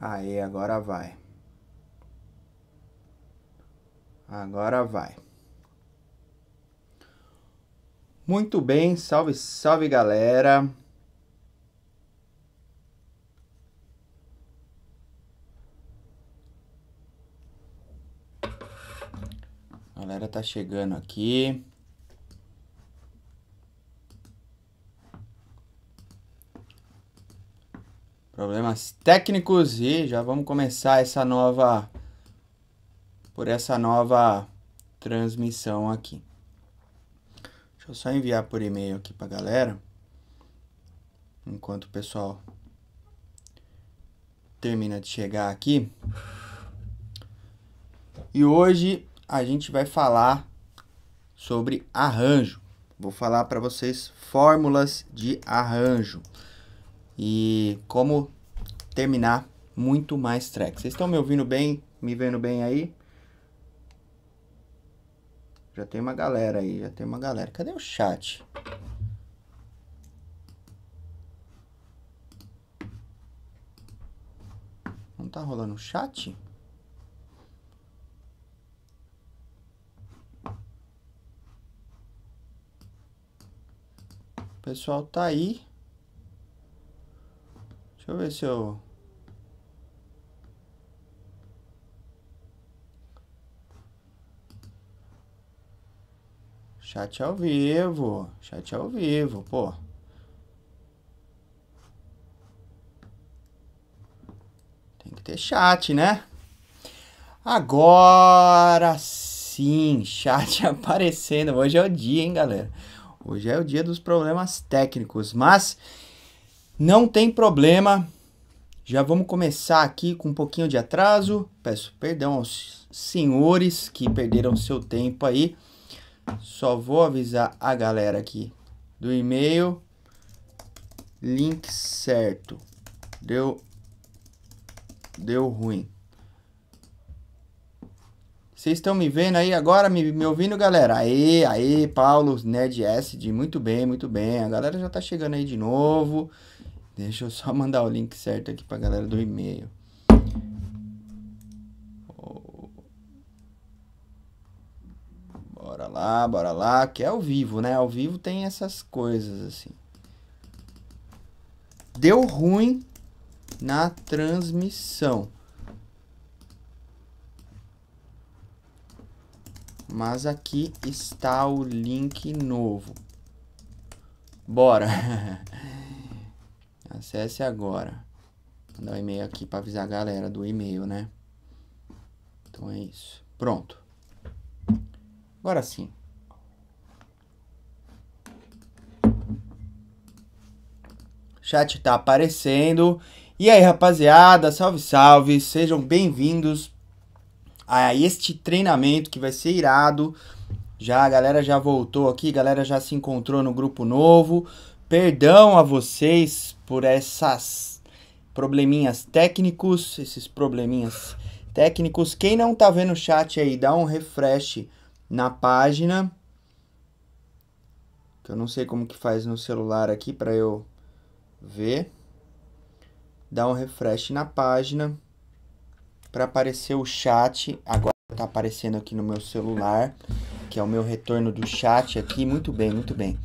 Aí, agora vai. Agora vai. Muito bem, salve, salve galera. A galera tá chegando aqui. problemas técnicos e já vamos começar essa nova por essa nova transmissão aqui. Deixa eu só enviar por e-mail aqui pra galera. Enquanto o pessoal termina de chegar aqui. E hoje a gente vai falar sobre arranjo. Vou falar para vocês fórmulas de arranjo e como terminar muito mais tracks. Vocês estão me ouvindo bem? Me vendo bem aí? Já tem uma galera aí, já tem uma galera. Cadê o chat? Não tá rolando o chat? O pessoal tá aí. Deixa eu ver se eu. Chat ao vivo. Chat ao vivo, pô. Tem que ter chat, né? Agora sim, chat aparecendo. Hoje é o dia, hein, galera? Hoje é o dia dos problemas técnicos, mas não tem problema. Já vamos começar aqui com um pouquinho de atraso. Peço perdão aos senhores que perderam seu tempo aí. Só vou avisar a galera aqui do e-mail. Link certo. Deu deu ruim. Vocês estão me vendo aí agora, me, me ouvindo, galera? Aê, aê, Paulo, Nerd S, de muito bem, muito bem. A galera já tá chegando aí de novo. Deixa eu só mandar o link certo aqui pra galera do e-mail. Oh. Bora lá, bora lá, que é ao vivo, né? Ao vivo tem essas coisas assim. Deu ruim na transmissão. Mas aqui está o link novo. Bora. Acesse agora. Vou dar o um e-mail aqui para avisar a galera do e-mail, né? Então é isso. Pronto. Agora sim. Chat tá aparecendo. E aí, rapaziada, salve, salve. Sejam bem-vindos a este treinamento que vai ser irado. Já a galera já voltou aqui, a galera já se encontrou no grupo novo. Perdão a vocês por essas probleminhas técnicos, esses probleminhas técnicos. Quem não tá vendo o chat aí, dá um refresh na página. Que eu não sei como que faz no celular aqui para eu ver. Dá um refresh na página para aparecer o chat. Agora tá aparecendo aqui no meu celular, que é o meu retorno do chat aqui. Muito bem, muito bem.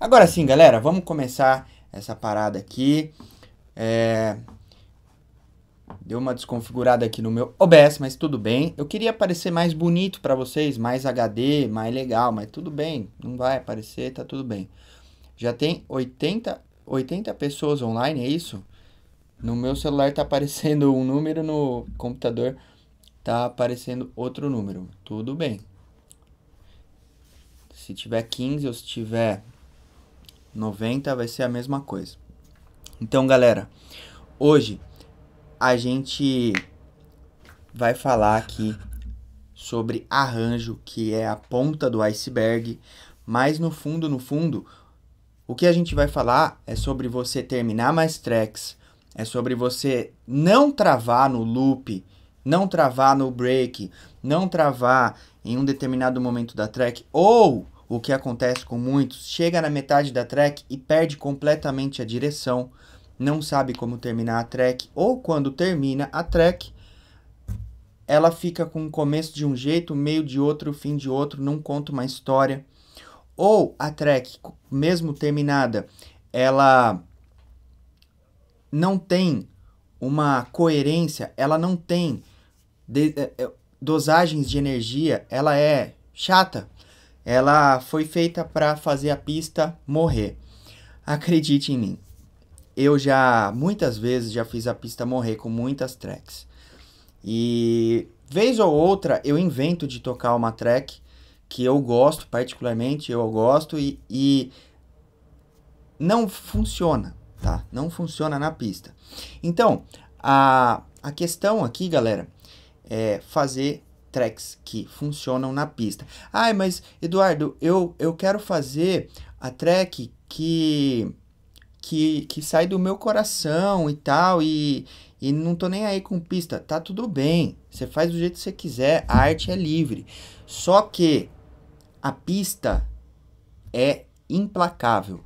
Agora sim, galera, vamos começar essa parada aqui. É... Deu uma desconfigurada aqui no meu OBS, mas tudo bem. Eu queria aparecer mais bonito para vocês, mais HD, mais legal, mas tudo bem. Não vai aparecer, tá tudo bem. Já tem 80, 80 pessoas online, é isso? No meu celular tá aparecendo um número, no computador tá aparecendo outro número. Tudo bem. Se tiver 15 ou se tiver 90 vai ser a mesma coisa. Então, galera, hoje a gente vai falar aqui sobre arranjo, que é a ponta do iceberg, mas no fundo, no fundo, o que a gente vai falar é sobre você terminar mais tracks, é sobre você não travar no loop, não travar no break, não travar em um determinado momento da track ou o que acontece com muitos, chega na metade da track e perde completamente a direção, não sabe como terminar a track, ou quando termina a track, ela fica com o começo de um jeito, meio de outro, fim de outro, não conta uma história. Ou a track, mesmo terminada, ela não tem uma coerência, ela não tem eh, eh, dosagens de energia, ela é chata. Ela foi feita para fazer a pista morrer. Acredite em mim. Eu já muitas vezes já fiz a pista morrer com muitas tracks. E vez ou outra eu invento de tocar uma track que eu gosto, particularmente eu gosto e, e não funciona, tá? Não funciona na pista. Então, a, a questão aqui, galera, é fazer tracks que funcionam na pista. Ai, ah, mas Eduardo, eu, eu quero fazer a track que, que, que sai do meu coração e tal, e, e não tô nem aí com pista. Tá tudo bem, você faz do jeito que você quiser, a arte é livre. Só que a pista é implacável.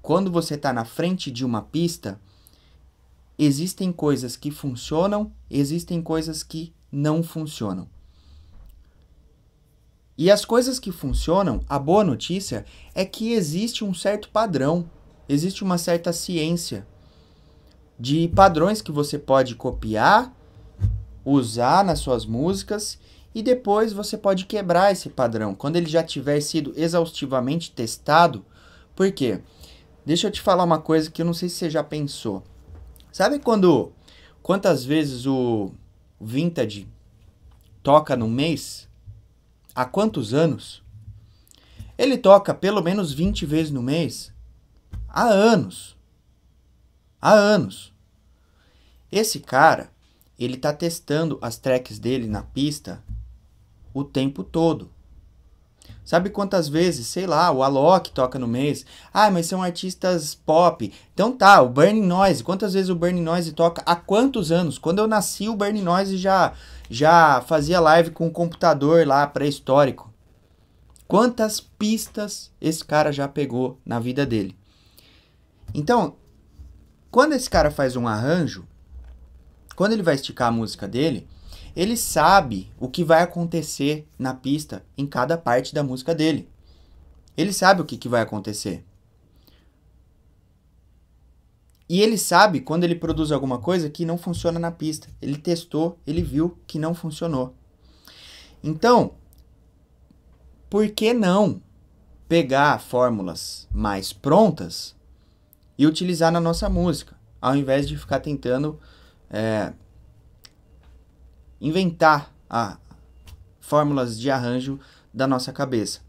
Quando você está na frente de uma pista, existem coisas que funcionam, existem coisas que não funcionam. E as coisas que funcionam, a boa notícia é que existe um certo padrão, existe uma certa ciência de padrões que você pode copiar, usar nas suas músicas e depois você pode quebrar esse padrão quando ele já tiver sido exaustivamente testado. Por quê? Deixa eu te falar uma coisa que eu não sei se você já pensou. Sabe quando quantas vezes o vintage toca no mês? Há quantos anos? Ele toca pelo menos 20 vezes no mês há anos. Há anos. Esse cara, ele tá testando as tracks dele na pista o tempo todo. Sabe quantas vezes, sei lá, o Alok toca no mês? Ah, mas são artistas pop. Então tá, o Burning Noise. Quantas vezes o Burning Noise toca? Há quantos anos? Quando eu nasci, o Burning Noise já, já fazia live com o um computador lá pré-histórico. Quantas pistas esse cara já pegou na vida dele? Então, quando esse cara faz um arranjo, quando ele vai esticar a música dele, ele sabe o que vai acontecer na pista em cada parte da música dele. Ele sabe o que, que vai acontecer. E ele sabe quando ele produz alguma coisa que não funciona na pista. Ele testou, ele viu que não funcionou. Então, por que não pegar fórmulas mais prontas e utilizar na nossa música, ao invés de ficar tentando é, inventar a fórmulas de arranjo da nossa cabeça.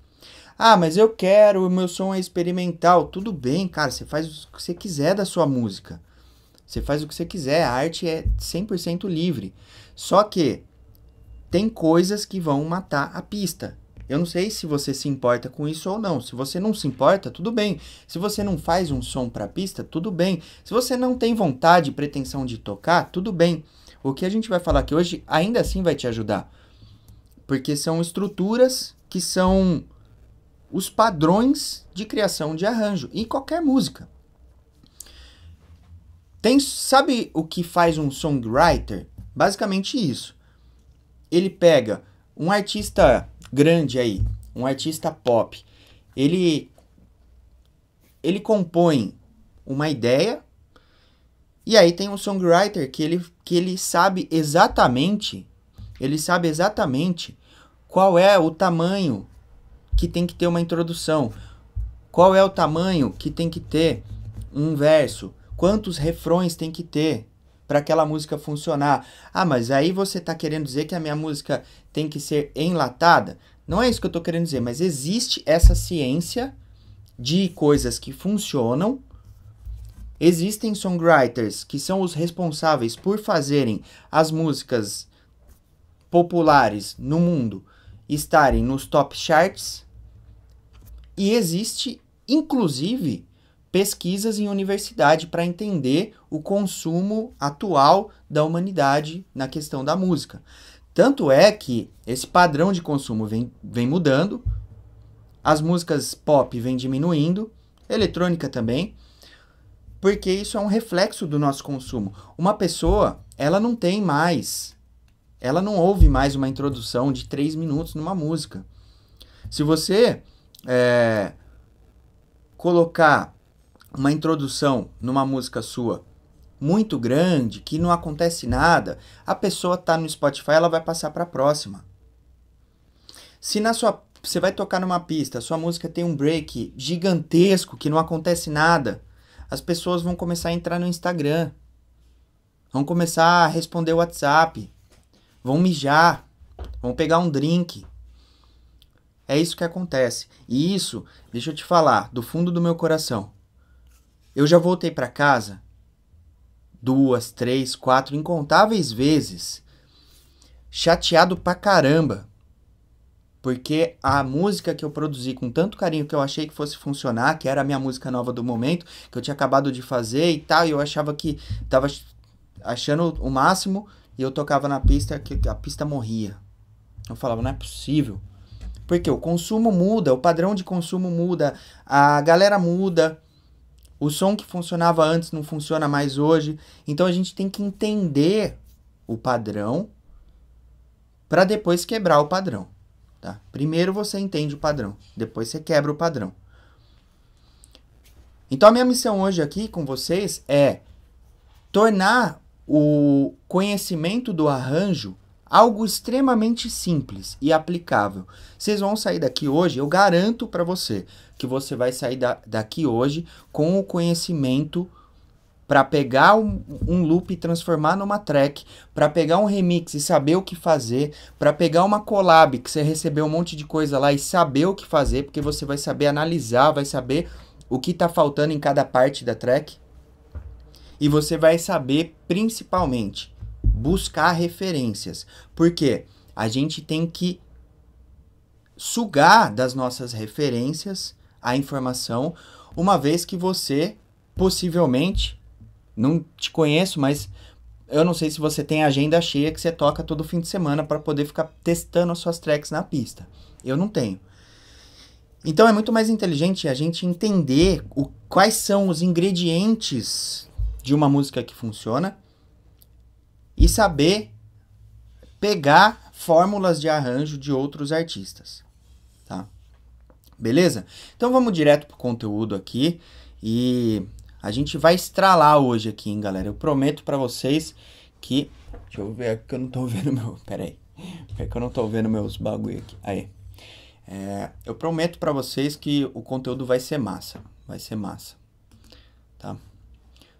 Ah, mas eu quero, o meu som é experimental. Tudo bem, cara, você faz o que você quiser da sua música. Você faz o que você quiser, a arte é 100% livre. Só que tem coisas que vão matar a pista. Eu não sei se você se importa com isso ou não. Se você não se importa, tudo bem. Se você não faz um som para a pista, tudo bem. Se você não tem vontade, pretensão de tocar, tudo bem o que a gente vai falar aqui hoje ainda assim vai te ajudar. Porque são estruturas que são os padrões de criação de arranjo em qualquer música. Tem, sabe o que faz um songwriter? Basicamente isso. Ele pega um artista grande aí, um artista pop. Ele ele compõe uma ideia e aí tem um songwriter que ele, que ele sabe exatamente, ele sabe exatamente qual é o tamanho que tem que ter uma introdução, qual é o tamanho que tem que ter um verso, quantos refrões tem que ter para aquela música funcionar. Ah, mas aí você está querendo dizer que a minha música tem que ser enlatada? Não é isso que eu estou querendo dizer, mas existe essa ciência de coisas que funcionam Existem songwriters que são os responsáveis por fazerem as músicas populares no mundo estarem nos top charts. E existe, inclusive, pesquisas em universidade para entender o consumo atual da humanidade na questão da música. Tanto é que esse padrão de consumo vem, vem mudando, as músicas pop vêm diminuindo, eletrônica também porque isso é um reflexo do nosso consumo. Uma pessoa, ela não tem mais, ela não ouve mais uma introdução de três minutos numa música. Se você é, colocar uma introdução numa música sua muito grande, que não acontece nada, a pessoa tá no Spotify, ela vai passar para a próxima. Se na sua você vai tocar numa pista, sua música tem um break gigantesco que não acontece nada, as pessoas vão começar a entrar no Instagram, vão começar a responder o WhatsApp, vão mijar, vão pegar um drink. É isso que acontece. E isso, deixa eu te falar, do fundo do meu coração. Eu já voltei para casa duas, três, quatro, incontáveis vezes, chateado pra caramba, porque a música que eu produzi com tanto carinho que eu achei que fosse funcionar, que era a minha música nova do momento, que eu tinha acabado de fazer e tal, e eu achava que tava achando o máximo, e eu tocava na pista, que a pista morria. Eu falava, não é possível. Porque o consumo muda, o padrão de consumo muda, a galera muda, o som que funcionava antes não funciona mais hoje. Então a gente tem que entender o padrão para depois quebrar o padrão. Tá? Primeiro você entende o padrão, depois você quebra o padrão. Então a minha missão hoje aqui com vocês é tornar o conhecimento do arranjo algo extremamente simples e aplicável. Vocês vão sair daqui hoje, eu garanto para você que você vai sair da, daqui hoje com o conhecimento para pegar um, um, loop e transformar numa track, para pegar um remix e saber o que fazer, para pegar uma collab que você recebeu um monte de coisa lá e saber o que fazer, porque você vai saber analisar, vai saber o que está faltando em cada parte da track. E você vai saber principalmente buscar referências, porque a gente tem que sugar das nossas referências a informação, uma vez que você possivelmente não te conheço, mas eu não sei se você tem agenda cheia que você toca todo fim de semana para poder ficar testando as suas tracks na pista. Eu não tenho. Então é muito mais inteligente a gente entender o, quais são os ingredientes de uma música que funciona e saber pegar fórmulas de arranjo de outros artistas, tá? Beleza? Então vamos direto pro conteúdo aqui e a gente vai estralar hoje aqui, hein, galera. Eu prometo para vocês que... Deixa eu ver que eu não tô vendo meu... Pera aí. É que eu não tô vendo meus bagulho aqui. Aí. É, eu prometo para vocês que o conteúdo vai ser massa. Vai ser massa. Tá?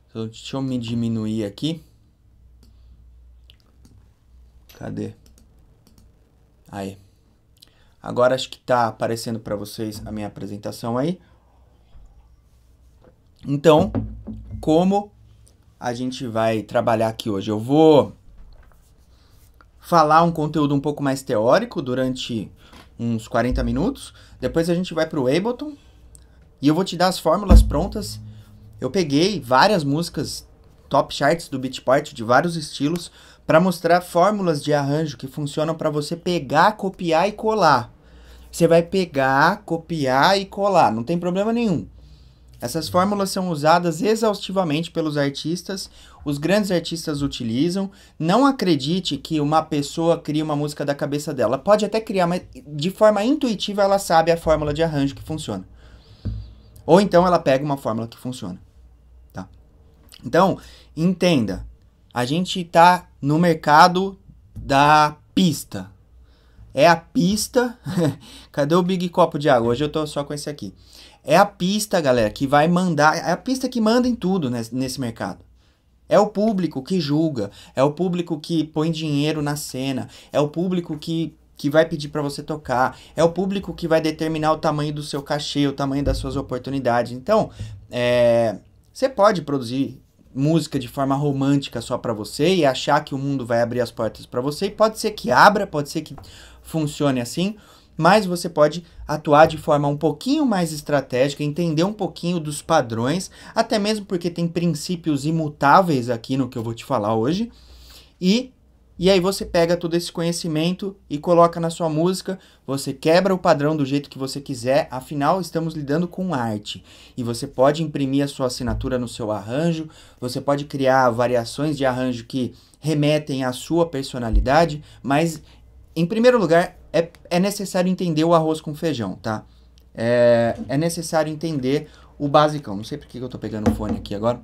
Então, deixa eu me diminuir aqui. Cadê? Aí. Agora acho que tá aparecendo para vocês a minha apresentação aí. Então, como a gente vai trabalhar aqui hoje? Eu vou falar um conteúdo um pouco mais teórico durante uns 40 minutos. Depois a gente vai para o Ableton e eu vou te dar as fórmulas prontas. Eu peguei várias músicas top charts do Beatport de vários estilos para mostrar fórmulas de arranjo que funcionam para você pegar, copiar e colar. Você vai pegar, copiar e colar, não tem problema nenhum. Essas fórmulas são usadas exaustivamente pelos artistas, os grandes artistas utilizam. Não acredite que uma pessoa cria uma música da cabeça dela. Pode até criar, mas de forma intuitiva ela sabe a fórmula de arranjo que funciona. Ou então ela pega uma fórmula que funciona. Tá? Então, entenda: a gente está no mercado da pista. É a pista. Cadê o big copo de água? Hoje eu estou só com esse aqui. É a pista, galera, que vai mandar, é a pista que manda em tudo nesse, nesse mercado. É o público que julga, é o público que põe dinheiro na cena, é o público que, que vai pedir para você tocar, é o público que vai determinar o tamanho do seu cachê, o tamanho das suas oportunidades. Então, é, você pode produzir música de forma romântica só para você e achar que o mundo vai abrir as portas para você, e pode ser que abra, pode ser que funcione assim, mas você pode atuar de forma um pouquinho mais estratégica, entender um pouquinho dos padrões, até mesmo porque tem princípios imutáveis aqui no que eu vou te falar hoje. E e aí você pega todo esse conhecimento e coloca na sua música, você quebra o padrão do jeito que você quiser, afinal estamos lidando com arte. E você pode imprimir a sua assinatura no seu arranjo, você pode criar variações de arranjo que remetem à sua personalidade, mas em primeiro lugar, é, é necessário entender o arroz com feijão, tá? É, é necessário entender o basicão. Não sei por que eu tô pegando o fone aqui agora.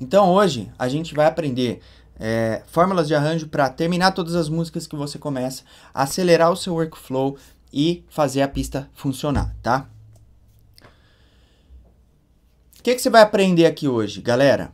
Então hoje a gente vai aprender é, fórmulas de arranjo para terminar todas as músicas que você começa, acelerar o seu workflow e fazer a pista funcionar, tá? O que, que você vai aprender aqui hoje, galera?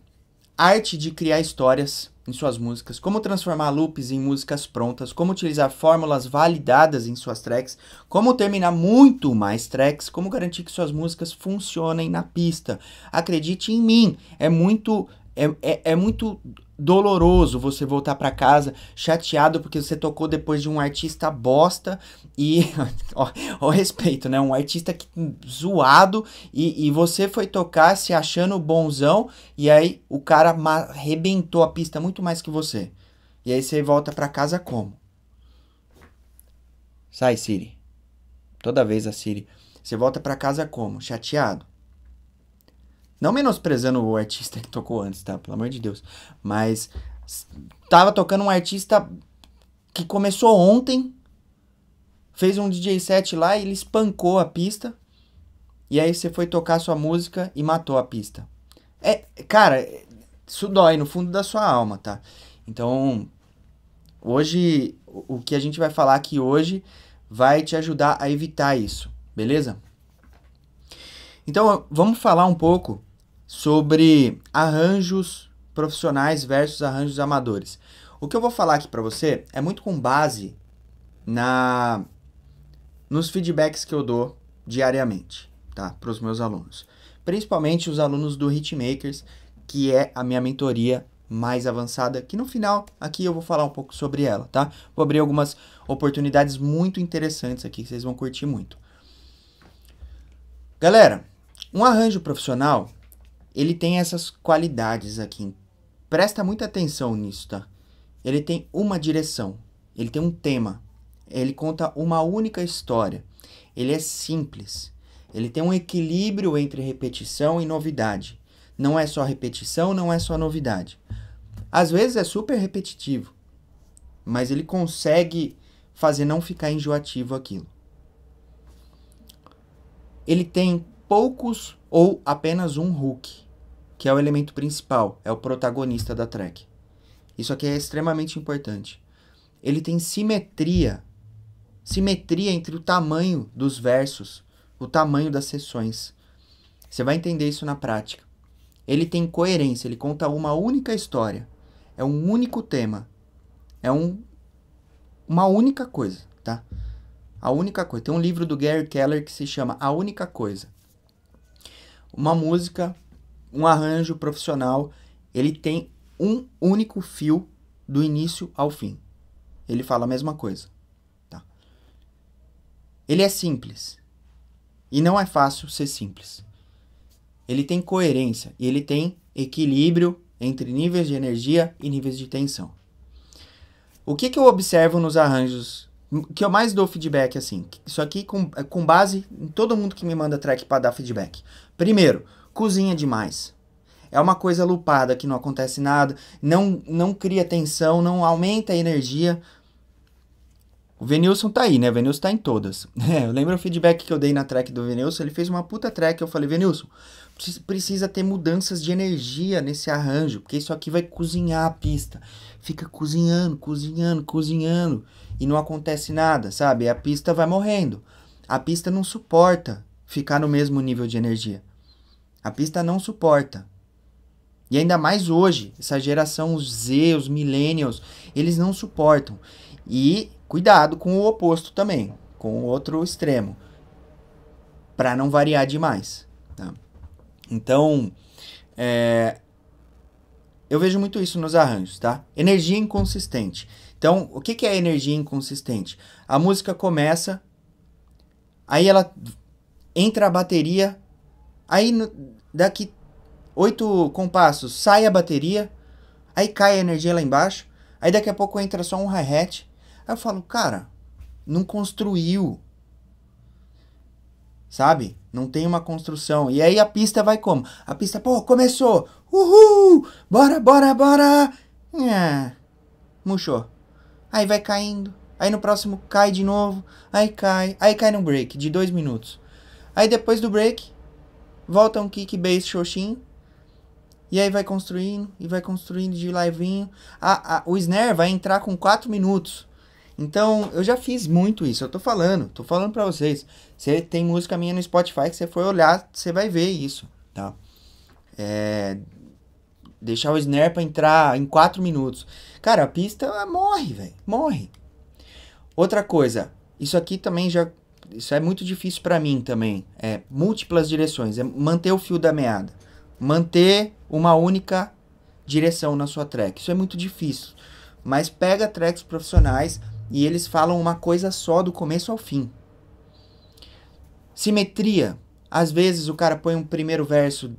Arte de criar histórias em suas músicas, como transformar loops em músicas prontas, como utilizar fórmulas validadas em suas tracks, como terminar muito mais tracks, como garantir que suas músicas funcionem na pista. Acredite em mim, é muito é, é, é, muito doloroso você voltar para casa chateado porque você tocou depois de um artista bosta e. ó, ó, respeito, né? Um artista que, zoado e, e você foi tocar se achando bonzão e aí o cara arrebentou a pista muito mais que você. E aí você volta para casa como? Sai, Siri. Toda vez a Siri. Você volta para casa como? Chateado. Não menosprezando o artista que tocou antes, tá? Pelo amor de Deus. Mas tava tocando um artista que começou ontem, fez um DJ set lá e ele espancou a pista. E aí você foi tocar sua música e matou a pista. É, cara, isso dói no fundo da sua alma, tá? Então, hoje o que a gente vai falar aqui hoje vai te ajudar a evitar isso, beleza? Então, vamos falar um pouco sobre arranjos profissionais versus arranjos amadores. O que eu vou falar aqui para você é muito com base na nos feedbacks que eu dou diariamente, tá, para os meus alunos, principalmente os alunos do Hitmakers, que é a minha mentoria mais avançada, que no final aqui eu vou falar um pouco sobre ela, tá? Vou abrir algumas oportunidades muito interessantes aqui que vocês vão curtir muito. Galera, um arranjo profissional ele tem essas qualidades aqui. Presta muita atenção nisso, tá? Ele tem uma direção, ele tem um tema, ele conta uma única história, ele é simples, ele tem um equilíbrio entre repetição e novidade. Não é só repetição, não é só novidade. Às vezes é super repetitivo, mas ele consegue fazer não ficar enjoativo aquilo. Ele tem poucos ou apenas um hook que é o elemento principal, é o protagonista da track. Isso aqui é extremamente importante. Ele tem simetria, simetria entre o tamanho dos versos, o tamanho das sessões. Você vai entender isso na prática. Ele tem coerência, ele conta uma única história, é um único tema, é um, uma única coisa, tá? A única coisa. Tem um livro do Gary Keller que se chama A Única Coisa. Uma música um arranjo profissional, ele tem um único fio do início ao fim. Ele fala a mesma coisa. Tá? Ele é simples. E não é fácil ser simples. Ele tem coerência e ele tem equilíbrio entre níveis de energia e níveis de tensão. O que, que eu observo nos arranjos que eu mais dou feedback assim? Isso aqui com, é com base em todo mundo que me manda track para dar feedback. Primeiro, cozinha demais. É uma coisa lupada que não acontece nada, não, não cria tensão, não aumenta a energia. O Venilson tá aí, né? O Venilson tá em todas. É, eu lembro o feedback que eu dei na track do Venilson, ele fez uma puta track, eu falei, Venilson, precisa ter mudanças de energia nesse arranjo, porque isso aqui vai cozinhar a pista. Fica cozinhando, cozinhando, cozinhando e não acontece nada, sabe? A pista vai morrendo. A pista não suporta ficar no mesmo nível de energia. A pista não suporta. E ainda mais hoje, essa geração os Z, os millennials, eles não suportam. E cuidado com o oposto também, com o outro extremo, para não variar demais. Tá? Então, é, eu vejo muito isso nos arranjos, tá? Energia inconsistente. Então, o que, que é energia inconsistente? A música começa, aí ela entra a bateria, aí no, daqui oito compassos sai a bateria, aí cai a energia lá embaixo, aí daqui a pouco entra só um hi-hat. Aí eu falo, cara, não construiu. Sabe? Não tem uma construção. E aí a pista vai como? A pista, pô, começou! Uhul! Bora, bora, bora! É, murchou. Aí vai caindo. Aí no próximo cai de novo. Aí cai. Aí cai no break de dois minutos. Aí depois do break, volta um kick base xoxinho. E aí vai construindo, e vai construindo de livinho. A, a, o snare vai entrar com 4 minutos. Então, eu já fiz muito isso, eu tô falando, tô falando pra vocês. Você tem música minha no Spotify que você for olhar, você vai ver isso, tá? É, deixar o snare pra entrar em 4 minutos. Cara, a pista morre, velho, morre. Outra coisa, isso aqui também já isso é muito difícil para mim também. É múltiplas direções, é manter o fio da meada, manter uma única direção na sua track. Isso é muito difícil. Mas pega tracks profissionais e eles falam uma coisa só do começo ao fim. Simetria. Às vezes o cara põe um primeiro verso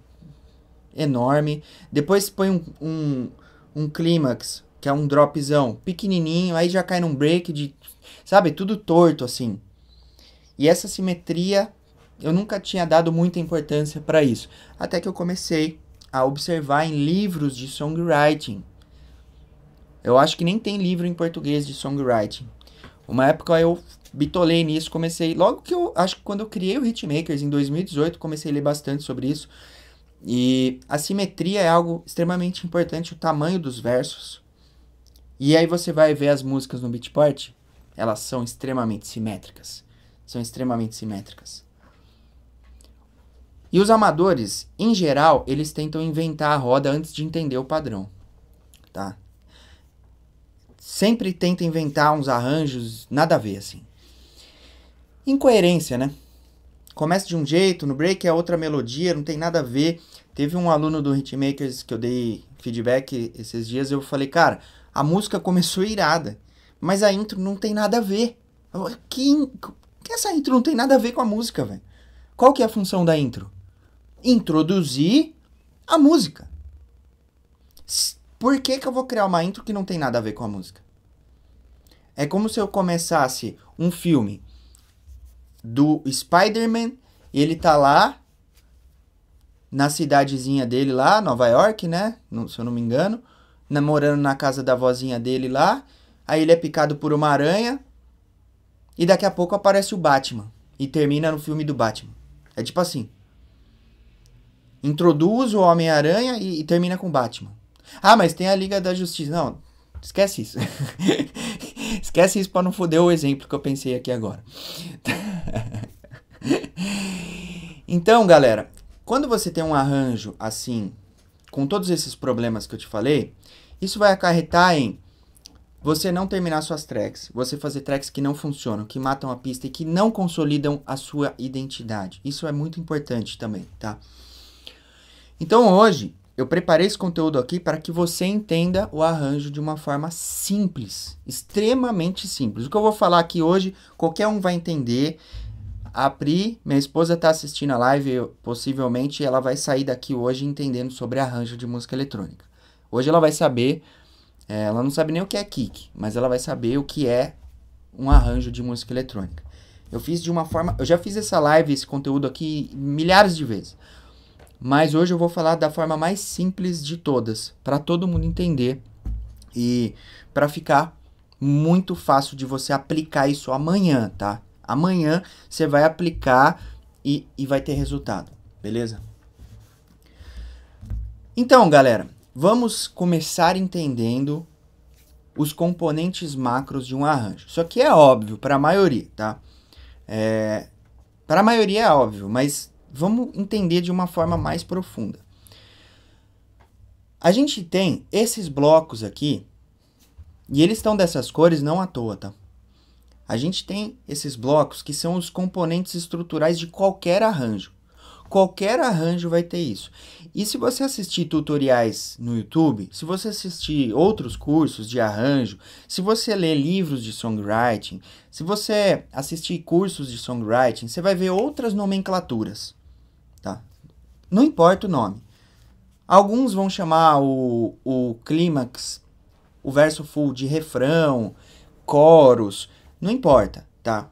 enorme, depois põe um, um, um clímax, que é um dropzão pequenininho, aí já cai num break de, sabe, tudo torto assim. E essa simetria eu nunca tinha dado muita importância para isso, até que eu comecei a observar em livros de songwriting. Eu acho que nem tem livro em português de songwriting. Uma época eu bitolei nisso, comecei logo que eu acho que quando eu criei o Hitmakers em 2018, comecei a ler bastante sobre isso. E a simetria é algo extremamente importante, o tamanho dos versos. E aí você vai ver as músicas no Beatport, elas são extremamente simétricas são extremamente simétricas. E os amadores, em geral, eles tentam inventar a roda antes de entender o padrão, tá? Sempre tenta inventar uns arranjos nada a ver assim. Incoerência, né? Começa de um jeito, no break é outra melodia, não tem nada a ver. Teve um aluno do Hitmakers que eu dei feedback esses dias, eu falei, cara, a música começou irada, mas a intro não tem nada a ver. Que, que essa intro não tem nada a ver com a música, velho. Qual que é a função da intro? Introduzir a música. Por que, que eu vou criar uma intro que não tem nada a ver com a música? É como se eu começasse um filme do Spider-Man e ele tá lá na cidadezinha dele lá, Nova York, né? se eu não me engano. namorando morando na casa da vozinha dele lá. Aí ele é picado por uma aranha. E daqui a pouco aparece o Batman. E termina no filme do Batman. É tipo assim. Introduz o Homem-Aranha e, e, termina com o Batman. Ah, mas tem a Liga da Justiça. Não, esquece isso. esquece isso pra não foder o exemplo que eu pensei aqui agora. então, galera, quando você tem um arranjo assim, com todos esses problemas que eu te falei, isso vai acarretar em você não terminar suas tracks, você fazer tracks que não funcionam, que matam a pista e que não consolidam a sua identidade. Isso é muito importante também, tá? Então hoje eu preparei esse conteúdo aqui para que você entenda o arranjo de uma forma simples, extremamente simples. O que eu vou falar aqui hoje, qualquer um vai entender. A Pri, minha esposa, está assistindo a live, possivelmente ela vai sair daqui hoje entendendo sobre arranjo de música eletrônica. Hoje ela vai saber é, ela não sabe nem o que é kick, mas ela vai saber o que é um arranjo de música eletrônica. Eu fiz de uma forma. Eu já fiz essa live, esse conteúdo aqui milhares de vezes. Mas hoje eu vou falar da forma mais simples de todas, para todo mundo entender e para ficar muito fácil de você aplicar isso amanhã, tá? Amanhã você vai aplicar e, e vai ter resultado, beleza? Então, galera, Vamos começar entendendo os componentes macros de um arranjo. Isso aqui é óbvio para a maioria, tá? É, para a maioria é óbvio, mas vamos entender de uma forma mais profunda. A gente tem esses blocos aqui, e eles estão dessas cores não à toa, tá? A gente tem esses blocos que são os componentes estruturais de qualquer arranjo. Qualquer arranjo vai ter isso. E se você assistir tutoriais no YouTube, se você assistir outros cursos de arranjo, se você ler livros de songwriting, se você assistir cursos de songwriting, você vai ver outras nomenclaturas, tá? Não importa o nome. Alguns vão chamar o, o clímax, o verso full de refrão, coros, não importa, tá?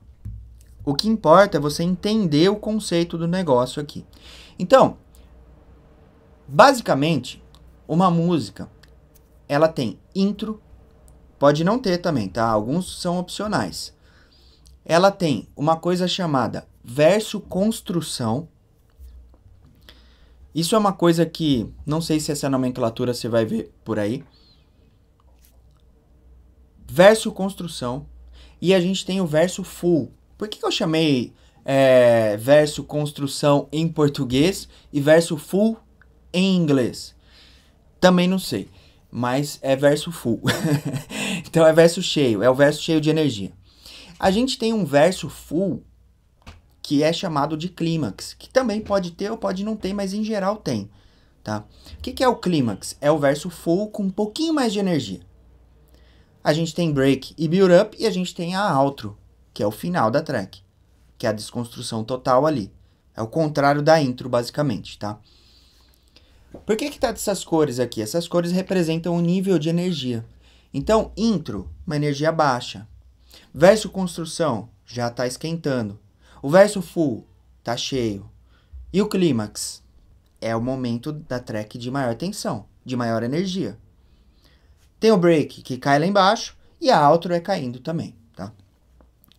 O que importa é você entender o conceito do negócio aqui. Então, basicamente, uma música, ela tem intro, pode não ter também, tá? Alguns são opcionais. Ela tem uma coisa chamada verso construção. Isso é uma coisa que não sei se essa nomenclatura você vai ver por aí. Verso construção e a gente tem o verso full, por que, que eu chamei é, verso construção em português e verso full em inglês? Também não sei, mas é verso full. então é verso cheio, é o verso cheio de energia. A gente tem um verso full que é chamado de clímax, que também pode ter ou pode não ter, mas em geral tem. Tá? O que, que é o clímax? É o verso full com um pouquinho mais de energia. A gente tem break e build up e a gente tem a outro, que é o final da track, que é a desconstrução total ali. É o contrário da intro, basicamente, tá? Por que que tá dessas cores aqui? Essas cores representam o nível de energia. Então, intro, uma energia baixa. Verso construção, já tá esquentando. O verso full, tá cheio. E o clímax? É o momento da track de maior tensão, de maior energia. Tem o break, que cai lá embaixo, e a outro é caindo também.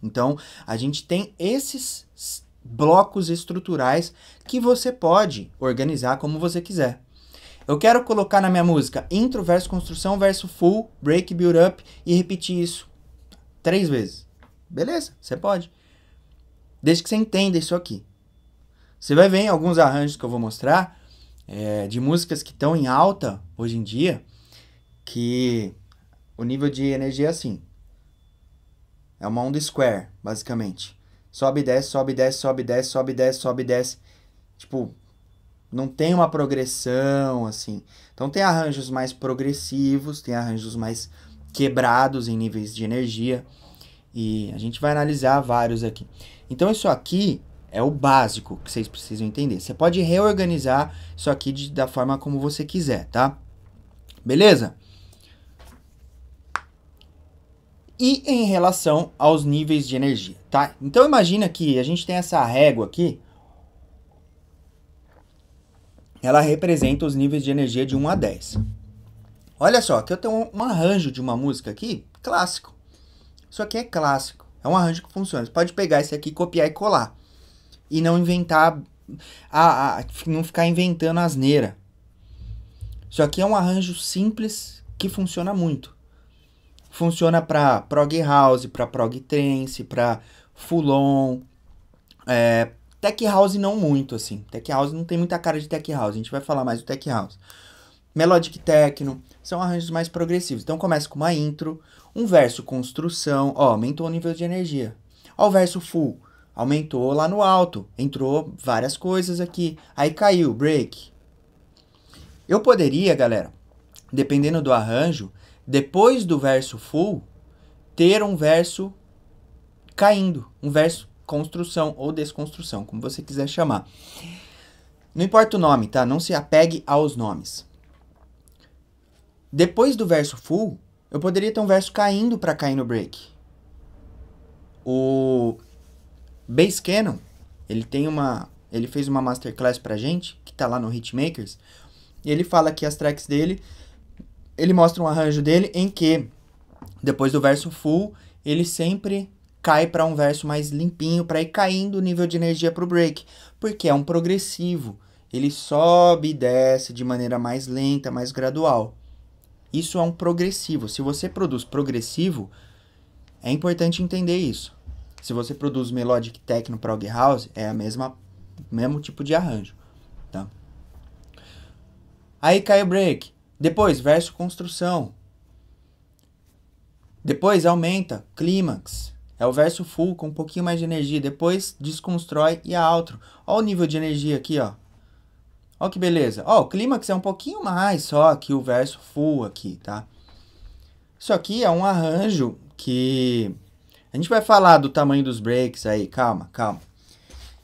Então, a gente tem esses blocos estruturais que você pode organizar como você quiser. Eu quero colocar na minha música intro, verso, construção, verso, full, break, build up e repetir isso três vezes. Beleza, você pode. Desde que você entenda isso aqui. Você vai ver em alguns arranjos que eu vou mostrar é, de músicas que estão em alta hoje em dia que o nível de energia é assim. É uma onda square, basicamente. Sobe, desce, sobe, desce, sobe, desce, sobe, desce, sobe, desce. Tipo, não tem uma progressão assim. Então tem arranjos mais progressivos, tem arranjos mais quebrados em níveis de energia e a gente vai analisar vários aqui. Então isso aqui é o básico que vocês precisam entender. Você pode reorganizar isso aqui de, da forma como você quiser, tá? Beleza? e em relação aos níveis de energia, tá? Então imagina que a gente tem essa régua aqui, ela representa os níveis de energia de 1 a 10. Olha só, que eu tenho um arranjo de uma música aqui, clássico. Isso aqui é clássico, é um arranjo que funciona. Você pode pegar esse aqui, copiar e colar. E não inventar, a, a não ficar inventando asneira. Isso aqui é um arranjo simples que funciona muito funciona para prog house, para prog trance, para full on, é, tech house não muito assim. Tech house não tem muita cara de tech house, a gente vai falar mais do tech house. Melodic techno, são arranjos mais progressivos. Então começa com uma intro, um verso construção, ó, aumentou o nível de energia. Ó, o verso full, aumentou lá no alto, entrou várias coisas aqui, aí caiu, break. Eu poderia, galera, dependendo do arranjo, depois do verso full, ter um verso caindo, um verso construção ou desconstrução, como você quiser chamar. Não importa o nome, tá? Não se apegue aos nomes. Depois do verso full, eu poderia ter um verso caindo para cair no break. O Bass Canon, ele tem uma, ele fez uma masterclass pra gente, que tá lá no Hitmakers, e ele fala que as tracks dele ele mostra um arranjo dele em que, depois do verso full, ele sempre cai para um verso mais limpinho, para ir caindo o nível de energia para o break, porque é um progressivo. Ele sobe e desce de maneira mais lenta, mais gradual. Isso é um progressivo. Se você produz progressivo, é importante entender isso. Se você produz melodic techno prog house, é a mesma mesmo tipo de arranjo, tá? Aí cai o break. Depois, verso construção. Depois aumenta, clímax. É o verso full com um pouquinho mais de energia. Depois desconstrói e a outro. Olha o nível de energia aqui, ó. Olha que beleza. Ó, o clímax é um pouquinho mais só que o verso full aqui, tá? Isso aqui é um arranjo que... A gente vai falar do tamanho dos breaks aí. Calma, calma.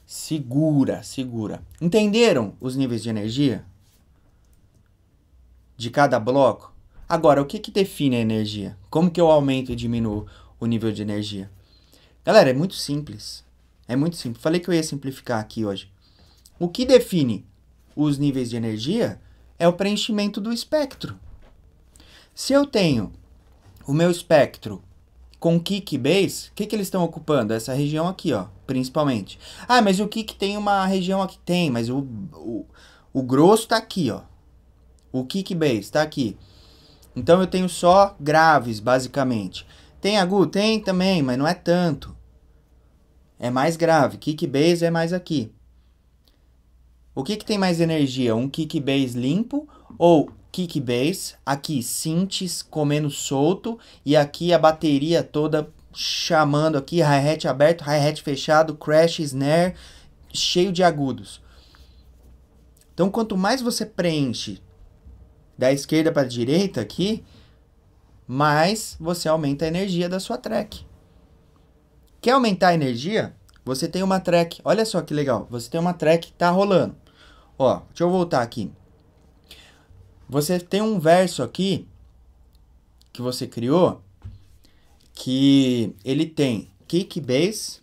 Segura, segura. Entenderam os níveis de energia? de cada bloco. Agora, o que, que define a energia? Como que eu aumento e diminuo o nível de energia? Galera, é muito simples. É muito simples. Falei que eu ia simplificar aqui hoje. O que define os níveis de energia é o preenchimento do espectro. Se eu tenho o meu espectro com kick base, o que, que eles estão ocupando? Essa região aqui, ó, principalmente. Ah, mas o kick tem uma região aqui? Tem, mas o, o, o grosso está aqui, ó. O kick bass está aqui. Então eu tenho só graves, basicamente. Tem agudo? Tem também, mas não é tanto. É mais grave. Kick bass é mais aqui. O que, que tem mais energia? Um kick bass limpo ou kick bass aqui, synths comendo solto e aqui a bateria toda chamando aqui, hi-hat aberto, hi-hat fechado, crash, snare, cheio de agudos. Então quanto mais você preenche da esquerda para a direita aqui, mais você aumenta a energia da sua track. Quer aumentar a energia? Você tem uma track. Olha só que legal. Você tem uma track que tá rolando. Ó, deixa eu voltar aqui. Você tem um verso aqui que você criou que ele tem kick bass,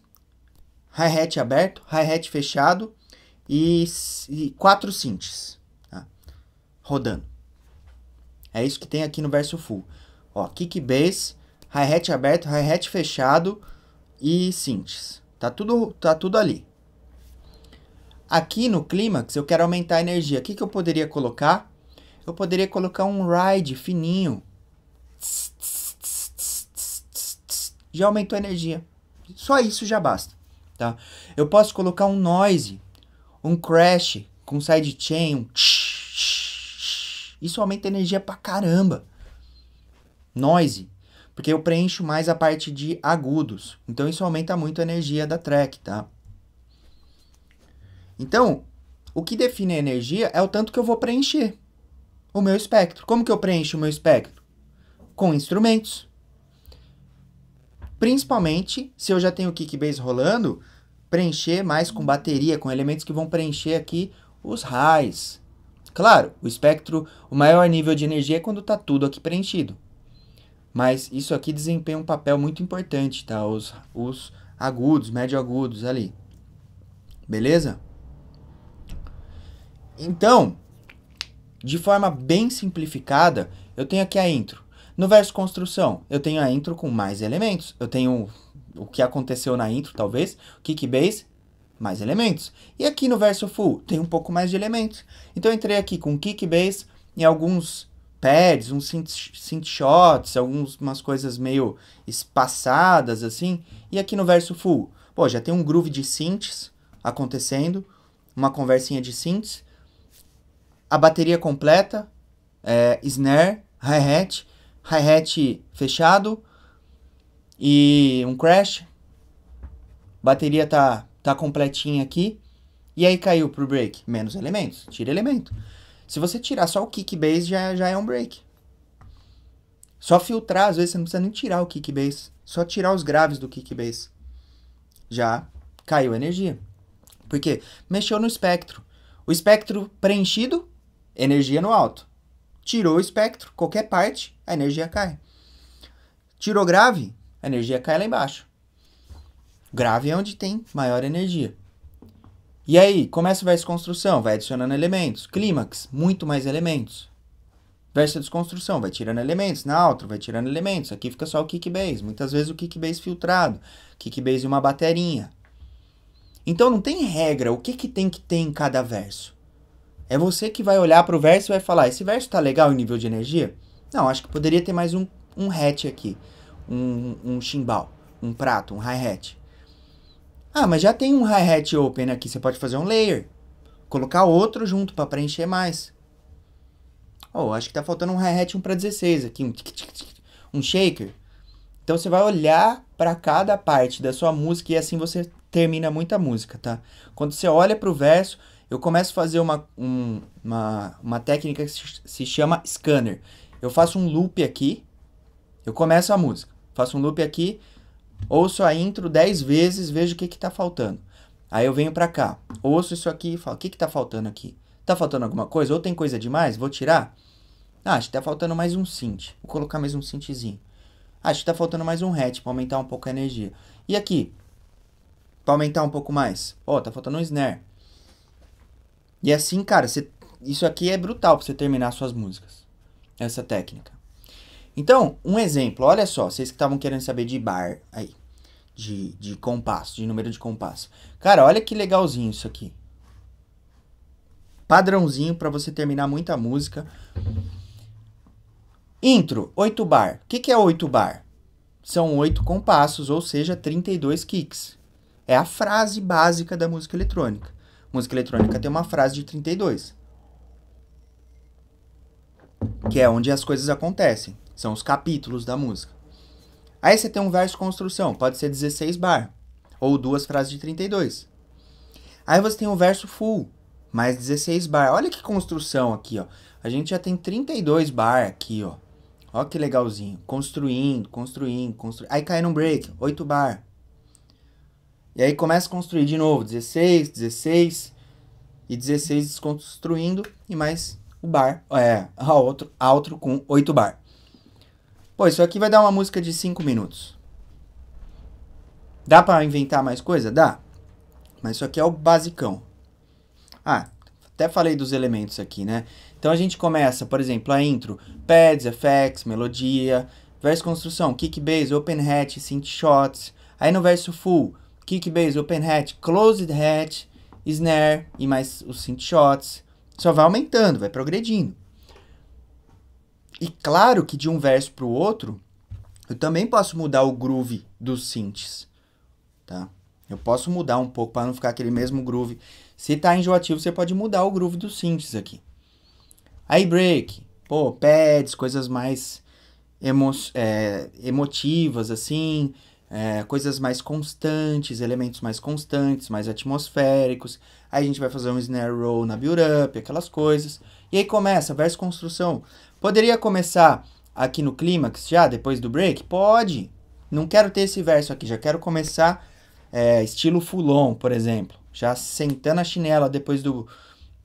hi-hat aberto, hi-hat fechado e, e quatro synths tá? rodando. É isso que tem aqui no verso full. Ó, kick bass, hi-hat aberto, hi-hat fechado e synths. Tá tudo, tá tudo ali. Aqui no clímax eu quero aumentar a energia. O que, que eu poderia colocar? Eu poderia colocar um ride fininho. Já aumentou a energia. Só isso já basta. Tá? Eu posso colocar um noise, um crash com sidechain, um isso aumenta a energia pra caramba. Noise, porque eu preencho mais a parte de agudos. Então isso aumenta muito a energia da track, tá? Então, o que define a energia é o tanto que eu vou preencher o meu espectro. Como que eu preencho o meu espectro? Com instrumentos. Principalmente se eu já tenho o kick bass rolando, preencher mais com bateria, com elementos que vão preencher aqui os highs, Claro, o espectro, o maior nível de energia é quando está tudo aqui preenchido. Mas isso aqui desempenha um papel muito importante, tá? Os, os agudos, médio agudos ali. Beleza? Então, de forma bem simplificada, eu tenho aqui a intro. No verso construção, eu tenho a intro com mais elementos. Eu tenho o que aconteceu na intro, talvez, o kick bass mais elementos. E aqui no verso full tem um pouco mais de elementos. Então eu entrei aqui com kick bass e alguns pads, uns synth shots, algumas coisas meio espaçadas assim. E aqui no verso full, pô, já tem um groove de synths acontecendo, uma conversinha de synths, a bateria completa, é, snare, hi-hat, hi-hat fechado e um crash. Bateria tá Tá completinha aqui. E aí caiu pro break. Menos elementos. Tira elemento. Se você tirar só o kick base, já, já é um break. Só filtrar, às vezes você não precisa nem tirar o kick base. Só tirar os graves do kick base. Já caiu energia. Por quê? Mexeu no espectro. O espectro preenchido, energia no alto. Tirou o espectro, qualquer parte, a energia cai. Tirou grave, a energia cai lá embaixo. Grave é onde tem maior energia. E aí, começa o verso construção, vai adicionando elementos. Clímax, muito mais elementos. Verso desconstrução, vai tirando elementos. Na outro, vai tirando elementos. Aqui fica só o kickbase. Muitas vezes o kickbase filtrado. Kickbase e uma baterinha. Então não tem regra o que, que tem que ter em cada verso. É você que vai olhar para o verso e vai falar: esse verso está legal em nível de energia? Não, acho que poderia ter mais um, um hatch aqui. Um, um chimbal, um prato, um hi-hat. Ah, mas já tem um hi-hat open aqui, você pode fazer um layer. Colocar outro junto para preencher mais. Oh, acho que tá faltando um hi-hat 1 para 16 aqui, um, tic, tic, tic, um shaker. Então você vai olhar para cada parte da sua música e assim você termina muita música, tá? Quando você olha para o verso, eu começo a fazer uma, um, uma, uma técnica que se chama scanner. Eu faço um loop aqui, eu começo a música, faço um loop aqui, ouço a intro 10 vezes, vejo o que está faltando. Aí eu venho para cá, ouço isso aqui e falo, o que está faltando aqui? está faltando alguma coisa? Ou tem coisa demais? Vou tirar? Ah, acho que está faltando mais um synth. Vou colocar mais um synthzinho. Ah, acho que está faltando mais um hatch para aumentar um pouco a energia. E aqui? Para aumentar um pouco mais. Ó, oh, tá faltando um snare. E assim, cara, você... isso aqui é brutal para você terminar suas músicas. Essa técnica. Então, um exemplo, olha só, vocês que estavam querendo saber de bar aí, de, de compasso, de número de compasso. Cara, olha que legalzinho isso aqui. Padrãozinho para você terminar muita música. Intro, 8 bar. O que, que é 8 bar? São 8 compassos, ou seja, 32 kicks. É a frase básica da música eletrônica. Música eletrônica tem uma frase de 32. Que é onde as coisas acontecem. São os capítulos da música. Aí você tem um verso construção, pode ser 16 bar, ou duas frases de 32. Aí você tem um verso full, mais 16 bar. Olha que construção aqui, ó. A gente já tem 32 bar aqui, ó. Olha que legalzinho. Construindo, construindo, construindo. Aí cai num break, 8 bar. E aí começa a construir de novo, 16, 16 e 16 desconstruindo e mais o bar, é, a outro, a outro com 8 bar. Pô, isso aqui vai dar uma música de 5 minutos. Dá para inventar mais coisa? Dá. Mas isso aqui é o basicão. Ah, até falei dos elementos aqui, né? Então a gente começa, por exemplo, a intro, pads, effects, melodia, verso construção, kick bass, open hat, synth shots. Aí no verso full, kick bass, open hat, closed hat, snare e mais os synth shots. Só vai aumentando, vai progredindo. E claro que de um verso para o outro, eu também posso mudar o groove dos synths, tá? Eu posso mudar um pouco para não ficar aquele mesmo groove. Se tá enjoativo, você pode mudar o groove dos synths aqui. Aí break, pô, pads, coisas mais emo é, emotivas assim, é, coisas mais constantes, elementos mais constantes, mais atmosféricos. Aí a gente vai fazer um snare roll na build up, aquelas coisas. E aí começa, verso construção. Poderia começar aqui no clímax já, depois do break? Pode. Não quero ter esse verso aqui, já quero começar é, estilo Fulon, por exemplo. Já sentando a chinela depois do,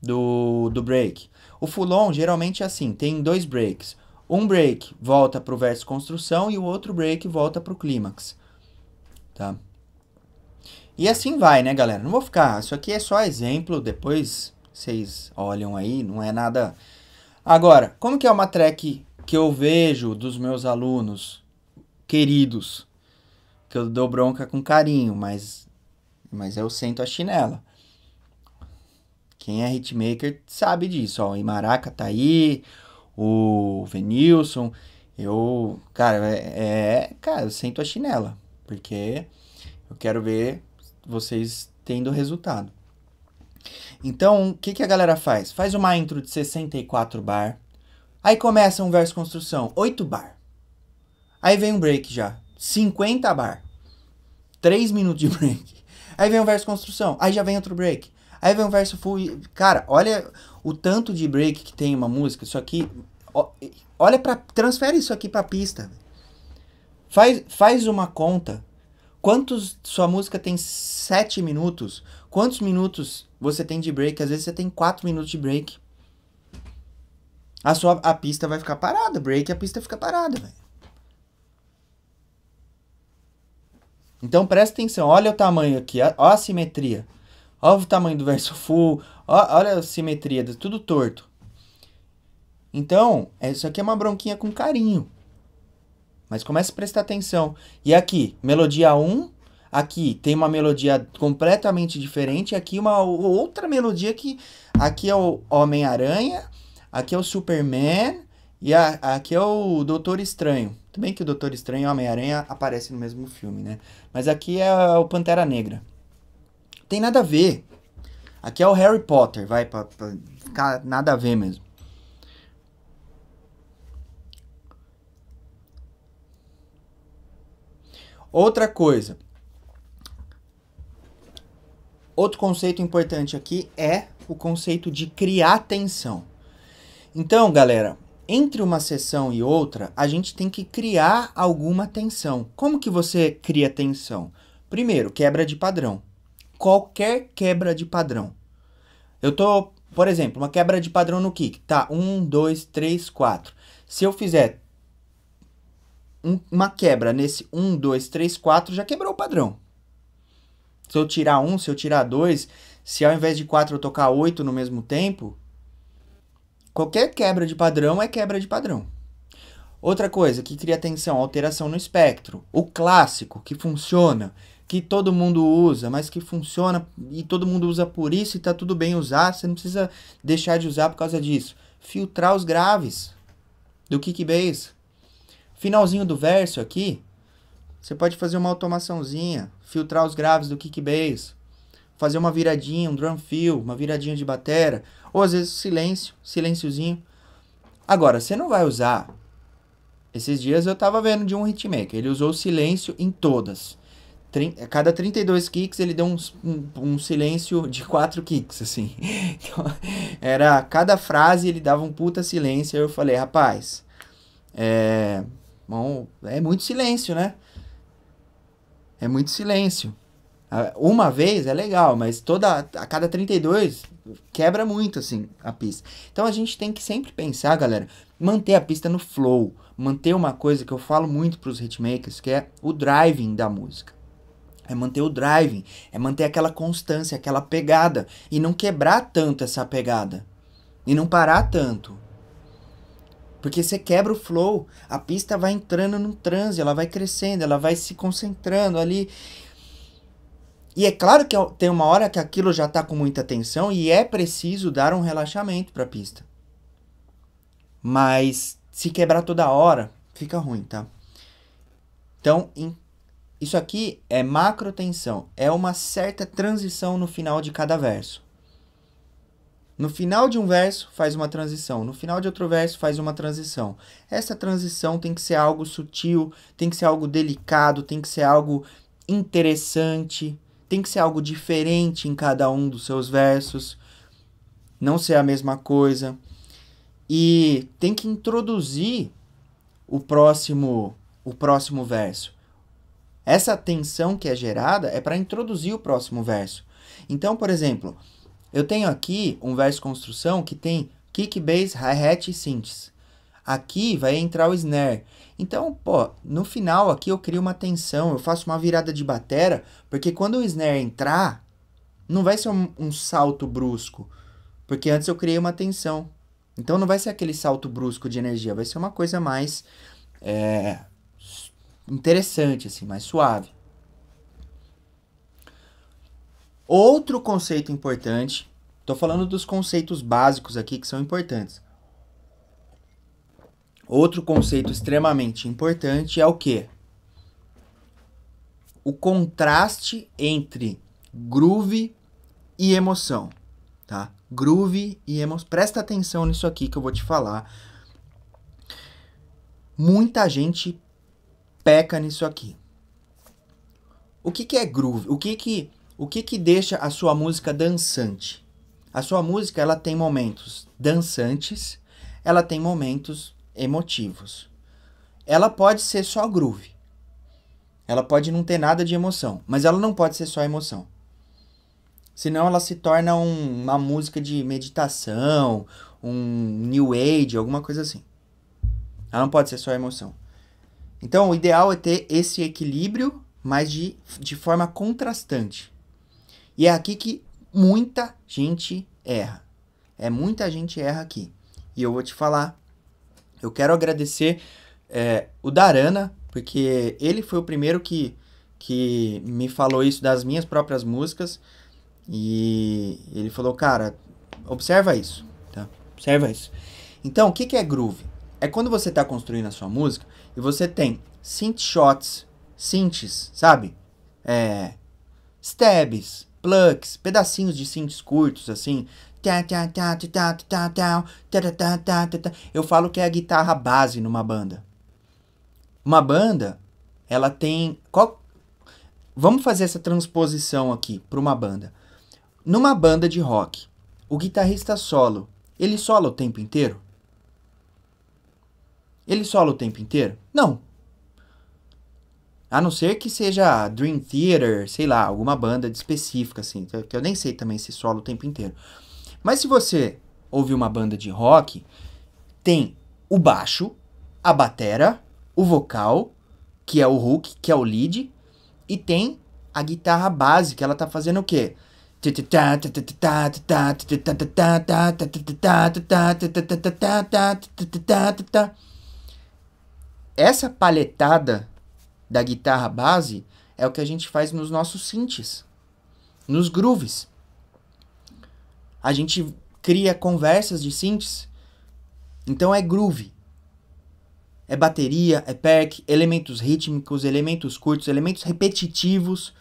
do, do break. O Fulon geralmente é assim, tem dois breaks. Um break volta para o verso construção e o outro break volta para o clímax. Tá? E assim vai, né, galera? Não vou ficar. Isso aqui é só exemplo. Depois vocês olham aí. Não é nada Agora, como que é uma track que eu vejo dos meus alunos queridos, que eu dou bronca com carinho, mas mas eu sento a chinela. Quem é hitmaker sabe disso, ó, o Imaraca tá aí, o Venilson, eu, cara, é, é, cara, eu sento a chinela, porque eu quero ver vocês tendo resultado. Então, o que, que a galera faz? Faz uma intro de 64 bar. Aí começa um verso construção, 8 bar. Aí vem um break já, 50 bar. 3 minutos de break. Aí vem um verso construção, aí já vem outro break. Aí vem um verso full. Cara, olha o tanto de break que tem uma música. Isso aqui. Olha para transfere isso aqui pra pista. Faz, faz uma conta Quantos sua música tem 7 minutos? Quantos minutos você tem de break? Às vezes você tem 4 minutos de break. A sua a pista vai ficar parada, break, a pista fica parada, velho. Então presta atenção, olha o tamanho aqui, ó, ó a simetria. Olha o tamanho do verso full, ó, olha a simetria, tudo torto. Então, é, isso aqui é uma bronquinha com carinho mas começa a prestar atenção. E aqui, melodia 1, aqui tem uma melodia completamente diferente, aqui uma outra melodia que aqui é o Homem-Aranha, aqui é o Superman e a, aqui é o Doutor Estranho. Também que o Doutor Estranho e o Homem-Aranha aparecem no mesmo filme, né? Mas aqui é o Pantera Negra. Tem nada a ver. Aqui é o Harry Potter, vai, pra, pra ficar nada a ver mesmo. Outra coisa. Outro conceito importante aqui é o conceito de criar tensão. Então, galera, entre uma sessão e outra, a gente tem que criar alguma tensão. Como que você cria tensão? Primeiro, quebra de padrão. Qualquer quebra de padrão. Eu tô, por exemplo, uma quebra de padrão no kick, tá? um, dois, três, quatro. Se eu fizer um, uma quebra nesse 1, 2, 3, 4, já quebrou o padrão. Se eu tirar 1, um, se eu tirar 2, se ao invés de 4 eu tocar 8 no mesmo tempo, qualquer quebra de padrão é quebra de padrão. Outra coisa que cria tensão, alteração no espectro. O clássico, que funciona, que todo mundo usa, mas que funciona e todo mundo usa por isso e está tudo bem usar, você não precisa deixar de usar por causa disso. Filtrar os graves do kick bass. Finalzinho do verso aqui, você pode fazer uma automaçãozinha, filtrar os graves do kick bass, fazer uma viradinha, um drum fill, uma viradinha de batera, ou às vezes silêncio, silênciozinho. Agora, você não vai usar. Esses dias eu tava vendo de um hitmaker, ele usou silêncio em todas. A cada 32 kicks ele deu um, um, um silêncio de 4 kicks, assim. Então, era cada frase ele dava um puta silêncio. Aí eu falei, rapaz, é, Bom, é muito silêncio, né? É muito silêncio. Uma vez é legal, mas toda a cada 32 quebra muito assim a pista. Então a gente tem que sempre pensar, galera, manter a pista no flow, manter uma coisa que eu falo muito para os hitmakers, que é o driving da música. É manter o driving, é manter aquela constância, aquela pegada e não quebrar tanto essa pegada e não parar tanto. Porque você quebra o flow, a pista vai entrando num transe, ela vai crescendo, ela vai se concentrando ali. E é claro que é tem uma hora que aquilo já está com muita tensão e é preciso dar um relaxamento para a pista. Mas se quebrar toda hora, fica ruim, tá? Então, em, isso aqui é macro tensão, é uma certa transição no final de cada verso. No final de um verso, faz uma transição. No final de outro verso, faz uma transição. Essa transição tem que ser algo sutil, tem que ser algo delicado, tem que ser algo interessante, tem que ser algo diferente em cada um dos seus versos. Não ser a mesma coisa. E tem que introduzir o próximo o próximo verso. Essa tensão que é gerada é para introduzir o próximo verso. Então, por exemplo, eu tenho aqui um verso construção que tem kick, bass, hi-hat e synths. Aqui vai entrar o snare. Então, pô, no final aqui eu crio uma tensão, eu faço uma virada de batera, porque quando o snare entrar, não vai ser um, um salto brusco, porque antes eu criei uma tensão. Então não vai ser aquele salto brusco de energia, vai ser uma coisa mais é, interessante, assim, mais suave. Outro conceito importante, estou falando dos conceitos básicos aqui que são importantes. Outro conceito extremamente importante é o que? O contraste entre groove e emoção, tá? Groove e emoção. Presta atenção nisso aqui que eu vou te falar. Muita gente peca nisso aqui. O que, que é groove? O que que o que que deixa a sua música dançante? A sua música, ela tem momentos dançantes, ela tem momentos emotivos. Ela pode ser só groove. Ela pode não ter nada de emoção, mas ela não pode ser só emoção. Senão ela se torna um, uma música de meditação, um new age, alguma coisa assim. Ela não pode ser só emoção. Então, o ideal é ter esse equilíbrio, mas de, de forma contrastante. E é aqui que muita gente erra. É muita gente erra aqui. E eu vou te falar. Eu quero agradecer é, o Darana, porque ele foi o primeiro que, que me falou isso das minhas próprias músicas. E ele falou, cara, observa isso, tá? Observa isso. Então, o que, que é groove? É quando você está construindo a sua música e você tem synth shots, synths, sabe? É, stabs, plucks, pedacinhos de synths curtos, assim. Eu falo que é a guitarra base numa banda. Uma banda, ela tem. Qual... Vamos fazer essa transposição aqui para uma banda. Numa banda de rock, o guitarrista solo, ele sola o tempo inteiro? Ele sola o tempo inteiro? Não. A não ser que seja Dream Theater, sei lá, alguma banda específica, assim, que eu nem sei também se solo o tempo inteiro. Mas se você ouvir uma banda de rock, tem o baixo, a batera, o vocal, que é o hook, que é o lead, e tem a guitarra básica, ela tá fazendo o quê? Essa palhetada da guitarra base é o que a gente faz nos nossos synths, nos grooves. A gente cria conversas de synths. Então é groove. É bateria, é perk, elementos rítmicos, elementos curtos, elementos repetitivos.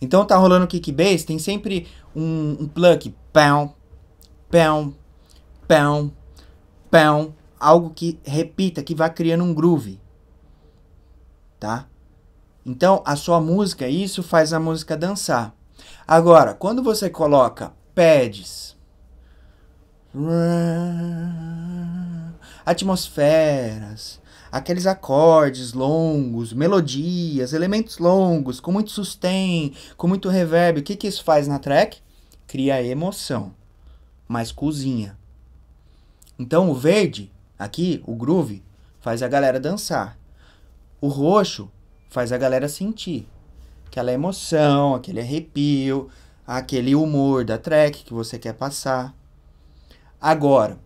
Então tá rolando kick bass, tem sempre um, um plug, pão, pão, pão, pão, algo que repita, que vá criando um groove tá? Então, a sua música, isso faz a música dançar. Agora, quando você coloca pads, atmosferas, aqueles acordes longos, melodias, elementos longos, com muito sustain, com muito reverb, o que, que isso faz na track? Cria emoção, mas cozinha. Então, o verde, aqui, o groove, faz a galera dançar. O roxo faz a galera sentir aquela emoção, aquele arrepio, aquele humor da track que você quer passar. Agora,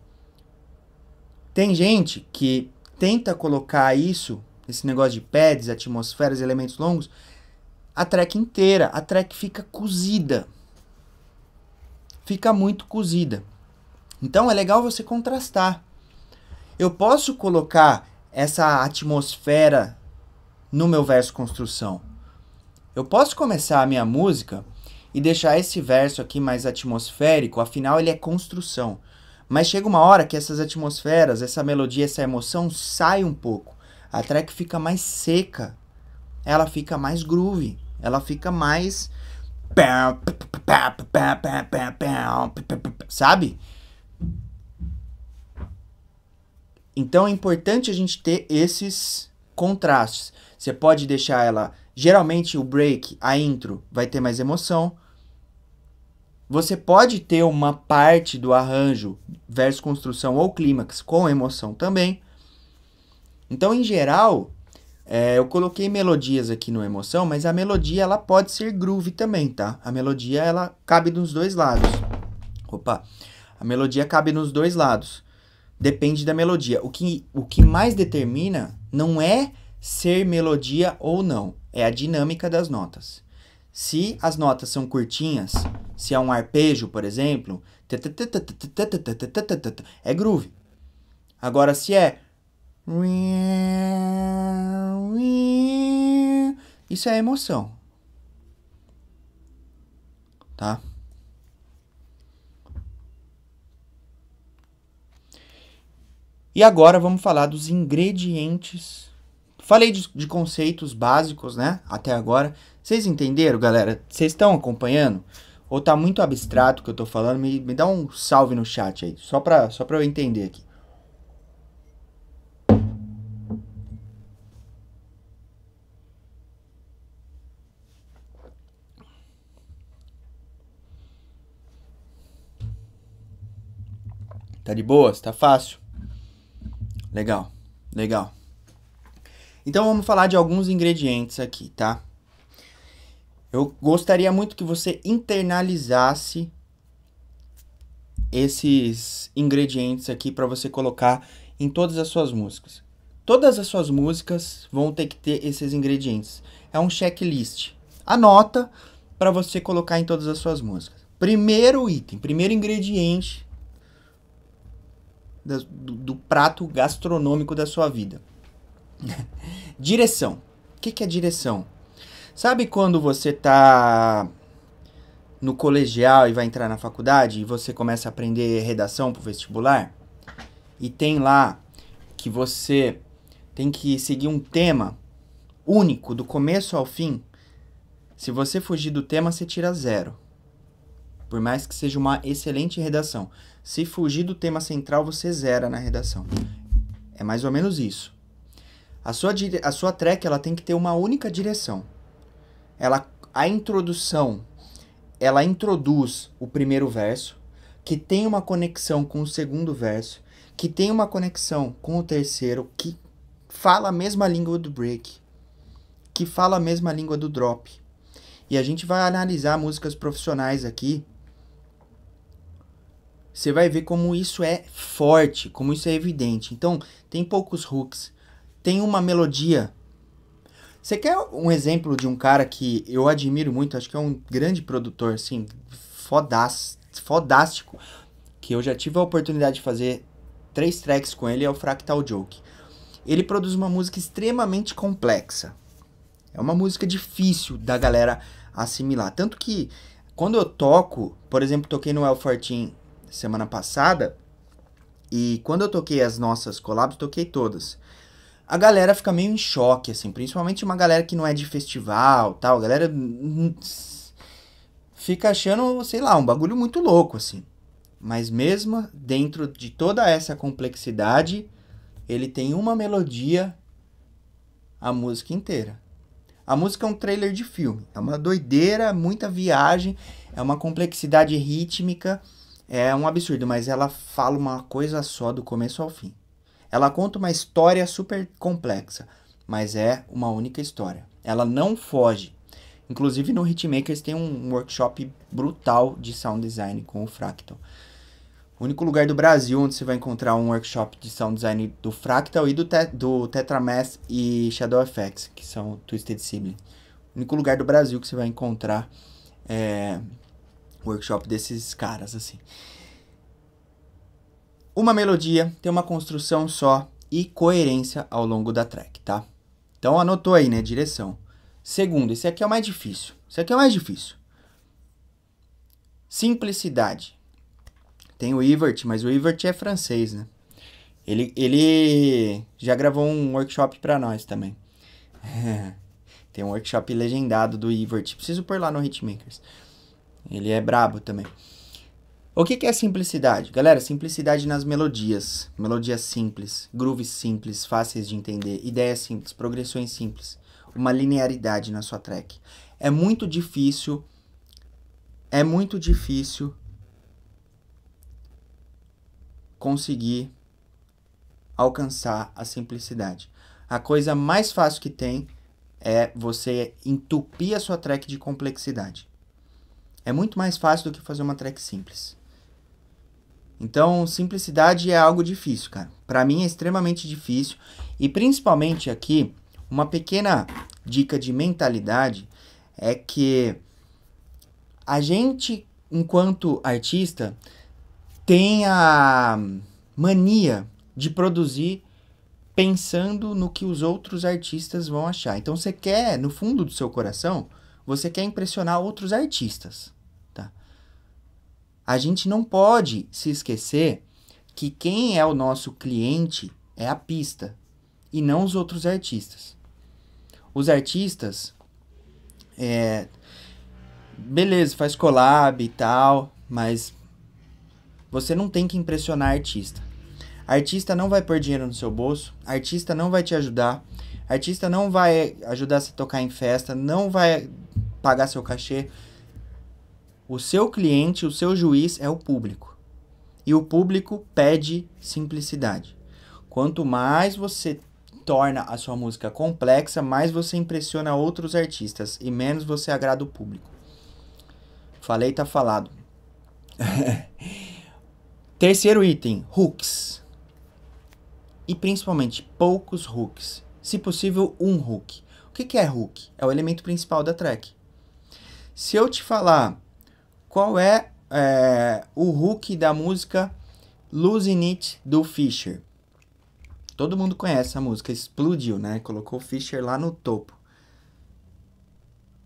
tem gente que tenta colocar isso, esse negócio de pads, atmosferas, elementos longos, a track inteira. A track fica cozida. Fica muito cozida. Então é legal você contrastar. Eu posso colocar essa atmosfera no meu verso construção. Eu posso começar a minha música e deixar esse verso aqui mais atmosférico, afinal ele é construção. Mas chega uma hora que essas atmosferas, essa melodia, essa emoção sai um pouco. A track fica mais seca, ela fica mais groove, ela fica mais sabe? Então é importante a gente ter esses contrastes. Você pode deixar ela. Geralmente o break, a intro, vai ter mais emoção. Você pode ter uma parte do arranjo versus construção ou clímax com emoção também. Então, em geral, é, eu coloquei melodias aqui no emoção, mas a melodia ela pode ser groove também, tá? A melodia ela cabe nos dois lados. Opa, a melodia cabe nos dois lados. Depende da melodia. O que, o que mais determina não é ser melodia ou não, é a dinâmica das notas. Se as notas são curtinhas, se é um arpejo, por exemplo, é groove. Agora, se é. Isso é emoção. Tá? E agora vamos falar dos ingredientes Falei de, de, conceitos básicos, né? Até agora. Vocês entenderam, galera? Vocês estão acompanhando? Ou tá muito abstrato o que eu tô falando? Me, me dá um salve no chat aí, só pra, só pra eu entender aqui. Tá de boas? Tá fácil? Legal, legal. Então vamos falar de alguns ingredientes aqui, tá? Eu gostaria muito que você internalizasse esses ingredientes aqui para você colocar em todas as suas músicas. Todas as suas músicas vão ter que ter esses ingredientes. É um checklist. Anota para você colocar em todas as suas músicas. Primeiro item, primeiro ingrediente do, do prato gastronômico da sua vida. direção. O que, que é direção? Sabe quando você tá no colegial e vai entrar na faculdade e você começa a aprender redação pro vestibular? E tem lá que você tem que seguir um tema único do começo ao fim. Se você fugir do tema, você tira zero. Por mais que seja uma excelente redação. Se fugir do tema central, você zera na redação. É mais ou menos isso. A sua, a sua track ela tem que ter uma única direção. Ela, a introdução, ela introduz o primeiro verso, que tem uma conexão com o segundo verso, que tem uma conexão com o terceiro, que fala a mesma língua do break, que fala a mesma língua do drop. E a gente vai analisar músicas profissionais aqui. Você vai ver como isso é forte, como isso é evidente. Então, tem poucos hooks, tem uma melodia. Você quer um exemplo de um cara que eu admiro muito, acho que é um grande produtor, assim, fodás, fodástico, que eu já tive a oportunidade de fazer três tracks com ele, é o Fractal Joke. Ele produz uma música extremamente complexa. É uma música difícil da galera assimilar. Tanto que quando eu toco, por exemplo, toquei no El Fortin semana passada, e quando eu toquei as nossas collabs, toquei todas a galera fica meio em choque, assim, principalmente uma galera que não é de festival tal, a galera hum, hum, fica achando, sei lá, um bagulho muito louco, assim. Mas mesmo dentro de toda essa complexidade, ele tem uma melodia a música inteira. A música é um trailer de filme, é uma doideira, muita viagem, é uma complexidade rítmica, é um absurdo, mas ela fala uma coisa só do começo ao fim. Ela conta uma história super complexa, mas é uma única história. Ela não foge. Inclusive no Hitmakers tem um workshop brutal de sound design com o Fractal. O único lugar do Brasil onde você vai encontrar um workshop de sound design do Fractal e do, te do Tetramass e Shadow FX, que são Twisted Sibling. O único lugar do Brasil que você vai encontrar é, workshop desses caras, assim. Uma melodia tem uma construção só e coerência ao longo da track, tá? Então anotou aí, né? Direção. Segundo, esse aqui é o mais difícil. Esse aqui é o mais difícil. Simplicidade. Tem o Ivert, mas o Ivert é francês, né? Ele, ele já gravou um workshop para nós também. Tem um workshop legendado do Ivert. Preciso pôr lá no Hitmakers. Ele é brabo também. O que, que, é simplicidade? Galera, simplicidade nas melodias. Melodias simples, grooves simples, fáceis de entender, ideias simples, progressões simples. Uma linearidade na sua track. É muito difícil. É muito difícil conseguir alcançar a simplicidade. A coisa mais fácil que tem é você entupir a sua track de complexidade. É muito mais fácil do que fazer uma track simples. Então, simplicidade é algo difícil, cara. Para mim é extremamente difícil e principalmente aqui uma pequena dica de mentalidade é que a gente, enquanto artista, tem a mania de produzir pensando no que os outros artistas vão achar. Então você quer, no fundo do seu coração, você quer impressionar outros artistas a gente não pode se esquecer que quem é o nosso cliente é a pista e não os outros artistas. Os artistas, é, beleza, faz collab e tal, mas você não tem que impressionar artista. Artista não vai pôr dinheiro no seu bolso, artista não vai te ajudar, artista não vai ajudar você a tocar em festa, não vai pagar seu cachê, o seu cliente, o seu juiz é o público. E o público pede simplicidade. Quanto mais você torna a sua música complexa, mais você impressiona outros artistas e menos você agrada o público. Falei, tá falado. Terceiro item: hooks. E principalmente poucos hooks. Se possível, um hook. O que é hook? É o elemento principal da track. Se eu te falar qual é, é o hook da música Losing It do Fischer. Todo mundo conhece a música, explodiu, né? Colocou o Fischer lá no topo.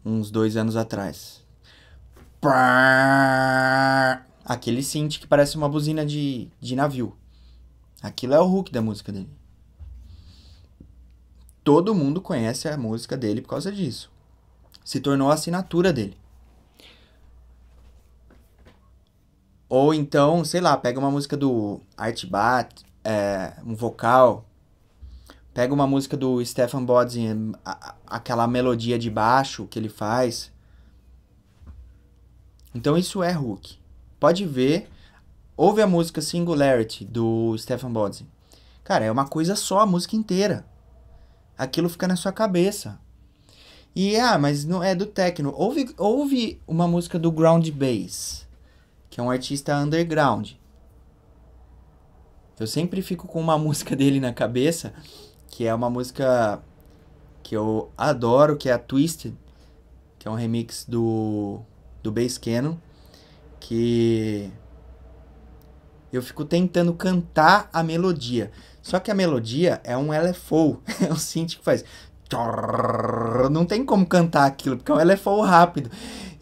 Uns dois anos atrás. Aquele synth que parece uma buzina de, de navio. Aquilo é o hook da música dele. Todo mundo conhece a música dele por causa disso. Se tornou a assinatura dele. Ou então, sei lá, pega uma música do Art Bat, é, um vocal. Pega uma música do Stefan Bodzin, aquela melodia de baixo que ele faz. Então isso é Hook. Pode ver, ouve a música Singularity do Stefan Bodzin. Cara, é uma coisa só a música inteira. Aquilo fica na sua cabeça. E ah, mas não é do techno. Ouve, ouve uma música do ground bass que é um artista underground. Eu sempre fico com uma música dele na cabeça, que é uma música que eu adoro, que é a Twisted, que é um remix do do Bass Cannon, que eu fico tentando cantar a melodia. Só que a melodia é um LFO, é um synth que faz não tem como cantar aquilo, porque é um LFO rápido.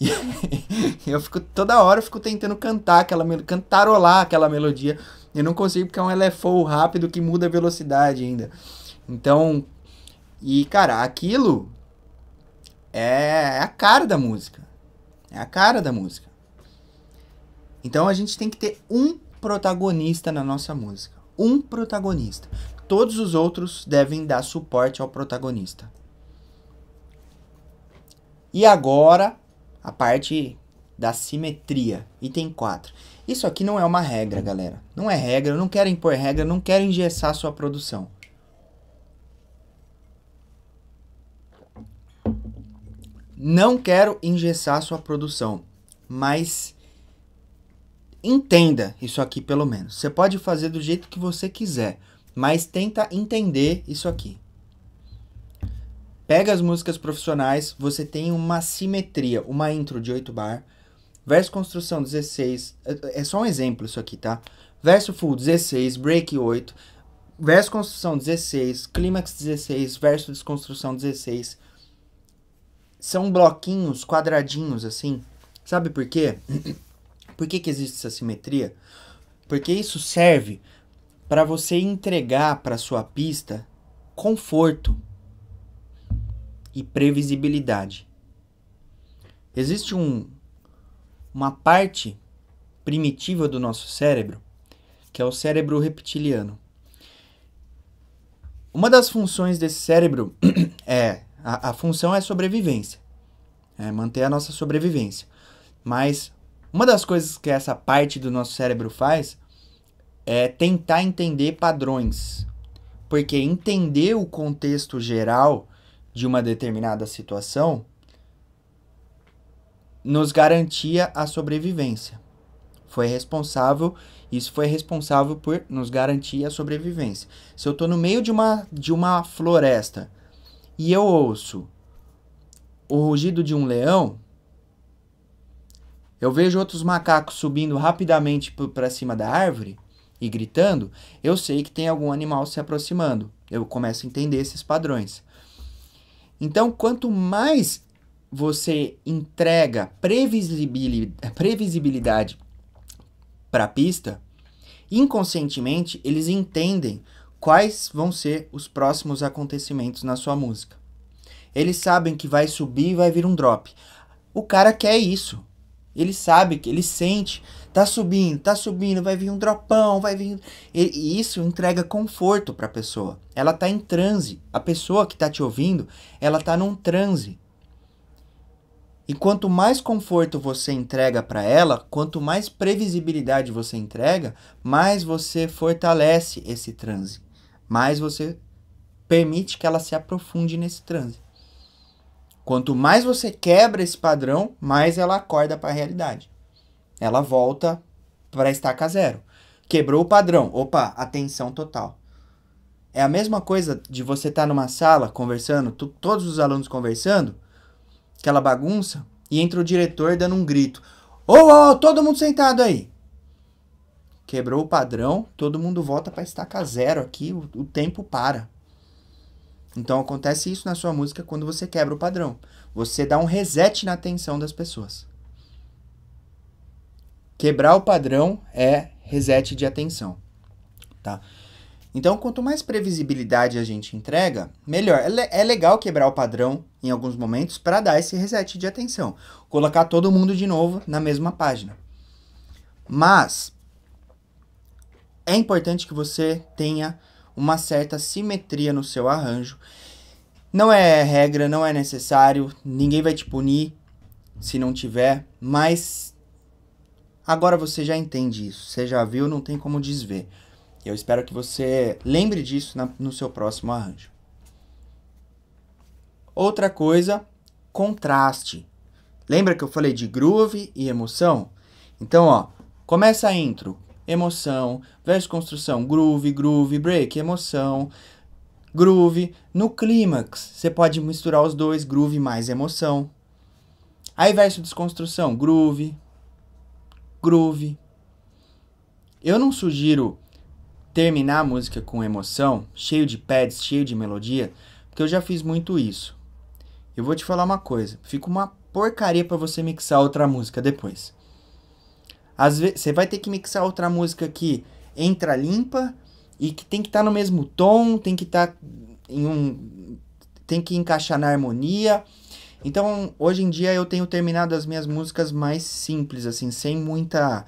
E eu fico toda hora eu fico tentando cantar aquela cantarolar aquela melodia. Eu não consigo porque é um LFO rápido que muda a velocidade ainda. Então, e cara, aquilo é, é a cara da música. É a cara da música. Então a gente tem que ter um protagonista na nossa música. Um protagonista. Todos os outros devem dar suporte ao protagonista. E agora a parte da simetria, item 4. Isso aqui não é uma regra, galera. Não é regra, eu não quero impor regra, não quero engessar a sua produção. Não quero engessar a sua produção, mas entenda isso aqui pelo menos. Você pode fazer do jeito que você quiser, mas tenta entender isso aqui. Pega as músicas profissionais, você tem uma simetria, uma intro de 8 bar, verso construção 16, é, é só um exemplo isso aqui, tá? Verso full 16, break 8, verso construção 16, clímax 16, verso desconstrução 16. São bloquinhos, quadradinhos assim. Sabe por quê? Por que, que existe essa simetria? Porque isso serve para você entregar para sua pista conforto, e previsibilidade. Existe um, uma parte primitiva do nosso cérebro, que é o cérebro reptiliano. Uma das funções desse cérebro é a, a função é sobrevivência, é manter a nossa sobrevivência. Mas uma das coisas que essa parte do nosso cérebro faz é tentar entender padrões, porque entender o contexto geral de uma determinada situação nos garantia a sobrevivência. Foi responsável, isso foi responsável por nos garantir a sobrevivência. Se eu estou no meio de uma, de uma floresta e eu ouço o rugido de um leão, eu vejo outros macacos subindo rapidamente para cima da árvore e gritando, eu sei que tem algum animal se aproximando. Eu começo a entender esses padrões. Então, quanto mais você entrega previsibilidade para a pista, inconscientemente eles entendem quais vão ser os próximos acontecimentos na sua música. Eles sabem que vai subir e vai vir um drop. O cara quer isso. Ele sabe que ele sente Tá subindo, tá subindo, vai vir um dropão, vai vir. E isso entrega conforto para a pessoa. Ela tá em transe. A pessoa que tá te ouvindo, ela tá num transe. E quanto mais conforto você entrega para ela, quanto mais previsibilidade você entrega, mais você fortalece esse transe. Mais você permite que ela se aprofunde nesse transe. Quanto mais você quebra esse padrão, mais ela acorda para a realidade. Ela volta para estaca zero. Quebrou o padrão. Opa, atenção total. É a mesma coisa de você estar tá numa sala conversando, tu, todos os alunos conversando, aquela bagunça, e entra o diretor dando um grito. Ô, oh, oh, todo mundo sentado aí. Quebrou o padrão, todo mundo volta para estaca zero aqui, o, o tempo para. Então acontece isso na sua música quando você quebra o padrão. Você dá um reset na atenção das pessoas. Quebrar o padrão é reset de atenção, tá? Então, quanto mais previsibilidade a gente entrega, melhor. É, é legal quebrar o padrão em alguns momentos para dar esse reset de atenção, colocar todo mundo de novo na mesma página. Mas é importante que você tenha uma certa simetria no seu arranjo. Não é regra, não é necessário, ninguém vai te punir se não tiver, mas Agora você já entende isso, você já viu, não tem como desver. Eu espero que você lembre disso na, no seu próximo arranjo. Outra coisa, contraste. Lembra que eu falei de groove e emoção? Então, ó, começa a intro, emoção, verso construção, groove, groove, break, emoção, groove. No clímax, você pode misturar os dois, groove mais emoção. Aí verso desconstrução, groove, groove. Eu não sugiro terminar a música com emoção, cheio de pads, cheio de melodia, porque eu já fiz muito isso. Eu vou te falar uma coisa, fica uma porcaria para você mixar outra música depois. Às vezes você vai ter que mixar outra música que entra limpa e que tem que estar tá no mesmo tom, tem que estar tá em um tem que encaixar na harmonia então, hoje em dia eu tenho terminado as minhas músicas mais simples, assim, sem muita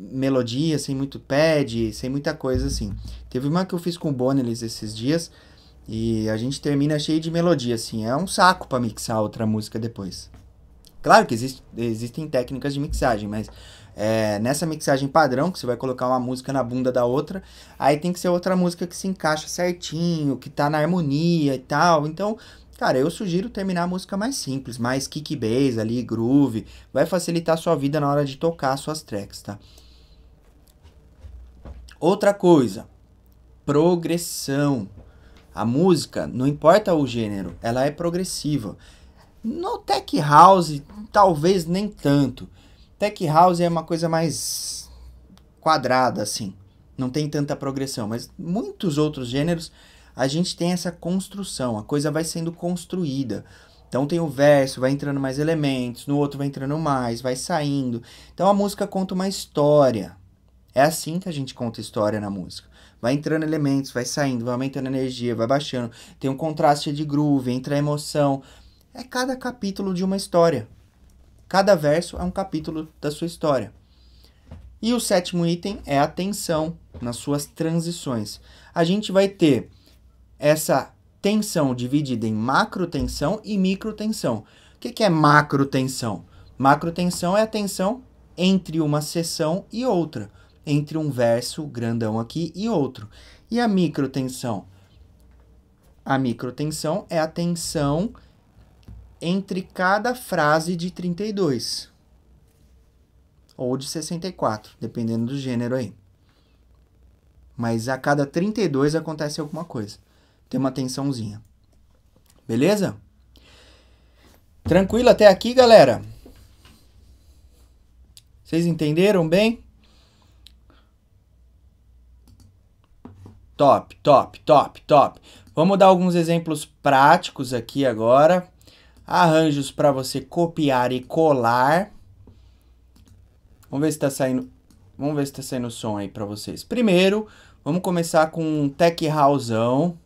melodia, sem muito pad, sem muita coisa assim. Teve uma que eu fiz com o Bonelis esses dias e a gente termina cheio de melodia, assim. É um saco para mixar outra música depois. Claro que existe, existem técnicas de mixagem, mas é, nessa mixagem padrão, que você vai colocar uma música na bunda da outra, aí tem que ser outra música que se encaixa certinho, que tá na harmonia e tal. Então, Cara, eu sugiro terminar a música mais simples, mais kick bass ali, groove, vai facilitar a sua vida na hora de tocar suas tracks, tá? Outra coisa, progressão. A música, não importa o gênero, ela é progressiva. No tech house, talvez nem tanto. Tech house é uma coisa mais quadrada assim, não tem tanta progressão, mas muitos outros gêneros a gente tem essa construção, a coisa vai sendo construída. Então tem o verso, vai entrando mais elementos, no outro vai entrando mais, vai saindo. Então a música conta uma história. É assim que a gente conta história na música. Vai entrando elementos, vai saindo, vai aumentando a energia, vai baixando. Tem um contraste de groove, entra a emoção. É cada capítulo de uma história. Cada verso é um capítulo da sua história. E o sétimo item é a tensão nas suas transições. A gente vai ter essa tensão dividida em macrotensão e microtensão. O que, que é macrotensão? Macrotensão é a tensão entre uma seção e outra, entre um verso grandão aqui e outro. E a microtensão? A microtensão é a tensão entre cada frase de 32 ou de 64, dependendo do gênero aí. Mas a cada 32 acontece alguma coisa ter uma tensãozinha. Beleza? Tranquilo até aqui, galera? Vocês entenderam bem? Top, top, top, top. Vamos dar alguns exemplos práticos aqui agora. Arranjos para você copiar e colar. Vamos ver se está saindo, vamos ver se tá saindo som aí para vocês. Primeiro, vamos começar com um tech houseão.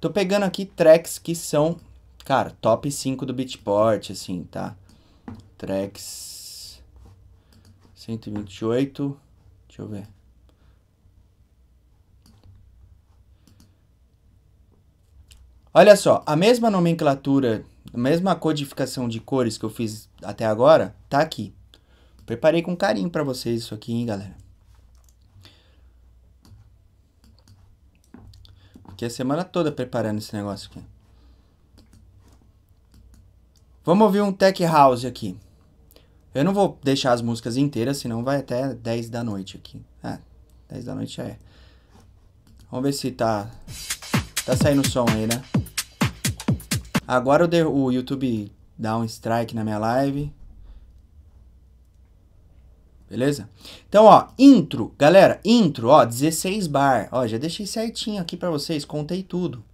Tô pegando aqui tracks que são, cara, top 5 do Beatport, assim, tá? Tracks 128. Deixa eu ver. Olha só, a mesma nomenclatura, a mesma codificação de cores que eu fiz até agora, tá aqui. Preparei com carinho para vocês isso aqui, hein, galera. Fiquei a semana toda preparando esse negócio aqui. Vamos ouvir um tech house aqui. Eu não vou deixar as músicas inteiras, senão vai até 10 da noite aqui. É, ah, 10 da noite já é. Vamos ver se tá. Tá saindo som aí, né? Agora o YouTube dá um strike na minha live beleza? Então, ó, intro, galera, intro, ó, 16 bar. Ó, já deixei certinho aqui para vocês, contei tudo.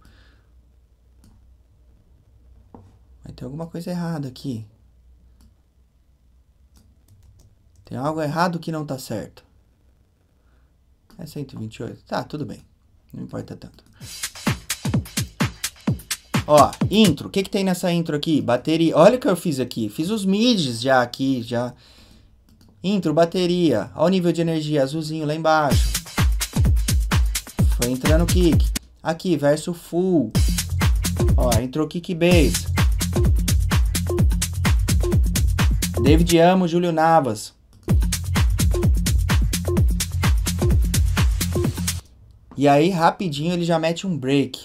Vai ter alguma coisa errada aqui. Tem algo errado que não tá certo. É 128. Tá, tudo bem. Não importa tanto. Ó, intro. O que que tem nessa intro aqui? Bateria. Olha o que eu fiz aqui. Fiz os mids já aqui, já Intro, bateria. Olha o nível de energia azulzinho lá embaixo. Foi entrando kick. Aqui, verso full. Ó, entrou kick bass. David Amo, Júlio Navas. E aí, rapidinho, ele já mete um break.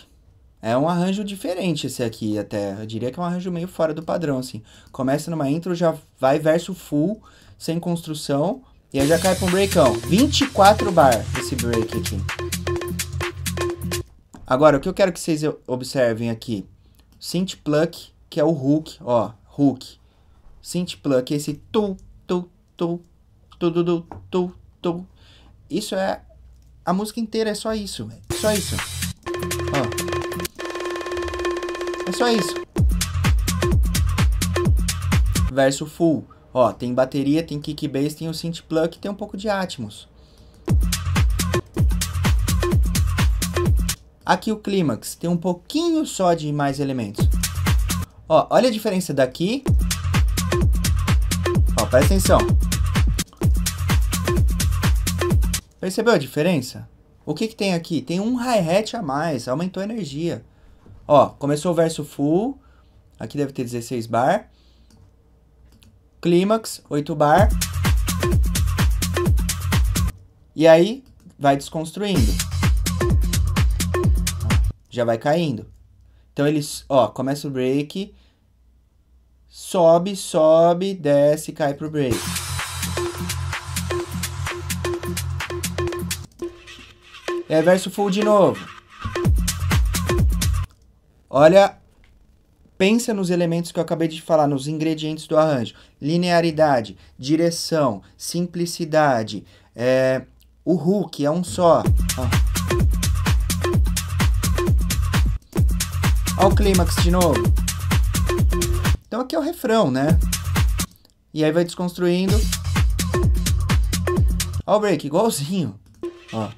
É um arranjo diferente esse aqui, até. Eu diria que é um arranjo meio fora do padrão, assim. Começa numa intro, já vai verso full sem construção. E aí já cai para um breakão. 24 bar esse break aqui. Agora, o que eu quero que vocês observem aqui? Synth pluck, que é o hook, ó, hook. Synth pluck, esse tu, tu, tu, tu, tu, tu, tu, tu. Isso é... A música inteira é só isso, Só isso. Ó. É só isso. Verso full. Ó, tem bateria, tem kick bass, tem o synth plug, tem um pouco de Atmos. Aqui o clímax tem um pouquinho só de mais elementos. Ó, olha a diferença daqui. Ó, presta atenção. Percebeu a diferença? O que, que tem aqui? Tem um hi-hat a mais, aumentou a energia. Ó, começou o verso full, aqui deve ter 16 bar. Clímax, 8 bar. E aí vai desconstruindo. Já vai caindo. Então eles, ó, começa o break, sobe, sobe, desce, cai pro break. É verso full de novo. Olha Pensa nos elementos que eu acabei de falar, nos ingredientes do arranjo: linearidade, direção, simplicidade. É, o hook é um só. Ó. o clímax de novo. Então aqui é o refrão, né? E aí vai desconstruindo. o break, igualzinho. Ó.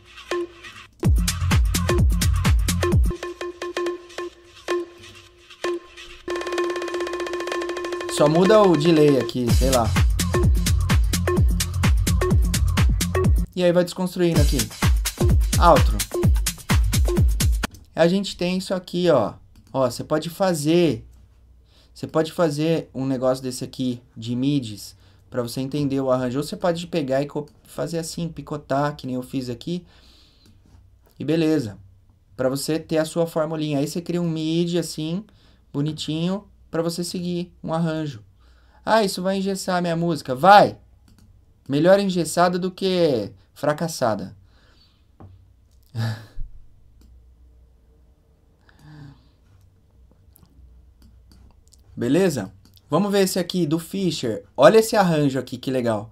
Só muda o delay aqui, sei lá. E aí vai desconstruindo aqui. Outro. A gente tem isso aqui, ó. Ó, você pode fazer. Você pode fazer um negócio desse aqui de midis para você entender o arranjo. Ou você pode pegar e fazer assim, picotar, que nem eu fiz aqui. E beleza. Para você ter a sua formulinha. Aí você cria um mid assim, bonitinho, para você seguir um arranjo. Ah, isso vai engessar minha música. Vai! Melhor engessada do que fracassada. Beleza? Vamos ver esse aqui do Fischer. Olha esse arranjo aqui, que legal.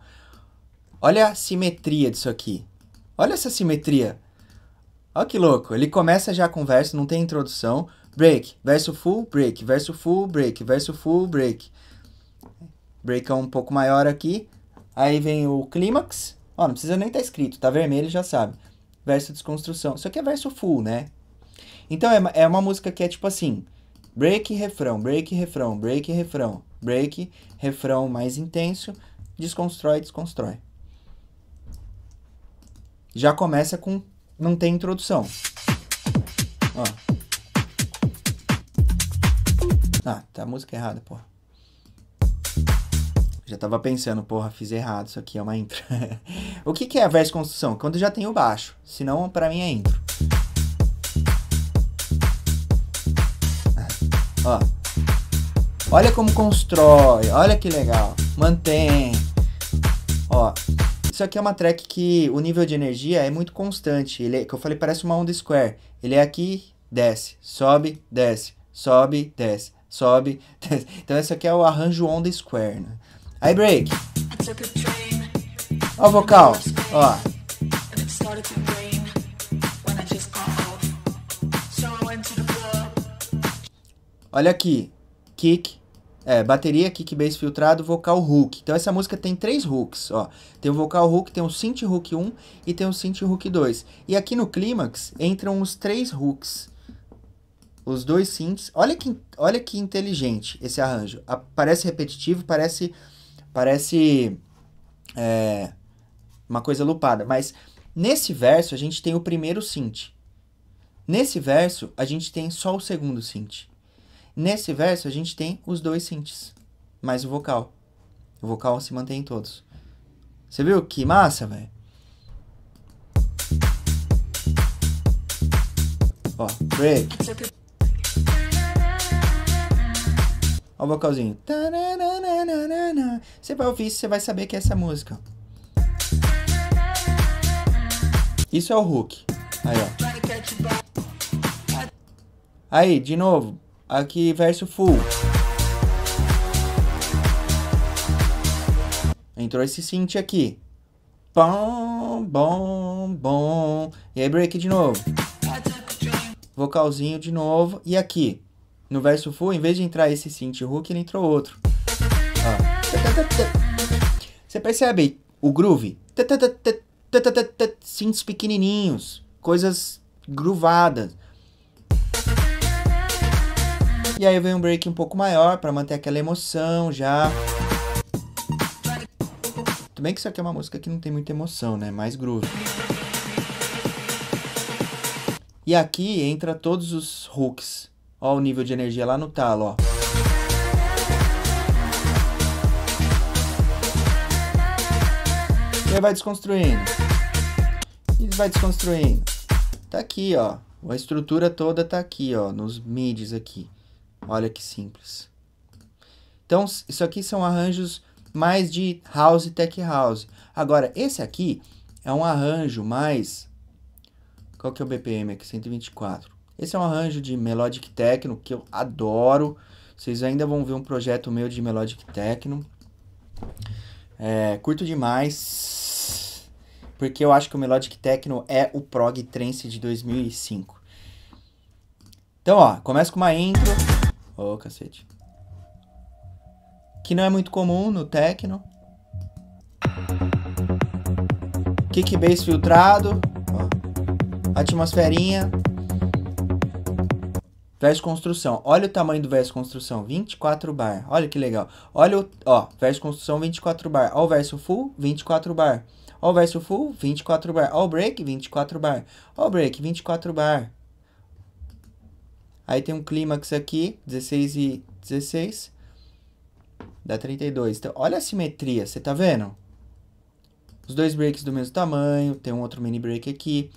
Olha a simetria disso aqui. Olha essa simetria. Olha que louco. Ele começa já a conversa, não tem introdução break, verso full, break, verso full, break, verso full, break. Break é um pouco maior aqui. Aí vem o clímax. Ó, não precisa nem estar tá escrito, tá vermelho, já sabe. Verso desconstrução. Isso aqui é verso full, né? Então é, é uma música que é tipo assim: break, refrão, break, refrão, break, refrão, break, refrão mais intenso, desconstrói, desconstrói. Já começa com. Não tem introdução. Ó. Ah, tá a música errada, porra. Já tava pensando, porra, fiz errado, isso aqui é uma intro. o que, que é a verso construção? Quando já tem o baixo, senão para mim é intro. Ah, ó. Olha como constrói, olha que legal. Mantém. Ó. Isso aqui é uma track que o nível de energia é muito constante. Ele é, que eu falei, parece uma onda square. Ele é aqui, desce, sobe, desce, sobe, desce sobe. Então esse aqui é o arranjo on the square, né? Aí break. Ó o vocal, ó. Olha aqui, kick, é, bateria, kick bass filtrado, vocal hook. Então essa música tem três hooks, ó. Tem o vocal hook, tem o synth hook 1 e tem o synth hook 2. E aqui no clímax entram os três hooks. Os dois synths. Olha que, olha que inteligente esse arranjo. A, parece repetitivo, parece. Parece. É, uma coisa lupada. Mas nesse verso a gente tem o primeiro synth. Nesse verso a gente tem só o segundo synth. Nesse verso a gente tem os dois synths, mais o vocal. O vocal se mantém em todos. Você viu que massa, velho? Ó, break. Olha o vocalzinho. Você vai ouvir isso, você vai saber que é essa música. Isso é o hook. Aí, ó. Aí, de novo. Aqui, verso full. Entrou esse synth aqui. Bom, bom, bom. E aí, break de novo. Vocalzinho de novo. E aqui. No verso full, em vez de entrar esse synth hook, ele entrou outro. Ó. Você percebe o groove? Synths pequenininhos, coisas groovadas. E aí vem um break um pouco maior para manter aquela emoção já. Tudo bem que isso aqui é uma música que não tem muita emoção, né? Mais groove. E aqui entra todos os hooks Ó o nível de energia lá no talo, ó. E aí vai desconstruindo. E vai desconstruindo. Tá aqui, ó. A estrutura toda tá aqui, ó. Nos midis aqui. Olha que simples. Então, isso aqui são arranjos mais de house tech house. Agora, esse aqui é um arranjo mais... Qual que é o BPM aqui? 124. Esse é um arranjo de melodic techno que eu adoro. Vocês ainda vão ver um projeto meu de melodic techno. É, curto demais, porque eu acho que o melodic techno é o prog trance de 2005. Então, ó, começa com uma intro. Ô, oh, cacete. Que não é muito comum no techno. Kick bass filtrado. Ó. Atmosferinha. Verso construção. Olha o tamanho do verso construção, 24 bar. Olha que legal. Olha o, ó, verso construção 24 bar. Ó o verso full, 24 bar. Ó o verso full, 24 bar. Ó o break, 24 bar. Ó o break, 24 bar. Aí tem um clímax aqui, 16 e 16 dá 32. Então, olha a simetria, você tá vendo? Os dois breaks do mesmo tamanho, tem um outro mini break aqui.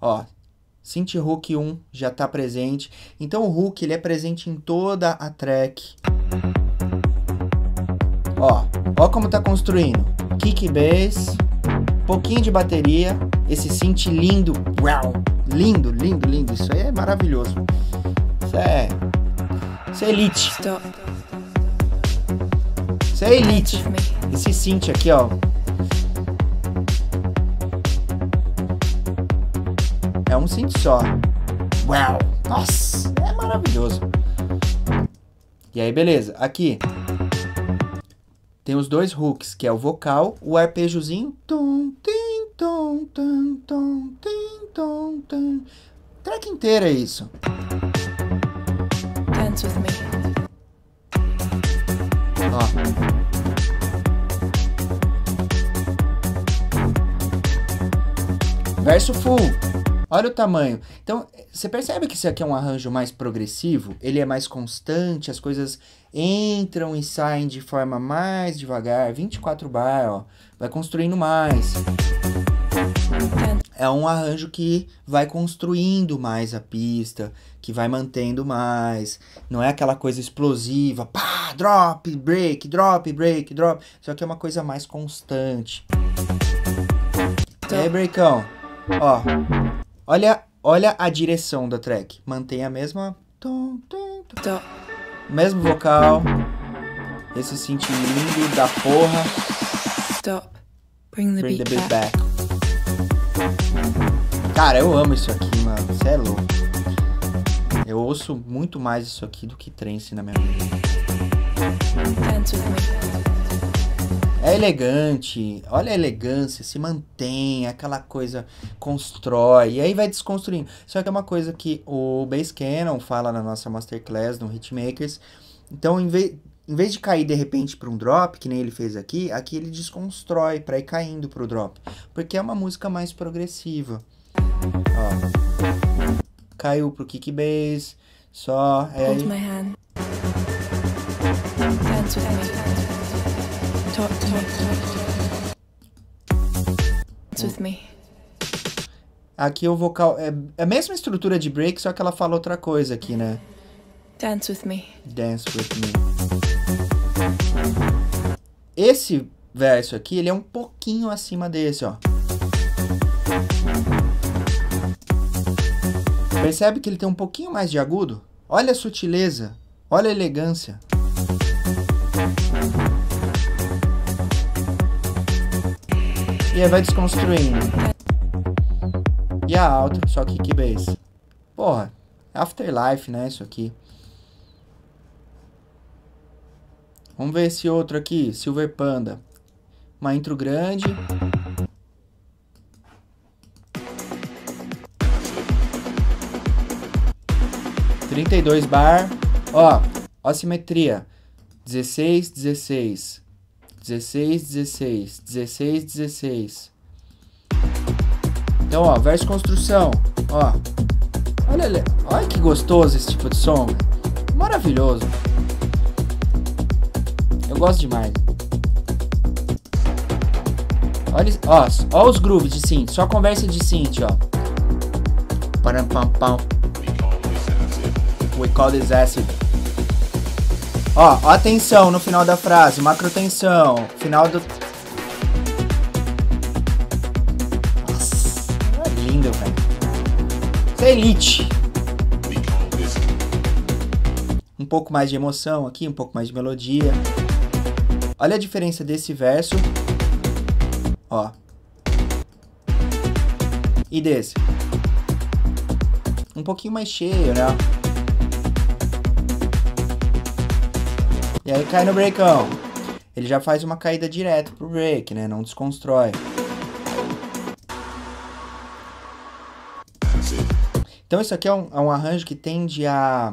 Ó, Synth Hook 1 já está presente. Então o hook ele é presente em toda a track. Ó, ó como tá construindo. Kick bass, pouquinho de bateria, esse synth lindo. Uau, lindo, lindo, lindo. Isso aí é maravilhoso. Isso é Isso é elite. Isso é elite. Esse synth aqui, ó. É um cinto só. Uau! Nossa, é maravilhoso. E aí, beleza. Aqui tem os dois hooks, que é o vocal, o arpejozinho. Tum, tim, tum, tim, tum. Track inteira é isso. Dance with me. Ó. verso full. Olha o tamanho. Então, você percebe que isso aqui é um arranjo mais progressivo? Ele é mais constante, as coisas entram e saem de forma mais devagar. 24 bar, ó. Vai construindo mais. É um arranjo que vai construindo mais a pista, que vai mantendo mais. Não é aquela coisa explosiva, pá, drop, break, drop, break, drop. Só que é uma coisa mais constante. E então aí, breakão? Ó, Olha, olha a direção da track. Mantém a mesma. Mesmo vocal. Esse sentido lindo da porra. Stop. Bring the, Bring beat, the beat back. back. Cara, eu amo isso aqui, mano. Você é louco. Eu ouço muito mais isso aqui do que trance na minha vida. Dance with me. É elegante, olha a elegância, se mantém, aquela coisa constrói, e aí vai desconstruindo. Só que é uma coisa que o Bass Cannon fala na nossa masterclass no Hitmakers. Então, em vez, em vez de cair de repente para um drop, que nem ele fez aqui, aqui ele desconstrói para ir caindo para o drop, porque é uma música mais progressiva. Ó. Caiu o kick bass, só. É... Hold my hand. Dance with me. Talk to me. It's with me. Aqui o vocal é, é a mesma estrutura de break, só que ela fala outra coisa aqui, né? Dance with me. Dance with me. Esse verso aqui, ele é um pouquinho acima desse, ó. Percebe que ele tem um pouquinho mais de agudo? Olha a sutileza, olha a elegância. E aí vai desconstruindo. E a é alta, só que que base? Porra, é Afterlife, né? Isso aqui. Vamos ver esse outro aqui, Silver Panda. Uma intro grande. Trinta e dois bar. Ó, ó a simetria. 16, 16. 16, 16, 16, 16. Então, ó, verso construção, ó. Olha, olha que gostoso esse tipo de som. Maravilhoso. Eu gosto demais. Olha, ó, ó os grooves de synth, só conversa de synth, ó. Param pam pam. We call this acid. Ó, atenção no final da frase, tensão final do. Nossa, é lindo, velho. Isso é elite. Um pouco mais de emoção aqui, um pouco mais de melodia. Olha a diferença desse verso. Ó. E desse. Um pouquinho mais cheio, né? E aí cai no breakão. Ele já faz uma caída direto pro break, né? Não desconstrói. Então isso aqui é um, é um arranjo que tende a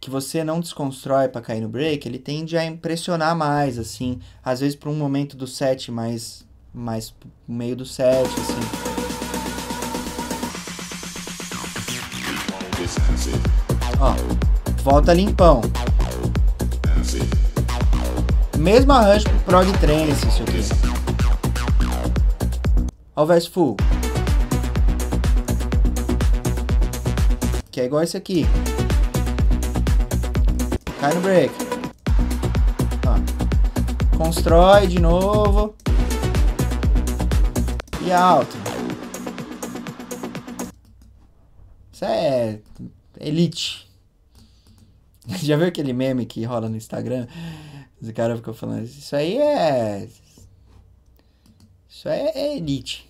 que você não desconstrói para cair no break, ele tende a impressionar mais, assim, às vezes para um momento do set mais mais meio do set, assim. Ó, volta limpão. Mesmo arranjo pro prog trance, isso aqui. Ó o verso full. Que é igual esse aqui. Cai no break. Ó. Constrói de novo. E é alto. Isso é elite. Já viu aquele meme que rola no Instagram? Os caras ficam falando, isso aí é. Isso aí é elite.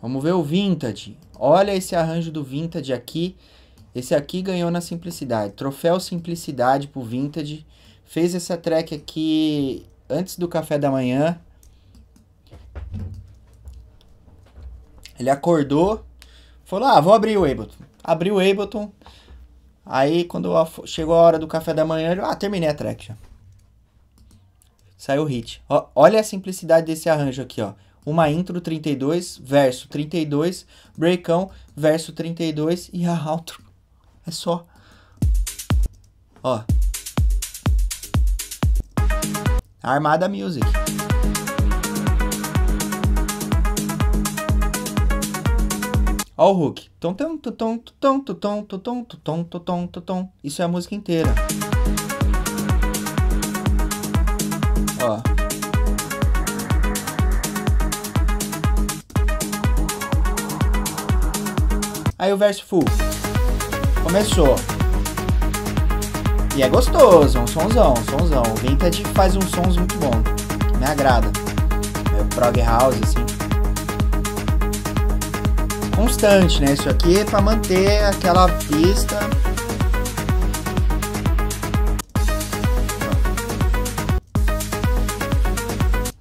Vamos ver o vintage. Olha esse arranjo do vintage aqui. Esse aqui ganhou na simplicidade. Troféu simplicidade pro vintage. Fez essa track aqui antes do café da manhã. Ele acordou, falou: "Ah, vou abrir o Ableton". Abriu o Ableton. Aí, quando chegou a hora do café da manhã, eu, ah, terminei a track já. Saiu o hit. Ó, olha a simplicidade desse arranjo aqui, ó. Uma intro 32, verso 32, breakão, verso 32 e a outro. É só. Ó. Armada Music. Ó o Hulk. Isso é a música inteira. Ó. Aí o verso full. Começou. E é gostoso, é um sonzão, um sonzão. O Vintage faz uns sons muito bons. Me agrada. Meu prog house, assim, constante, né? Isso aqui é para manter aquela pista.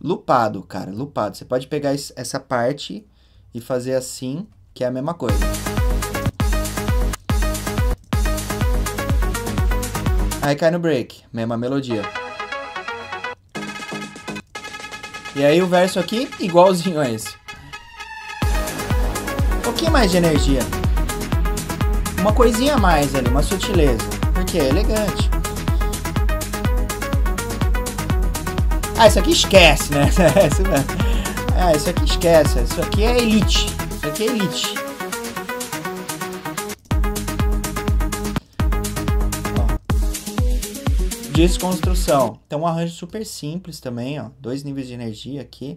Lupado, cara, lupado. Você pode pegar essa parte e fazer assim, que é a mesma coisa. Aí cai no break, mesma melodia. E aí o verso aqui, igualzinho a esse pouquinho mais de energia. Uma coisinha a mais ali, uma sutileza. Porque é elegante. Ah, isso aqui esquece, né? É isso ah, isso aqui esquece. Isso aqui é elite. Isso aqui é elite. Desconstrução. Então, um arranjo super simples também, ó. Dois níveis de energia aqui.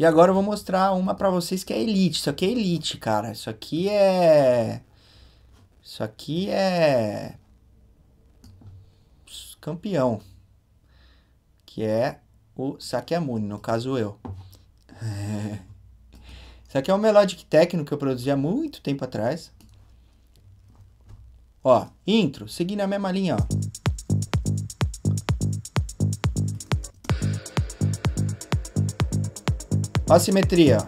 E agora eu vou mostrar uma para vocês que é elite. Isso aqui é elite, cara. Isso aqui é... Isso aqui é... Campeão. Que é o Sakyamuni, no caso eu. Isso aqui é um Melodic Techno que eu produzi há muito tempo atrás. Ó, intro, seguindo a mesma linha, ó. Assimetria.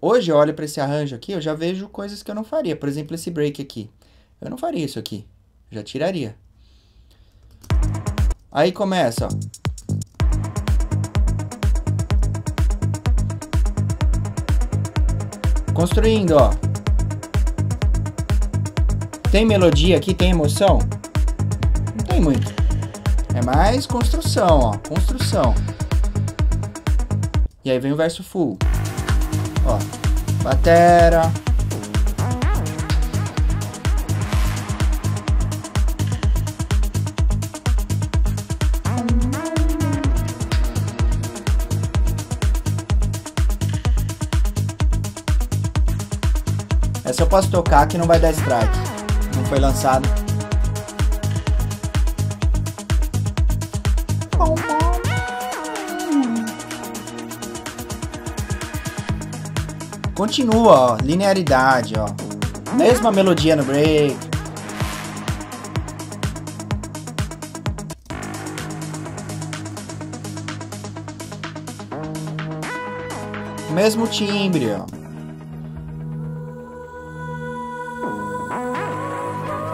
Hoje eu olho para esse arranjo aqui, eu já vejo coisas que eu não faria. Por exemplo, esse break aqui. Eu não faria isso aqui. Já tiraria. Aí começa, ó. Construindo, ó. Tem melodia aqui, tem emoção? Não tem muito. É mais construção, ó. Construção. E aí vem o verso full. Ó. Batera. É, Essa eu posso tocar que não vai dar strike. Não foi lançado. Bom, bom. Continua, ó, linearidade, ó. Mesma melodia no break. Mesmo timbre, ó.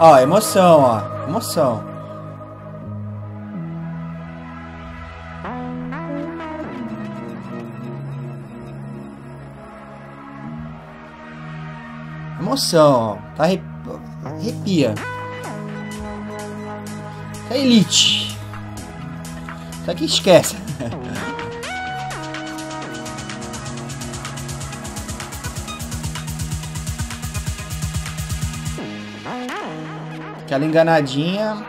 Ó, emoção, ó. Emoção. animação, tá? Arrepia. Tá elite. Isso aqui esquece. Aquela enganadinha.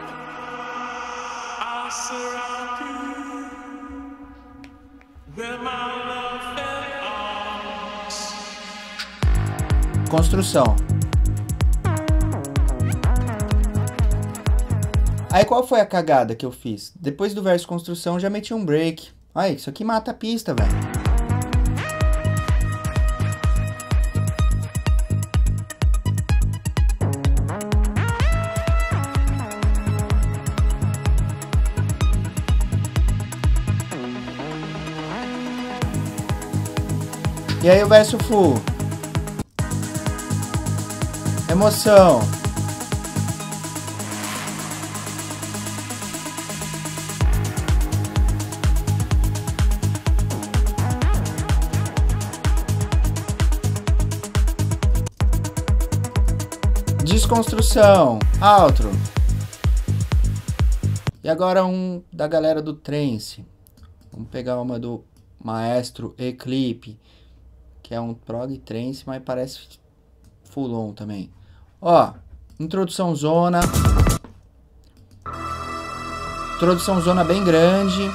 Construção. Aí qual foi a cagada que eu fiz? Depois do verso construção já meti um break. Olha, isso aqui mata a pista, velho. E aí o verso full. Emoção. Construção, Outro. E agora um da galera do trance. Vamos pegar uma do Maestro Eclipse, que é um prog trance, mas parece full on também. Ó, introdução zona. Introdução zona bem grande.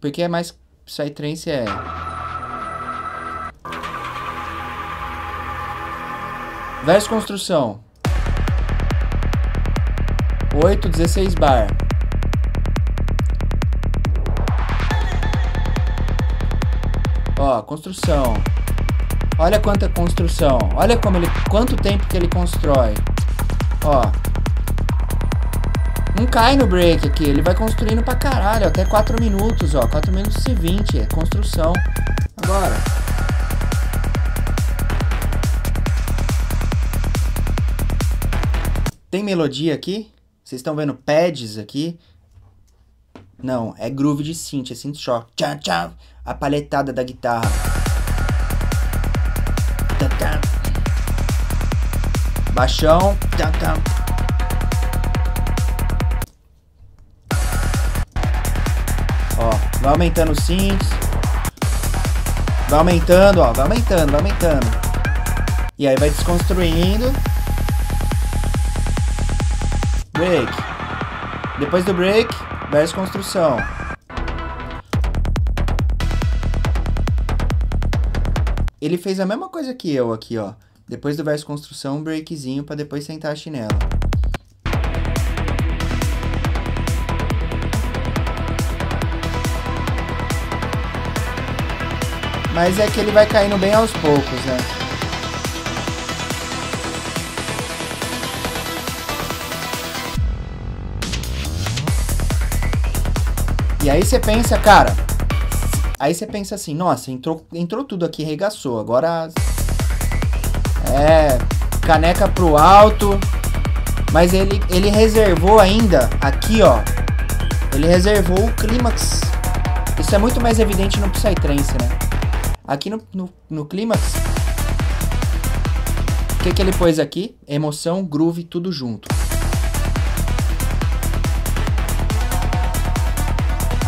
Porque é mais Psytrance é Verso construção. 8, 16 bar. Ó, construção. Olha quanta construção. Olha como ele quanto tempo que ele constrói. Ó. Não cai no break aqui, ele vai construindo pra caralho, até 4 minutos, ó, 4 minutos e 20, é construção. Agora, Tem melodia aqui? Vocês estão vendo pads aqui? Não, é groove de synth, é synth shock. Tchá, a paletada da guitarra. Baixão. Ó, vai aumentando os synths. Vai aumentando, ó, vai aumentando, vai aumentando. E aí vai desconstruindo. Break. Depois do break, verso construção. Ele fez a mesma coisa que eu aqui, ó. Depois do verso construção, um breakzinho para depois sentar a chinela. Mas é que ele vai caindo bem aos poucos, né? E aí você pensa, cara. Aí você pensa assim, nossa, entrou, entrou tudo aqui, regaçou. Agora. É. Caneca pro alto. Mas ele, ele reservou ainda, aqui ó. Ele reservou o clímax. Isso é muito mais evidente no Psytrance, né? Aqui no, no, no clímax. O que, que ele pôs aqui? Emoção, groove, tudo junto.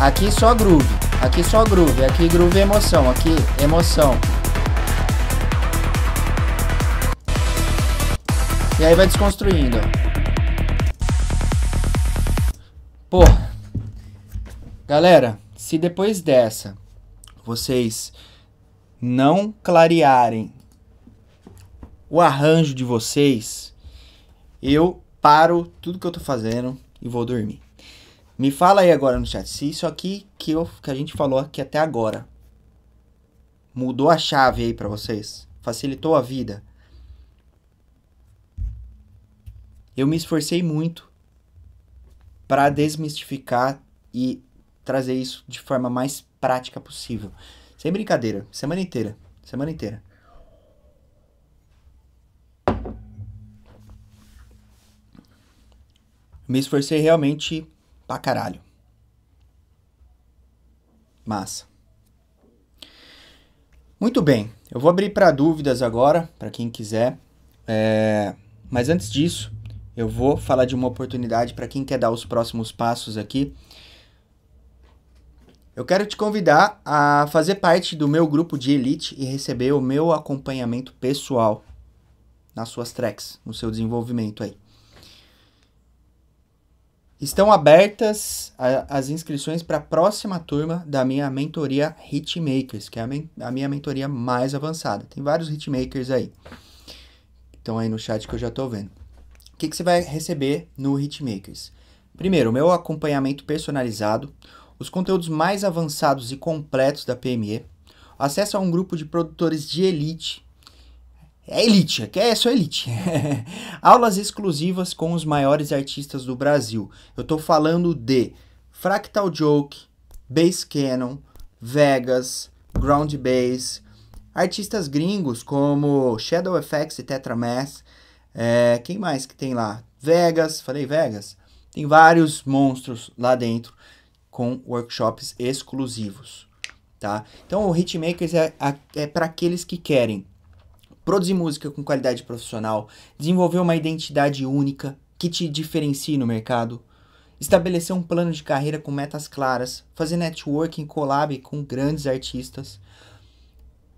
Aqui só groove, aqui só groove, aqui groove é emoção, aqui emoção. E aí vai desconstruindo. Pô, galera, se depois dessa vocês não clarearem o arranjo de vocês, eu paro tudo que eu tô fazendo e vou dormir. Me fala aí agora no chat se isso aqui que, eu, que a gente falou aqui até agora mudou a chave aí para vocês, facilitou a vida. Eu me esforcei muito para desmistificar e trazer isso de forma mais prática possível. Sem brincadeira, semana inteira, semana inteira. Me esforcei realmente pra caralho. Massa. Muito bem, eu vou abrir para dúvidas agora, para quem quiser. É... Mas antes disso, eu vou falar de uma oportunidade para quem quer dar os próximos passos aqui. Eu quero te convidar a fazer parte do meu grupo de elite e receber o meu acompanhamento pessoal nas suas tracks, no seu desenvolvimento aí. Estão abertas a, as inscrições para a próxima turma da minha mentoria Hitmakers, que é a, men a minha mentoria mais avançada. Tem vários Hitmakers aí. Estão aí no chat que eu já estou vendo. O que, que você vai receber no Hitmakers? Primeiro, meu acompanhamento personalizado, os conteúdos mais avançados e completos da PME, acesso a um grupo de produtores de elite é elite, aqui é só elite. Aulas exclusivas com os maiores artistas do Brasil. Eu tô falando de Fractal Joke, Bass Cannon, Vegas, Ground Bass, artistas gringos como Shadow FX e Tetramass. É, quem mais que tem lá? Vegas, falei Vegas. Tem vários monstros lá dentro com workshops exclusivos, tá? Então o Hitmakers é, é para aqueles que querem produzir música com qualidade profissional, desenvolver uma identidade única que te diferencie no mercado, estabelecer um plano de carreira com metas claras, fazer networking, collab com grandes artistas,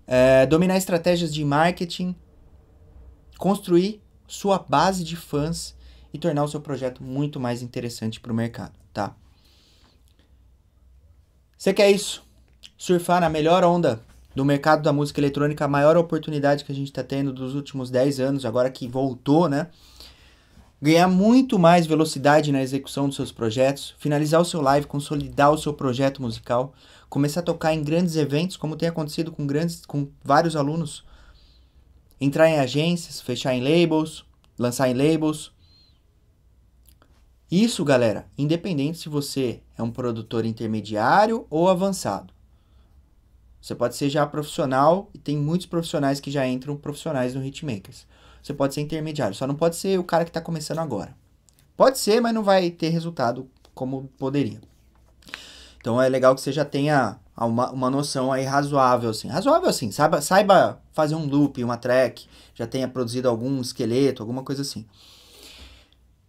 é, dominar estratégias de marketing, construir sua base de fãs e tornar o seu projeto muito mais interessante para o mercado, tá? Você quer isso? Surfar na melhor onda no mercado da música eletrônica, a maior oportunidade que a gente está tendo dos últimos 10 anos, agora que voltou, né? Ganhar muito mais velocidade na execução dos seus projetos, finalizar o seu live, consolidar o seu projeto musical, começar a tocar em grandes eventos, como tem acontecido com, grandes, com vários alunos, entrar em agências, fechar em labels, lançar em labels, isso, galera, independente se você é um produtor intermediário ou avançado. Você pode ser já profissional, e tem muitos profissionais que já entram profissionais no hitmakers. Você pode ser intermediário, só não pode ser o cara que está começando agora. Pode ser, mas não vai ter resultado como poderia. Então é legal que você já tenha uma, uma noção aí razoável, assim. Razoável, assim, saiba, saiba fazer um loop, uma track, já tenha produzido algum esqueleto, alguma coisa assim.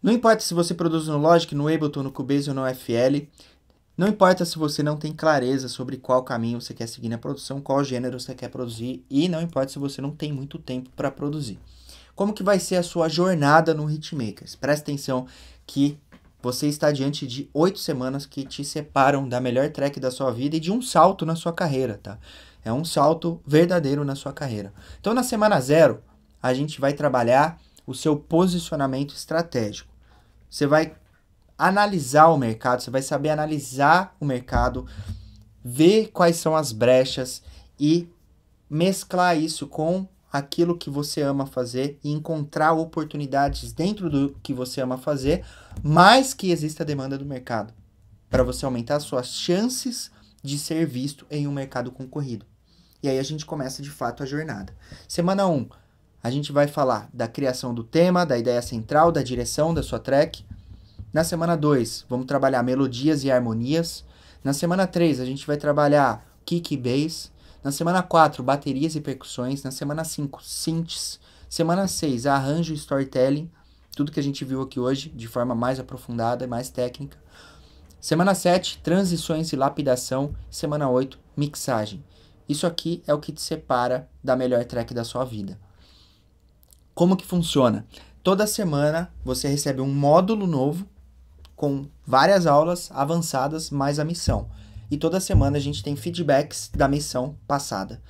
Não importa se você produz no Logic, no Ableton, no Cubase ou no FL, não importa se você não tem clareza sobre qual caminho você quer seguir na produção, qual gênero você quer produzir e não importa se você não tem muito tempo para produzir. Como que vai ser a sua jornada no Hitmakers? Presta atenção que você está diante de oito semanas que te separam da melhor track da sua vida e de um salto na sua carreira, tá? É um salto verdadeiro na sua carreira. Então, na semana zero, a gente vai trabalhar o seu posicionamento estratégico. Você vai analisar o mercado, você vai saber analisar o mercado, ver quais são as brechas e mesclar isso com aquilo que você ama fazer e encontrar oportunidades dentro do que você ama fazer, mais que exista a demanda do mercado, para você aumentar suas chances de ser visto em um mercado concorrido. E aí a gente começa de fato a jornada. Semana 1, um, a gente vai falar da criação do tema, da ideia central, da direção da sua track, na semana 2, vamos trabalhar melodias e harmonias. Na semana 3, a gente vai trabalhar kick e bass. Na semana 4, baterias e percussões. Na semana 5, synths. Semana 6, arranjo e storytelling. Tudo que a gente viu aqui hoje de forma mais aprofundada e mais técnica. Semana 7, transições e lapidação. Semana 8, mixagem. Isso aqui é o que te separa da melhor track da sua vida. Como que funciona? Toda semana você recebe um módulo novo com várias aulas avançadas mais a missão. E toda semana a gente tem feedbacks da missão passada.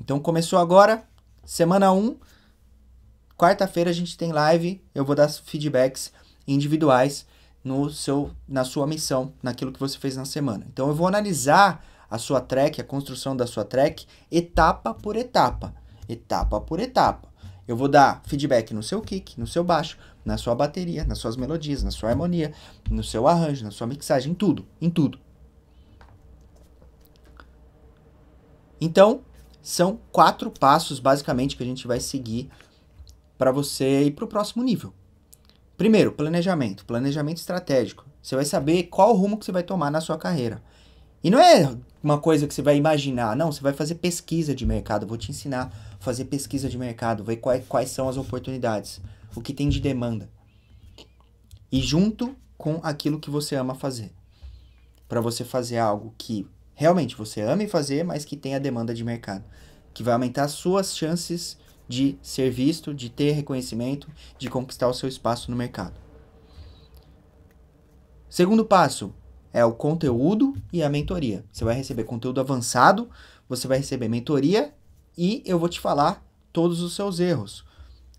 Então começou agora, semana 1. Um, Quarta-feira a gente tem live, eu vou dar feedbacks individuais no seu na sua missão, naquilo que você fez na semana. Então eu vou analisar a sua track, a construção da sua track, etapa por etapa, etapa por etapa. Eu vou dar feedback no seu kick, no seu baixo, na sua bateria, nas suas melodias, na sua harmonia, no seu arranjo, na sua mixagem, em tudo, em tudo. Então, são quatro passos basicamente que a gente vai seguir para você ir para o próximo nível. Primeiro, planejamento, planejamento estratégico. Você vai saber qual o rumo que você vai tomar na sua carreira. E não é uma coisa que você vai imaginar, não, você vai fazer pesquisa de mercado, vou te ensinar a fazer pesquisa de mercado, ver quais, quais são as oportunidades o que tem de demanda. E junto com aquilo que você ama fazer. Para você fazer algo que realmente você ama fazer, mas que tem a demanda de mercado, que vai aumentar suas chances de ser visto, de ter reconhecimento, de conquistar o seu espaço no mercado. Segundo passo é o conteúdo e a mentoria. Você vai receber conteúdo avançado, você vai receber mentoria e eu vou te falar todos os seus erros,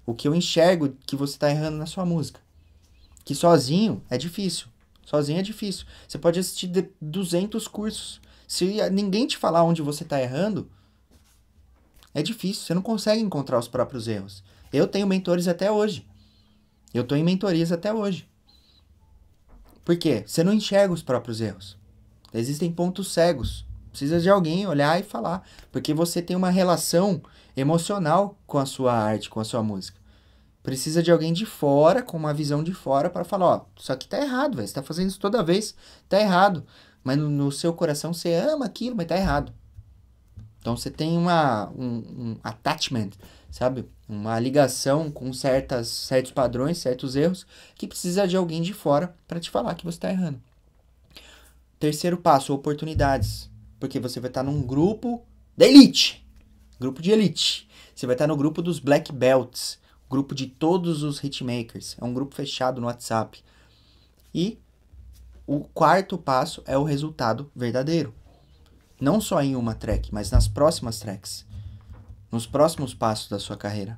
o que eu enxergo que você está errando na sua música. Que sozinho é difícil. Sozinho é difícil. Você pode assistir 200 cursos. Se ninguém te falar onde você está errando, é difícil. Você não consegue encontrar os próprios erros. Eu tenho mentores até hoje. Eu estou em mentorias até hoje. Por quê? Você não enxerga os próprios erros. Existem pontos cegos. Precisa de alguém olhar e falar. Porque você tem uma relação emocional com a sua arte, com a sua música. Precisa de alguém de fora, com uma visão de fora, para falar: ó, isso aqui tá errado, velho. Você tá fazendo isso toda vez, tá errado. Mas no, no, seu coração você ama aquilo, mas tá errado. Então você tem uma, um, um attachment, sabe? Uma ligação com certas, certos padrões, certos erros, que precisa de alguém de fora para te falar que você tá errando. Terceiro passo, oportunidades. Porque você vai estar tá num grupo da elite Grupo de elite. Você vai estar no grupo dos Black Belts, grupo de todos os hitmakers. É um grupo fechado no WhatsApp. E o quarto passo é o resultado verdadeiro. Não só em uma track, mas nas próximas tracks. Nos próximos passos da sua carreira.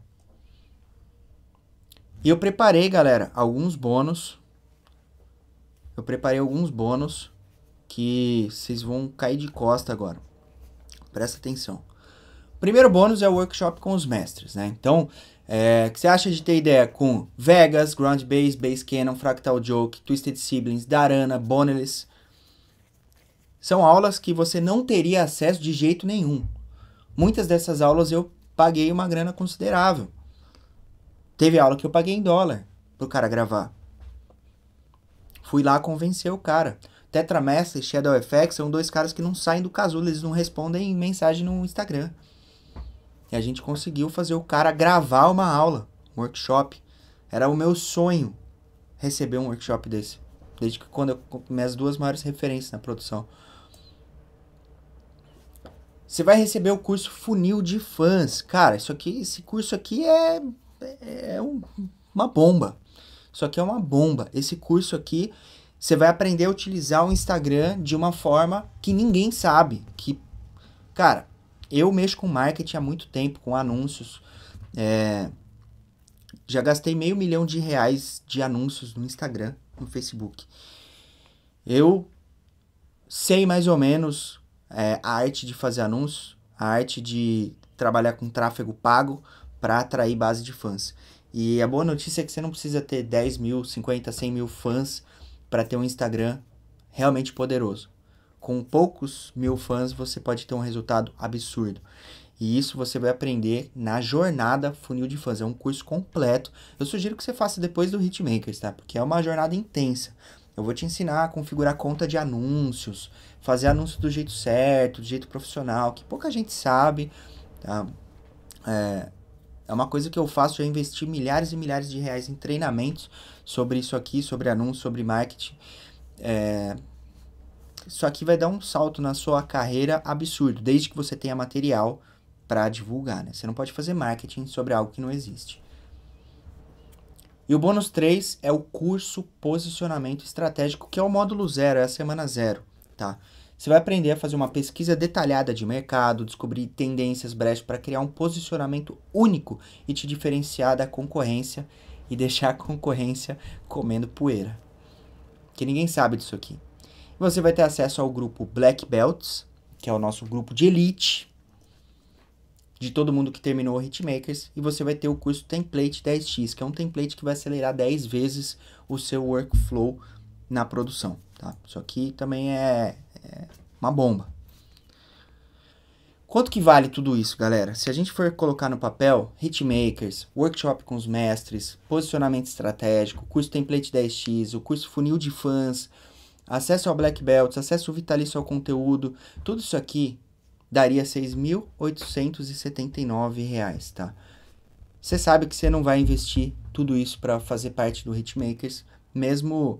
E eu preparei, galera, alguns bônus. Eu preparei alguns bônus que vocês vão cair de costa agora. Presta atenção. Primeiro bônus é o workshop com os mestres, né? Então, é, que você acha de ter ideia com Vegas, Ground Base, Base Cannon, Fractal Joke, Twisted Siblings, Darana, Boneless. São aulas que você não teria acesso de jeito nenhum. Muitas dessas aulas eu paguei uma grana considerável. Teve aula que eu paguei em dólar pro cara gravar. Fui lá convencer o cara. Tetra Master e Shadow FX são dois caras que não saem do casulo, eles não respondem mensagem no Instagram. E a gente conseguiu fazer o cara gravar uma aula, um workshop. Era o meu sonho receber um workshop desse. Desde que quando eu, minhas duas maiores referências na produção. Você vai receber o curso Funil de Fãs. Cara, isso aqui, esse curso aqui é, é, é um, uma bomba. Isso aqui é uma bomba. Esse curso aqui, você vai aprender a utilizar o Instagram de uma forma que ninguém sabe. Que, cara, eu mexo com marketing há muito tempo, com anúncios. É, já gastei meio milhão de reais de anúncios no Instagram, no Facebook. Eu sei mais ou menos é, a arte de fazer anúncios, a arte de trabalhar com tráfego pago para atrair base de fãs. E a boa notícia é que você não precisa ter 10 mil, 50, 100 mil fãs para ter um Instagram realmente poderoso com poucos mil fãs você pode ter um resultado absurdo. E isso você vai aprender na jornada Funil de Fãs. É um curso completo. Eu sugiro que você faça depois do Hitmakers, tá? Porque é uma jornada intensa. Eu vou te ensinar a configurar conta de anúncios, fazer anúncio do jeito certo, do jeito profissional, que pouca gente sabe. Tá? É, é uma coisa que eu faço, já investi milhares e milhares de reais em treinamentos sobre isso aqui, sobre anúncio, sobre marketing. É, isso aqui vai dar um salto na sua carreira absurdo, desde que você tenha material para divulgar, né? Você não pode fazer marketing sobre algo que não existe. E o bônus 3 é o curso Posicionamento Estratégico, que é o módulo zero, é a semana zero, tá? Você vai aprender a fazer uma pesquisa detalhada de mercado, descobrir tendências, brechas para criar um posicionamento único e te diferenciar da concorrência e deixar a concorrência comendo poeira. Que ninguém sabe disso aqui. Você vai ter acesso ao grupo Black Belts, que é o nosso grupo de elite de todo mundo que terminou o Hitmakers, e você vai ter o curso Template 10x, que é um template que vai acelerar 10 vezes o seu workflow na produção, tá? Isso aqui também é, é uma bomba. Quanto que vale tudo isso, galera? Se a gente for colocar no papel, hitmakers, workshop com os mestres, posicionamento estratégico, curso template 10x, o curso funil de fãs, acesso ao Black Belt, acesso vitalício ao conteúdo, tudo isso aqui daria R$ 6.879, tá? Você sabe que você não vai investir tudo isso para fazer parte do Hitmakers, mesmo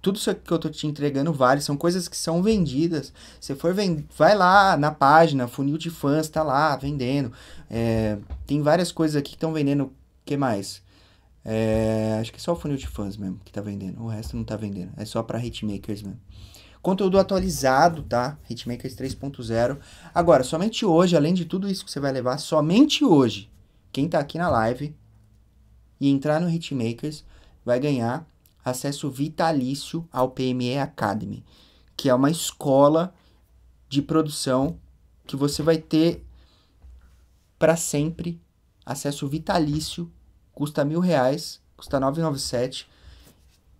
tudo isso que eu tô te entregando vale, são coisas que são vendidas. Você for vender, vai lá na página, funil de fãs tá lá vendendo. É, tem várias coisas aqui que estão vendendo, que mais? É, acho que é só o funil de fãs mesmo que tá vendendo. O resto não tá vendendo. É só para hitmakers mesmo. Conteúdo atualizado, tá? Hitmakers 3.0. Agora, somente hoje, além de tudo isso que você vai levar, somente hoje, quem tá aqui na live e entrar no Hitmakers vai ganhar acesso vitalício ao PME Academy, que é uma escola de produção que você vai ter para sempre acesso vitalício custa mil reais, custa 997.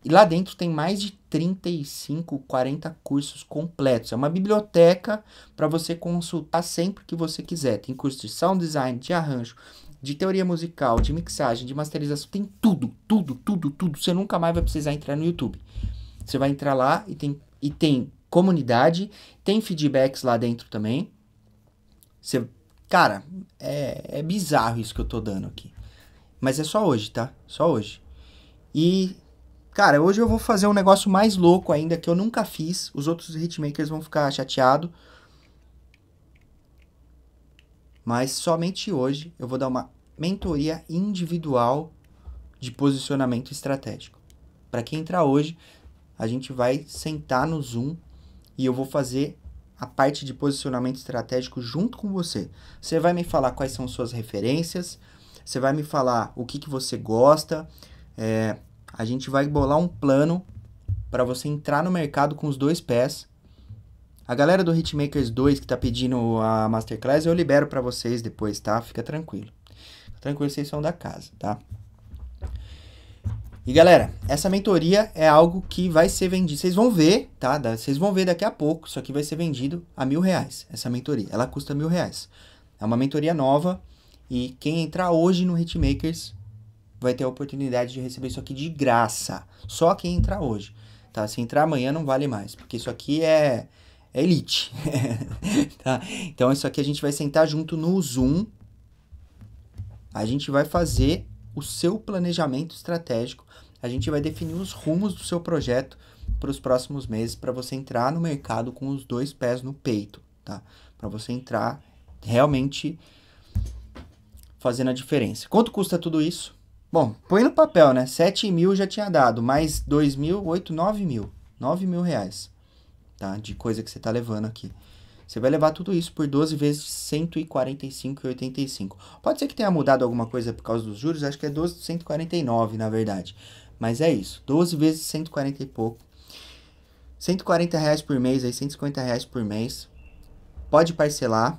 E lá dentro tem mais de 35, 40 cursos completos. É uma biblioteca para você consultar sempre que você quiser. Tem curso de sound design, de arranjo, de teoria musical, de mixagem, de masterização. Tem tudo, tudo, tudo, tudo. Você nunca mais vai precisar entrar no YouTube. Você vai entrar lá e tem, e tem comunidade, tem feedbacks lá dentro também. Você, cara, é, é bizarro isso que eu tô dando aqui. Mas é só hoje, tá? Só hoje. E, cara, hoje eu vou fazer um negócio mais louco ainda que eu nunca fiz. Os outros hitmakers vão ficar chateados. Mas somente hoje eu vou dar uma mentoria individual de posicionamento estratégico. Para quem entrar hoje, a gente vai sentar no Zoom e eu vou fazer a parte de posicionamento estratégico junto com você. Você vai me falar quais são suas referências, você vai me falar o que, que você gosta. É, a gente vai bolar um plano para você entrar no mercado com os dois pés. A galera do Hitmakers 2 que tá pedindo a Masterclass, eu libero para vocês depois, tá? Fica tranquilo. tranquilo, vocês são da casa, tá? E galera, essa mentoria é algo que vai ser vendido. Vocês vão ver, tá? Vocês vão ver daqui a pouco. Isso aqui vai ser vendido a mil reais. Essa mentoria, ela custa mil reais. É uma mentoria nova e quem entrar hoje no Hitmakers vai ter a oportunidade de receber isso aqui de graça. Só quem entrar hoje, tá? Se entrar amanhã não vale mais, porque isso aqui é, é elite, tá? Então isso aqui a gente vai sentar junto no Zoom. A gente vai fazer o seu planejamento estratégico. A gente vai definir os rumos do seu projeto para os próximos meses para você entrar no mercado com os dois pés no peito, tá? Para você entrar realmente fazendo a diferença. Quanto custa tudo isso? Bom, põe no papel, né? 7 mil já tinha dado, mais 2 mil, 8, 9 mil. 9 mil reais, tá? De coisa que você tá levando aqui. Você vai levar tudo isso por 12 vezes 145,85. Pode ser que tenha mudado alguma coisa por causa dos juros, acho que é 12, 149, na verdade. Mas é isso, 12 vezes 140 e pouco. 140 reais por mês, aí 150 reais por mês. Pode parcelar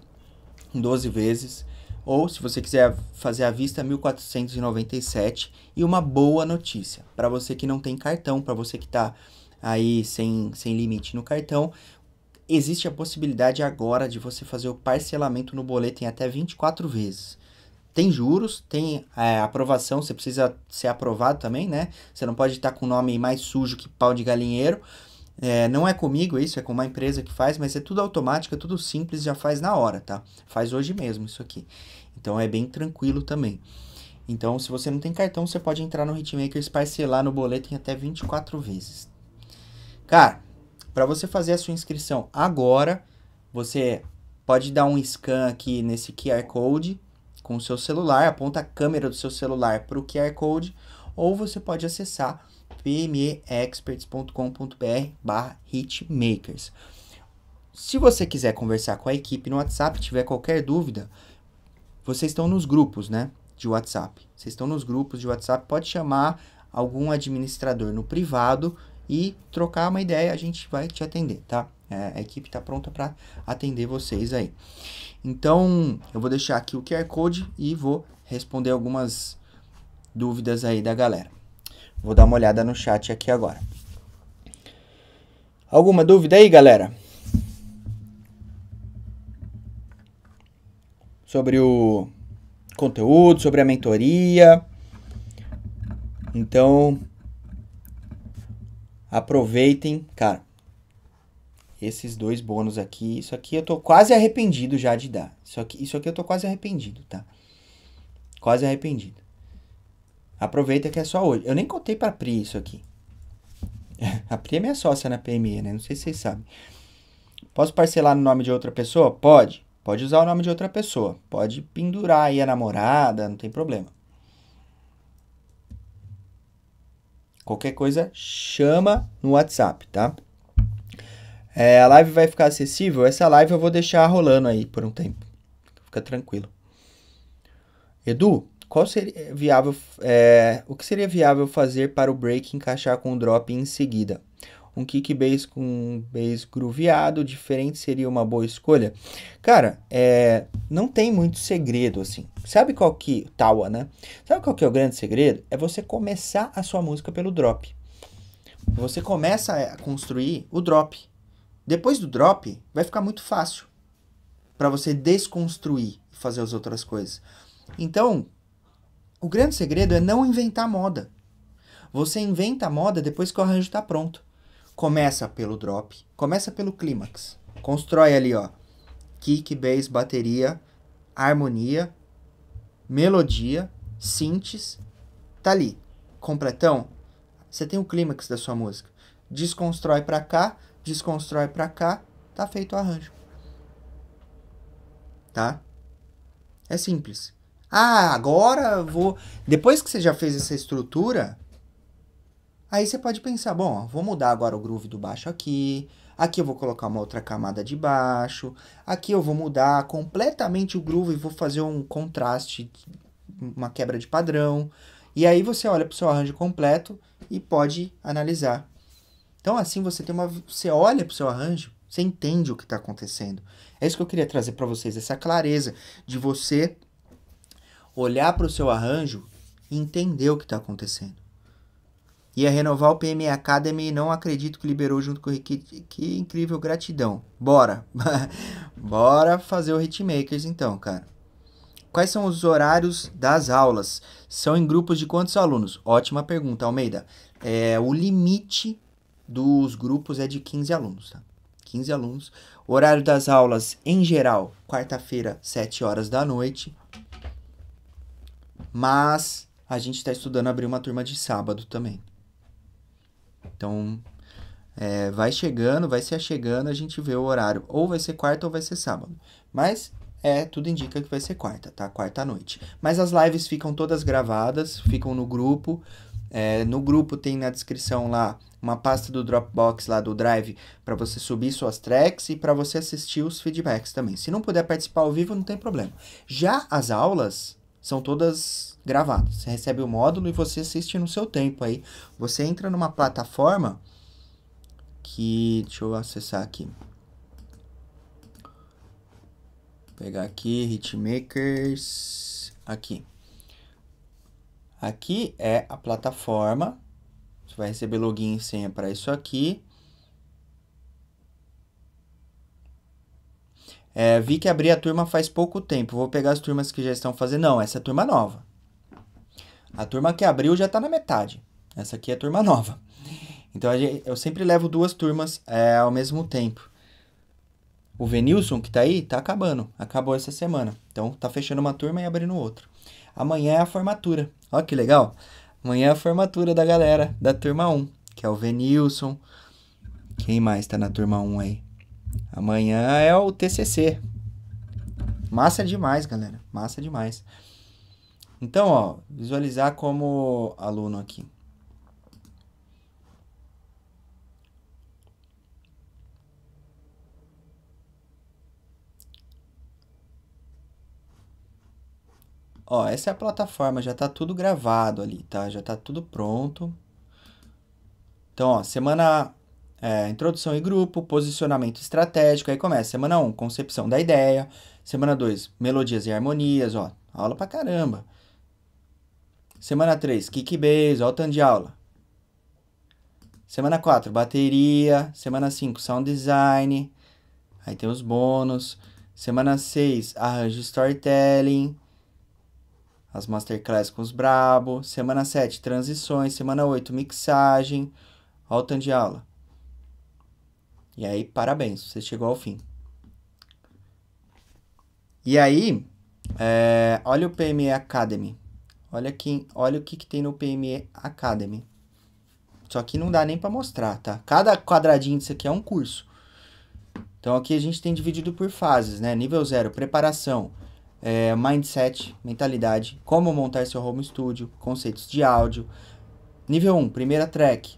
12 vezes ou se você quiser fazer à vista 1497 e uma boa notícia para você que não tem cartão, para você que está aí sem, sem limite no cartão, existe a possibilidade agora de você fazer o parcelamento no boleto em até 24 vezes. Tem juros, tem é, aprovação, você precisa ser aprovado também, né? Você não pode estar tá com o nome mais sujo que pau de galinheiro, é, não é comigo isso, é com uma empresa que faz, mas é tudo automático, é tudo simples, já faz na hora, tá? Faz hoje mesmo isso aqui. Então é bem tranquilo também. Então, se você não tem cartão, você pode entrar no e parcelar no boleto em até 24 vezes. Cara, para você fazer a sua inscrição agora, você pode dar um scan aqui nesse QR Code com o seu celular, aponta a câmera do seu celular para o QR Code, ou você pode acessar pmeexperts.com.br barra hitmakers. Se você quiser conversar com a equipe no WhatsApp, tiver qualquer dúvida, vocês estão nos grupos, né, de WhatsApp. Vocês estão nos grupos de WhatsApp, pode chamar algum administrador no privado e trocar uma ideia, a gente vai te atender, tá? É, a equipe está pronta para atender vocês aí. Então, eu vou deixar aqui o QR Code e vou responder algumas dúvidas aí da galera. Vou dar uma olhada no chat aqui agora. Alguma dúvida aí, galera? Sobre o conteúdo, sobre a mentoria. Então, aproveitem, cara. Esses dois bônus aqui, isso aqui eu tô quase arrependido já de dar. Isso aqui, isso aqui eu tô quase arrependido, tá? Quase arrependido. Aproveita que é só hoje. Eu nem contei pra Pri isso aqui. A Pri é minha sócia na PME, né? Não sei se vocês sabem. Posso parcelar no nome de outra pessoa? Pode. Pode usar o nome de outra pessoa. Pode pendurar aí a namorada, não tem problema. Qualquer coisa, chama no WhatsApp, tá? É, a live vai ficar acessível? Essa live eu vou deixar rolando aí por um tempo. Fica tranquilo. Edu, qual seria eh, viável, é, o que seria viável fazer para o break encaixar com o drop em seguida? Um kick bass com um bass grooveado diferente seria uma boa escolha? Cara, é, não tem muito segredo assim. Sabe qual que... tal? né? Sabe qual que é o grande segredo? É você começar a sua música pelo drop. Você começa a construir o drop. Depois do drop, vai ficar muito fácil para você desconstruir e fazer as outras coisas. Então, o grande segredo é não inventar moda. Você inventa a moda depois que o arranjo está pronto. Começa pelo drop, começa pelo clímax. Constrói ali, ó. Kick, bass, bateria, harmonia, melodia, sintes, Tá ali. Completão. Você tem o clímax da sua música. Desconstrói para cá, desconstrói para cá, tá feito o arranjo. Tá? É simples. Ah, agora vou. Depois que você já fez essa estrutura, aí você pode pensar: bom, vou mudar agora o groove do baixo aqui. Aqui eu vou colocar uma outra camada de baixo. Aqui eu vou mudar completamente o groove e vou fazer um contraste, uma quebra de padrão. E aí você olha para o seu arranjo completo e pode analisar. Então assim você tem uma, você olha para o seu arranjo, você entende o que está acontecendo. É isso que eu queria trazer para vocês, essa clareza de você olhar para o seu arranjo e entender o que está acontecendo. Ia renovar o PME Academy e não acredito que liberou junto com o Rick. Que incrível gratidão. Bora. Bora fazer o Hitmakers então, cara. Quais são os horários das aulas? São em grupos de quantos alunos? Ótima pergunta, Almeida. É, o limite dos grupos é de 15 alunos, tá? 15 alunos. horário das aulas, em geral, quarta-feira, 7 horas da noite. Mas a gente está estudando abrir uma turma de sábado também. Então, é, vai chegando, vai se achegando, a gente vê o horário. Ou vai ser quarta ou vai ser sábado. Mas é, tudo indica que vai ser quarta, tá? Quarta noite. Mas as lives ficam todas gravadas, ficam no grupo. É, no grupo tem na descrição lá uma pasta do Dropbox lá do Drive para você subir suas tracks e para você assistir os feedbacks também. Se não puder participar ao vivo, não tem problema. Já as aulas, são todas gravadas. Você recebe o módulo e você assiste no seu tempo aí. Você entra numa plataforma que deixa eu acessar aqui. Vou pegar aqui Hitmakers aqui. Aqui é a plataforma. Você vai receber login e senha para isso aqui. É, vi que abri a turma faz pouco tempo. Vou pegar as turmas que já estão fazendo. Não, essa é turma nova. A turma que abriu já está na metade. Essa aqui é turma nova. Então eu sempre levo duas turmas é, ao mesmo tempo. O Venilson, que está aí, está acabando. Acabou essa semana. Então está fechando uma turma e abrindo outra. Amanhã é a formatura. Olha que legal. Amanhã é a formatura da galera da turma 1, que é o Venilson. Quem mais está na turma 1 aí? Amanhã é o TCC. Massa demais, galera. Massa demais. Então, ó, visualizar como aluno aqui. Ó, essa é a plataforma, já tá tudo gravado ali, tá? Já tá tudo pronto. Então, ó, semana é, introdução e grupo, posicionamento estratégico, aí começa semana 1, um, concepção da ideia, semana 2, melodias e harmonias, ó, aula pra caramba. Semana 3, kick bass, ó o tanto de aula. Semana 4, bateria, semana 5, sound design, aí tem os bônus. Semana 6, arranjo storytelling, as masterclass com os brabo. Semana 7, transições, semana 8, mixagem, ó o tanto de aula. E aí, parabéns, você chegou ao fim. E aí, é, olha o PME Academy. Olha, aqui, olha o que, que tem no PME Academy. Só que não dá nem para mostrar, tá? Cada quadradinho disso aqui é um curso. Então aqui a gente tem dividido por fases, né? Nível 0, preparação, é, mindset, mentalidade, como montar seu home studio, conceitos de áudio. Nível 1, um, primeira track,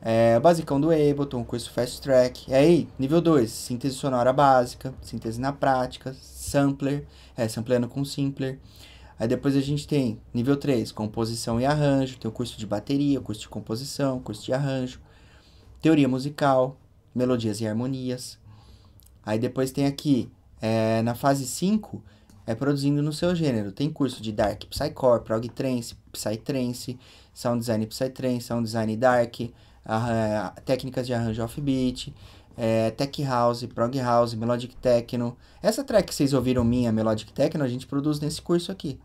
é, basicão do Ableton, curso Fast Track. E aí, nível 2, síntese sonora básica, síntese na prática, sampler, é, sampleando com simpler. Aí depois a gente tem nível 3, composição e arranjo, tem o curso de bateria, curso de composição, curso de arranjo, teoria musical, melodias e harmonias. Aí depois tem aqui, é, na fase 5, é produzindo no seu gênero. Tem curso de Dark Psycore, Prog Trance, Psytrance, Sound Design Psytrance, Sound Design Dark, ah, é, técnicas de arranjo offbeat, é, tech house, prog house, melodic techno. Essa track que vocês ouviram minha, melodic techno, a gente produz nesse curso aqui.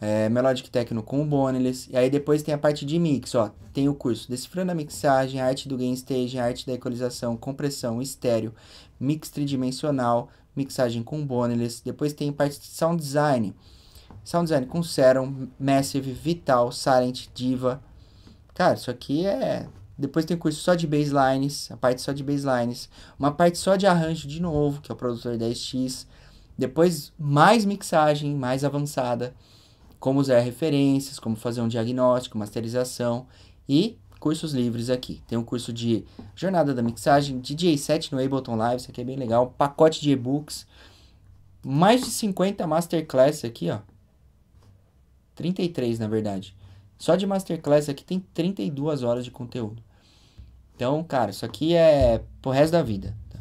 É, melodic techno com o Boneless. E aí depois tem a parte de mix, ó. Tem o curso decifrando a mixagem, arte do gain stage, arte da equalização, compressão, estéreo, mix tridimensional, mixagem com Boneless. Depois tem parte de sound design. Sound design com Serum, Massive, Vital, Silent, Diva, Cara, isso aqui é. Depois tem curso só de baselines, a parte só de baselines, uma parte só de arranjo de novo, que é o produtor 10x. Depois mais mixagem, mais avançada, como usar referências, como fazer um diagnóstico, masterização e cursos livres aqui. Tem um curso de jornada da mixagem, DJ 7 no Ableton Live, isso aqui é bem legal, pacote de e-books, mais de 50 masterclass aqui, ó. 33, na verdade só de masterclass aqui tem 32 horas de conteúdo. Então, cara, isso aqui é pro resto da vida. Tá?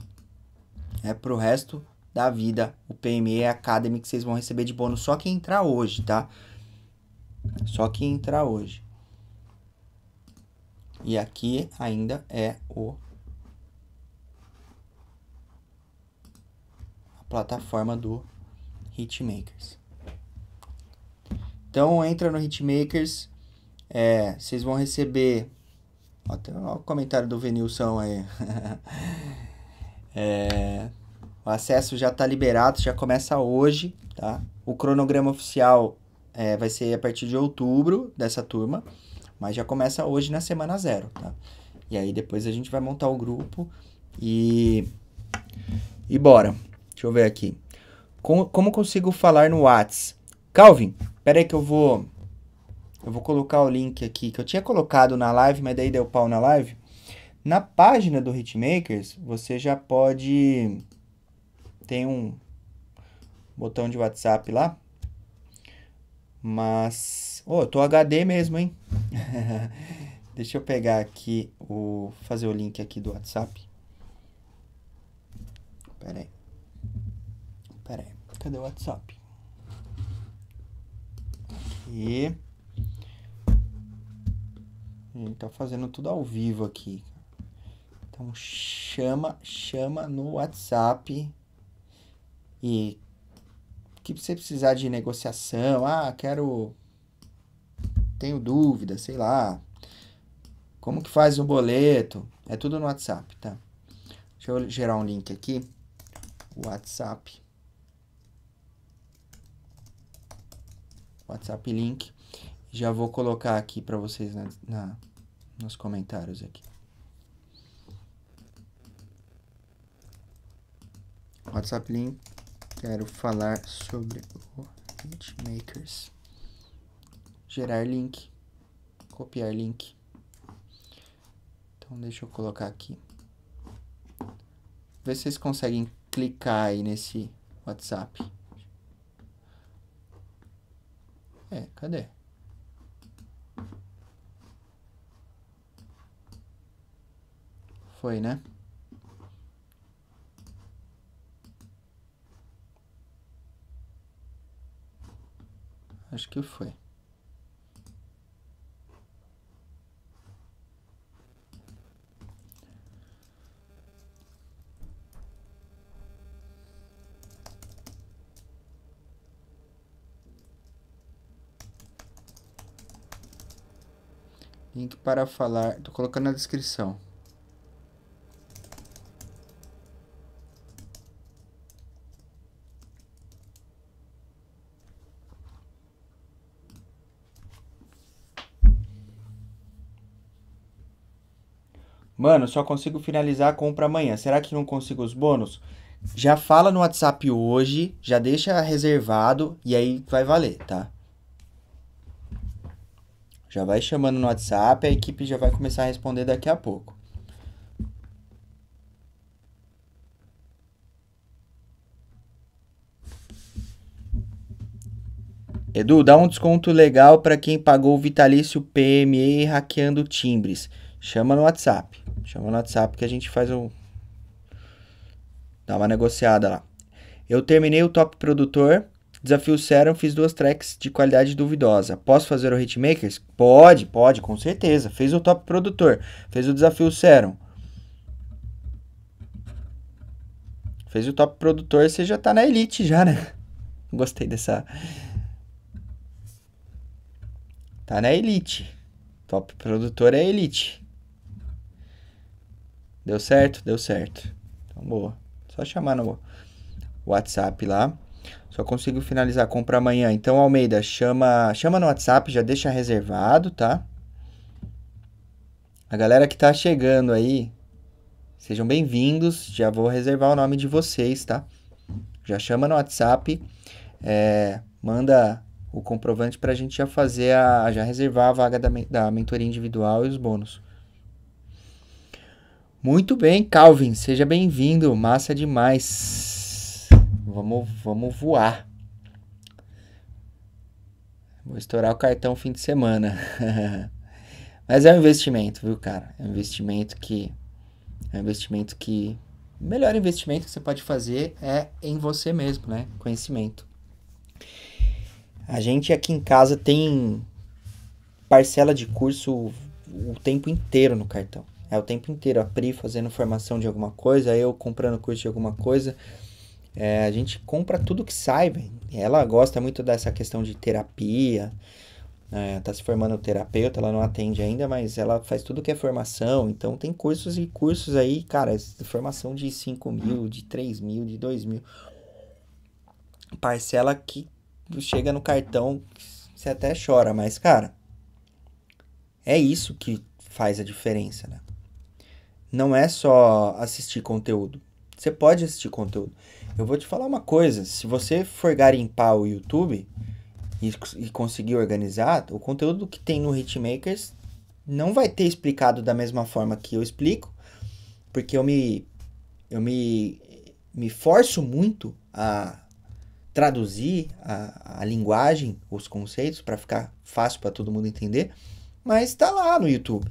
É pro resto da vida o PME é Academy que vocês vão receber de bônus só quem entrar hoje, tá? Só quem entrar hoje. E aqui ainda é o a plataforma do Hitmakers. Então entra no Hitmakers, é, vocês vão receber. Ó, tem um comentário do Venilson aí. é, o acesso já está liberado, já começa hoje, tá? O cronograma oficial é, vai ser a partir de outubro dessa turma, mas já começa hoje na semana zero, tá? E aí depois a gente vai montar o grupo e. E bora. Deixa eu ver aqui. Como, como consigo falar no Whats? Calvin, peraí aí que eu vou eu vou colocar o link aqui que eu tinha colocado na live, mas daí deu pau na live. Na página do Hitmakers, você já pode. Tem um botão de WhatsApp lá. Mas. Ô, oh, eu tô HD mesmo, hein? Deixa eu pegar aqui o. fazer o link aqui do WhatsApp. Pera aí. Pera aí. Cadê o WhatsApp? Aqui. A gente tá fazendo tudo ao vivo aqui. Então chama, chama no WhatsApp e que você precisar de negociação, ah, quero tenho dúvida, sei lá. Como que faz o boleto? É tudo no WhatsApp, tá? Deixa eu gerar um link aqui. WhatsApp. WhatsApp link. Já vou colocar aqui para vocês na, na, nos comentários aqui. WhatsApp Link, quero falar sobre o Hitmakers. Gerar link, copiar link. Então deixa eu colocar aqui. ver se vocês conseguem clicar aí nesse WhatsApp. É, cadê? Foi, né? Acho que foi. Link para falar. Tô colocando na descrição. Mano, só consigo finalizar a compra amanhã. Será que não consigo os bônus? Já fala no WhatsApp hoje, já deixa reservado e aí vai valer, tá? Já vai chamando no WhatsApp, a equipe já vai começar a responder daqui a pouco. Edu, dá um desconto legal para quem pagou o vitalício PME hackeando timbres chama no WhatsApp. Chama no WhatsApp que a gente faz um. dá uma negociada lá. Eu terminei o top produtor, desafio Serum, fiz duas tracks de qualidade duvidosa. Posso fazer o Hitmakers? Pode, pode, com certeza. Fez o top produtor, fez o desafio Serum. Fez o top produtor, você já tá na elite já, né? Gostei dessa. Tá na elite. Top produtor é elite. Deu certo? Deu certo. Então, boa. Só chamar no WhatsApp lá. Só consigo finalizar a compra amanhã. Então, Almeida, chama, chama no WhatsApp, já deixa reservado, tá? A galera que tá chegando aí, sejam bem-vindos. Já vou reservar o nome de vocês, tá? Já chama no WhatsApp, é, manda o comprovante pra gente já fazer a. já reservar a vaga da, da mentoria individual e os bônus. Muito bem, Calvin, seja bem-vindo. Massa demais. Vamos, vamos voar. Vou estourar o cartão fim de semana. Mas é um investimento, viu, cara? É um investimento que é um investimento que o melhor investimento que você pode fazer é em você mesmo, né? Conhecimento. A gente aqui em casa tem parcela de curso o tempo inteiro no cartão. É o tempo inteiro a Pri fazendo formação de alguma coisa, eu comprando curso de alguma coisa. É, a gente compra tudo que sai, velho. Ela gosta muito dessa questão de terapia. É, tá se formando terapeuta, ela não atende ainda, mas ela faz tudo que é formação. Então tem cursos e cursos aí, cara, é formação de 5 mil, de 3 mil, de 2 mil. Parcela que chega no cartão, você até chora, mas, cara, é isso que faz a diferença, né? não é só assistir conteúdo. Você pode assistir conteúdo. Eu vou te falar uma coisa: se você for garimpar o YouTube e, e conseguir organizar, o conteúdo que tem no Hitmakers não vai ter explicado da mesma forma que eu explico, porque eu me, eu me, me forço muito a traduzir a, a linguagem, os conceitos, para ficar fácil para todo mundo entender, mas está lá no YouTube.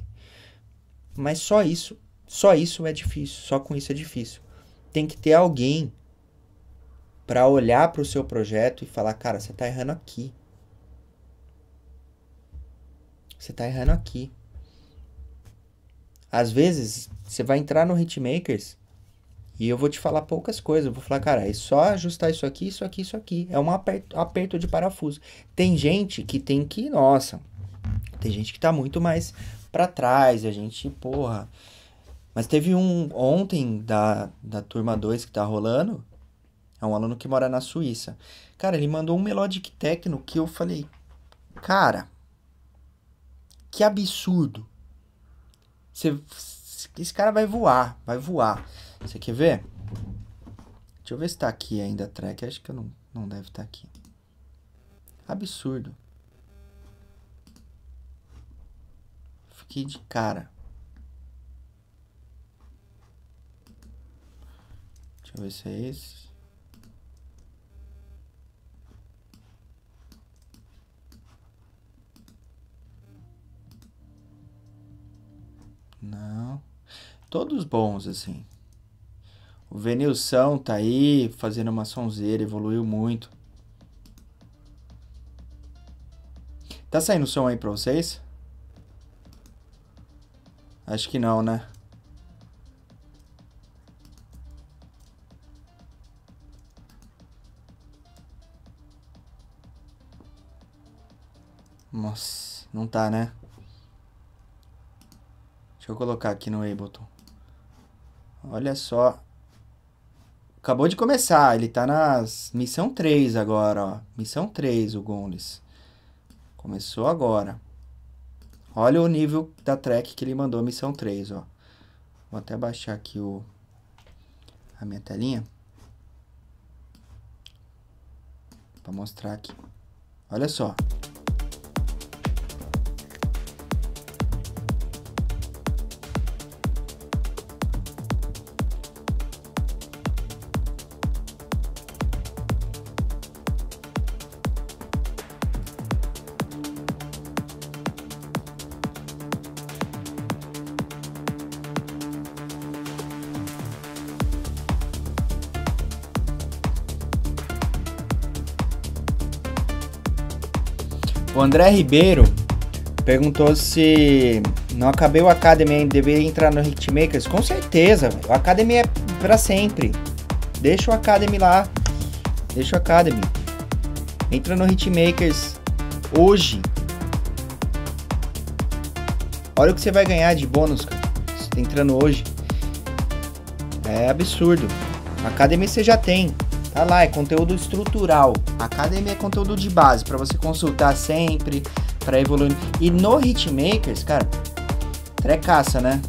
Mas só isso só isso é difícil, só com isso é difícil. Tem que ter alguém para olhar para o seu projeto e falar, cara, você está errando aqui. Você está errando aqui. Às vezes, você vai entrar no Hitmakers e eu vou te falar poucas coisas. Eu vou falar, cara, é só ajustar isso aqui, isso aqui, isso aqui. É um aperto, aperto de parafuso. Tem gente que tem que, nossa, tem gente que tá muito mais para trás. A gente, porra, mas teve um ontem da, da turma 2 que tá rolando. É um aluno que mora na Suíça. Cara, ele mandou um melodic techno que eu falei, cara, que absurdo. esse cara vai voar, vai voar. Você quer ver? Deixa eu ver se tá aqui ainda a track. Acho que eu não, não deve estar tá aqui. Absurdo. Fiquei de cara. Deixa eu ver se é esse. Não. Todos bons, assim. O Venilson tá aí, fazendo uma sonzeira, evoluiu muito. Tá saindo som aí pra vocês? Acho que não, né? Nossa, não tá, né? Deixa eu colocar aqui no Ableton. Olha só. Acabou de começar, ele tá na missão 3 agora, ó. Missão 3, o Gondis. Começou agora. Olha o nível da track que ele mandou, missão 3, ó. Vou até baixar aqui o a minha telinha. Pra mostrar aqui. Olha só. André Ribeiro perguntou se não acabei o Academy deveria entrar no Hitmakers. Com certeza, o Academy é para sempre. Deixa o Academy lá. Deixa o Academy. Entra no Hitmakers hoje. Olha o que você vai ganhar de bônus, cara. Tá entrando hoje. É absurdo. Academy você já tem. Tá lá, é conteúdo estrutural. academia é conteúdo de base para você consultar sempre, para evoluir. E no Hitmakers, cara, trecaça, né?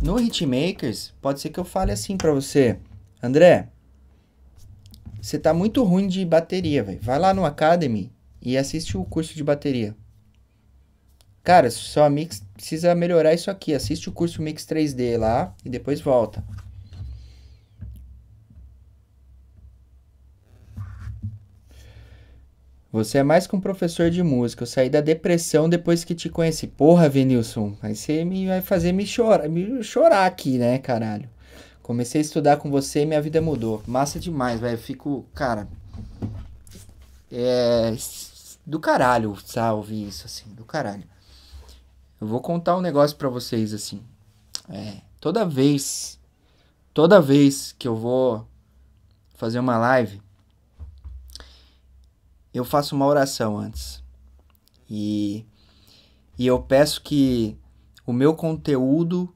No Hitmakers, pode ser que eu fale assim para você, André, você tá muito ruim de bateria, velho. Vai lá no Academy e assiste o curso de bateria. Cara, só mix precisa melhorar isso aqui. Assiste o curso Mix 3D lá e depois volta. Você é mais que um professor de música. Eu saí da depressão depois que te conheci. Porra, Venilson, aí você me vai fazer me chorar, me chorar aqui, né, caralho? Comecei a estudar com você e minha vida mudou. Massa demais, velho. Fico, cara. É. Do caralho, Salve isso, assim, do caralho. Eu vou contar um negócio para vocês, assim. É. Toda vez. Toda vez que eu vou fazer uma live eu faço uma oração antes. E, e eu peço que o meu conteúdo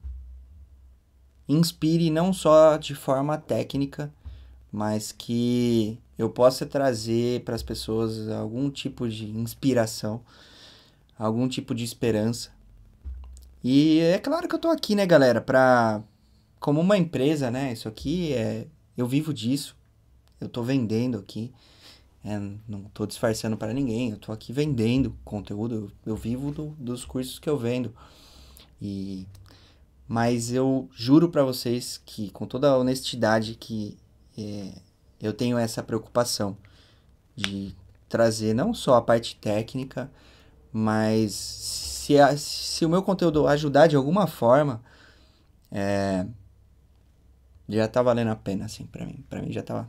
inspire não só de forma técnica, mas que eu possa trazer para as pessoas algum tipo de inspiração, algum tipo de esperança. E é claro que eu estou aqui, né, galera, para como uma empresa, né? Isso aqui é eu vivo disso. Eu estou vendendo aqui. É, não estou disfarçando para ninguém, eu estou aqui vendendo conteúdo, eu, eu vivo do, dos cursos que eu vendo. E mas eu juro para vocês que com toda a honestidade que é, eu tenho essa preocupação de trazer não só a parte técnica, mas se, a, se o meu conteúdo ajudar de alguma forma, é, já tá valendo a pena, assim, para mim, para mim já tá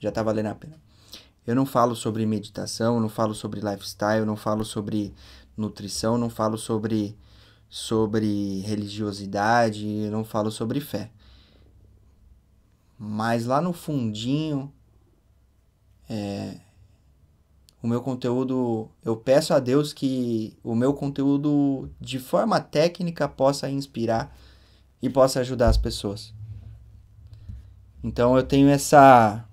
já tá valendo a pena. Eu não falo sobre meditação, não falo sobre lifestyle, não falo sobre nutrição, não falo sobre sobre religiosidade, não falo sobre fé. Mas lá no fundinho, é, o meu conteúdo, eu peço a Deus que o meu conteúdo de forma técnica possa inspirar e possa ajudar as pessoas. Então eu tenho essa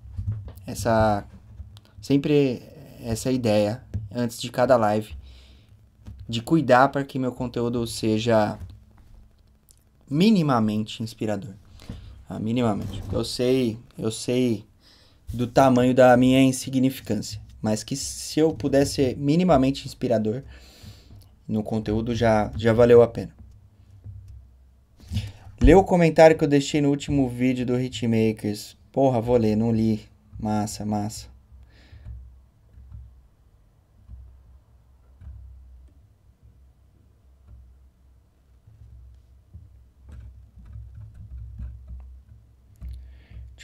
essa Sempre essa ideia antes de cada live de cuidar para que meu conteúdo seja minimamente inspirador. Ah, minimamente. Eu sei, eu sei do tamanho da minha insignificância, mas que se eu pudesse ser minimamente inspirador no conteúdo já já valeu a pena. Leu o comentário que eu deixei no último vídeo do Hitmakers. Porra, vou ler, não li. Massa, massa.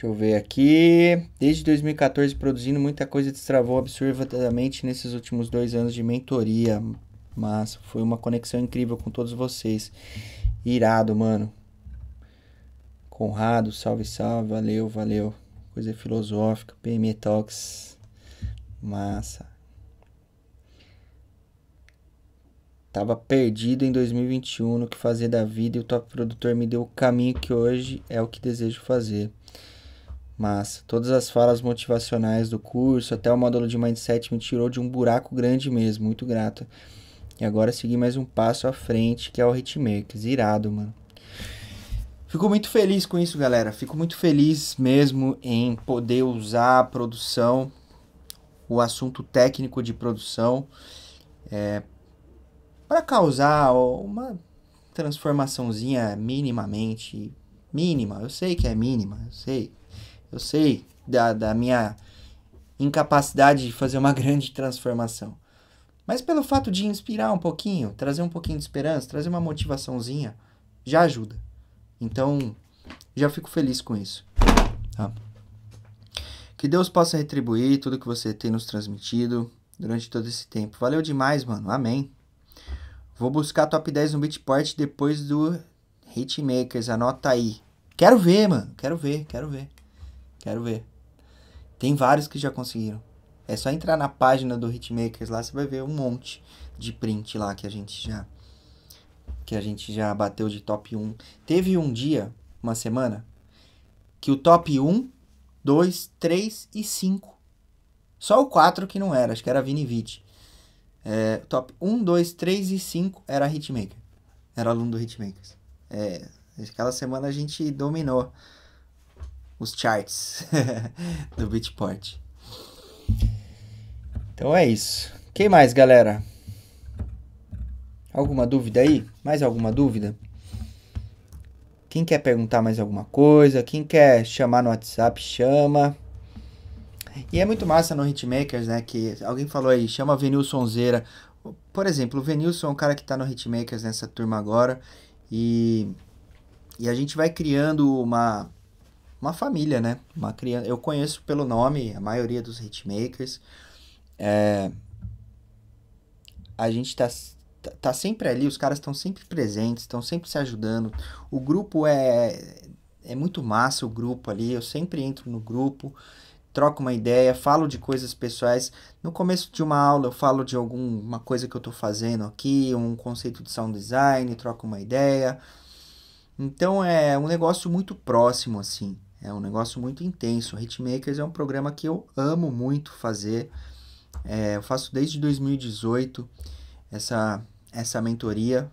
Deixa eu ver aqui. Desde 2014 produzindo, muita coisa destravou absurdamente nesses últimos dois anos de mentoria. Mas foi uma conexão incrível com todos vocês. Irado, mano. Conrado, salve, salve. Valeu, valeu. Coisa filosófica. PM Talks. Massa. Tava perdido em 2021 no que fazer da vida e o top produtor me deu o caminho que hoje é o que desejo fazer. Mas todas as falas motivacionais do curso, até o módulo de mindset me tirou de um buraco grande mesmo, muito grato. E agora segui mais um passo à frente, que é o Hitmakers. Irado, mano. Fico muito feliz com isso, galera. Fico muito feliz mesmo em poder usar a produção, o assunto técnico de produção, é, para causar uma transformaçãozinha minimamente mínima. Eu sei que é mínima, eu sei. Eu sei da, da minha incapacidade de fazer uma grande transformação. Mas pelo fato de inspirar um pouquinho, trazer um pouquinho de esperança, trazer uma motivaçãozinha, já ajuda. Então, já fico feliz com isso. Tá? Que Deus possa retribuir tudo que você tem nos transmitido durante todo esse tempo. Valeu demais, mano. Amém. Vou buscar top 10 no Beatport depois do Hitmakers. Anota aí. Quero ver, mano. Quero ver, quero ver. Quero ver. Tem vários que já conseguiram. É só entrar na página do Hitmakers lá, você vai ver um monte de print lá que a gente já que a gente já bateu de top 1. Teve um dia, uma semana, que o top 1, 2, 3 e 5. Só o 4 que não era, acho que era Vini Vite. É, top 1, 2, 3 e 5 era Hitmaker. Era aluno do Hitmakers. É, aquela semana a gente dominou os charts do Beatport. Então é isso. Quem mais, galera? Alguma dúvida aí? Mais alguma dúvida? Quem quer perguntar mais alguma coisa? Quem quer chamar no WhatsApp, chama. E é muito massa no Hitmakers, né? Que alguém falou aí, chama Venilson Zera. Por exemplo, o Venilson é um cara que tá no Hitmakers nessa turma agora. E, e a gente vai criando uma, uma família, né? Uma criança. Eu conheço pelo nome a maioria dos hitmakers. É... A gente tá, tá, tá sempre ali, os caras estão sempre presentes, estão sempre se ajudando. O grupo é é muito massa o grupo ali, eu sempre entro no grupo, troco uma ideia, falo de coisas pessoais. No começo de uma aula eu falo de alguma coisa que eu estou fazendo aqui, um conceito de sound design, troco uma ideia. Então é um negócio muito próximo assim. É um negócio muito intenso. Hitmakers é um programa que eu amo muito fazer. É, eu faço desde 2018 essa, essa mentoria.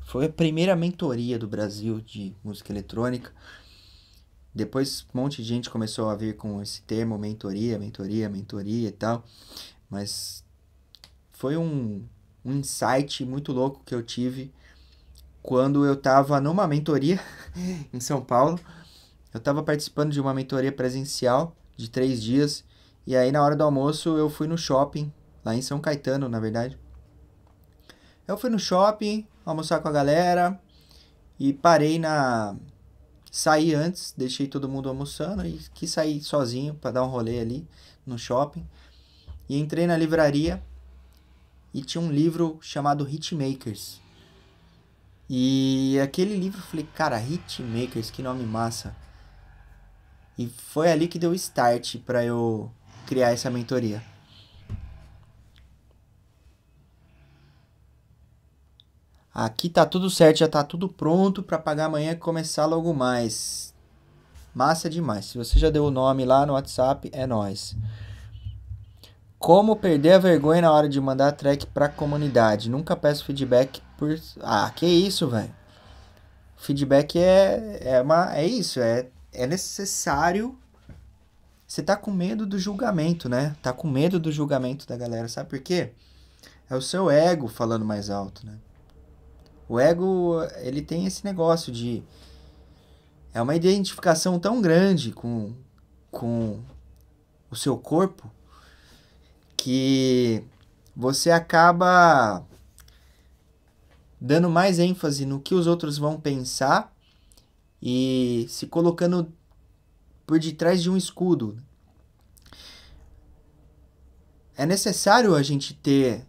Foi a primeira mentoria do Brasil de música eletrônica. Depois um monte de gente começou a vir com esse termo mentoria, mentoria, mentoria e tal. Mas foi um, um insight muito louco que eu tive quando eu estava numa mentoria em São Paulo eu estava participando de uma mentoria presencial de três dias. E aí, na hora do almoço, eu fui no shopping, lá em São Caetano, na verdade. Eu fui no shopping almoçar com a galera e parei na. Saí antes, deixei todo mundo almoçando e quis sair sozinho para dar um rolê ali no shopping. E entrei na livraria e tinha um livro chamado Hitmakers. E aquele livro eu falei, cara, Hitmakers, que nome massa. E foi ali que deu o start para eu criar essa mentoria. Aqui tá tudo certo, já tá tudo pronto para pagar amanhã e começar logo mais. Massa demais. Se você já deu o nome lá no WhatsApp, é nós. Como perder a vergonha na hora de mandar track pra comunidade? Nunca peço feedback por. Ah, que isso, velho. Feedback é, é, uma, é isso, é é necessário. Você tá com medo do julgamento, né? Tá com medo do julgamento da galera, sabe por quê? É o seu ego falando mais alto, né? O ego, ele tem esse negócio de. É uma identificação tão grande com, com o seu corpo que você acaba dando mais ênfase no que os outros vão pensar e se colocando por detrás de um escudo. É necessário a gente ter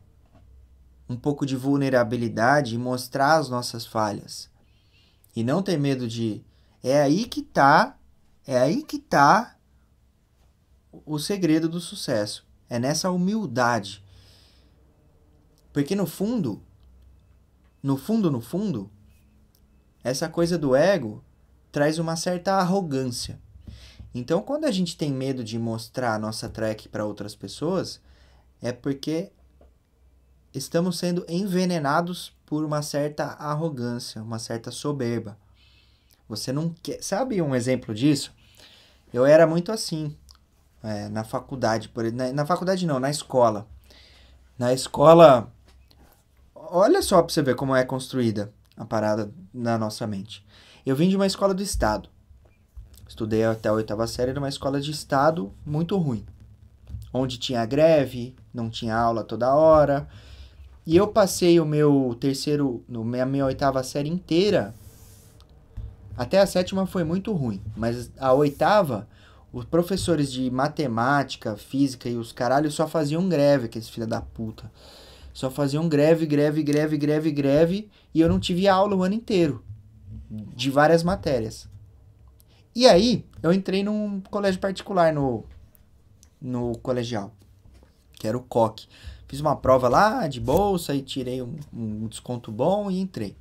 um pouco de vulnerabilidade e mostrar as nossas falhas. E não ter medo de é aí que tá, é aí que tá o segredo do sucesso. É nessa humildade. Porque no fundo, no fundo, no fundo, essa coisa do ego traz uma certa arrogância. Então, quando a gente tem medo de mostrar a nossa track para outras pessoas, é porque estamos sendo envenenados por uma certa arrogância, uma certa soberba. Você não quer. Sabe um exemplo disso? Eu era muito assim é, na faculdade, por na, na faculdade não, na escola. Na escola, olha só para você ver como é construída a parada na nossa mente. Eu vim de uma escola do estado. Estudei até a oitava série numa escola de estado muito ruim, onde tinha greve, não tinha aula toda hora. E eu passei o meu terceiro, no minha, minha oitava série inteira. Até a sétima foi muito ruim, mas a oitava, os professores de matemática, física e os caralhos só faziam greve, aqueles filha da puta. Só faziam greve, greve, greve, greve, greve, e eu não tive aula o ano inteiro de várias matérias. E aí, eu entrei num colégio particular no, no colegial, que era o COC. Fiz uma prova lá de bolsa e tirei um, um desconto bom e entrei.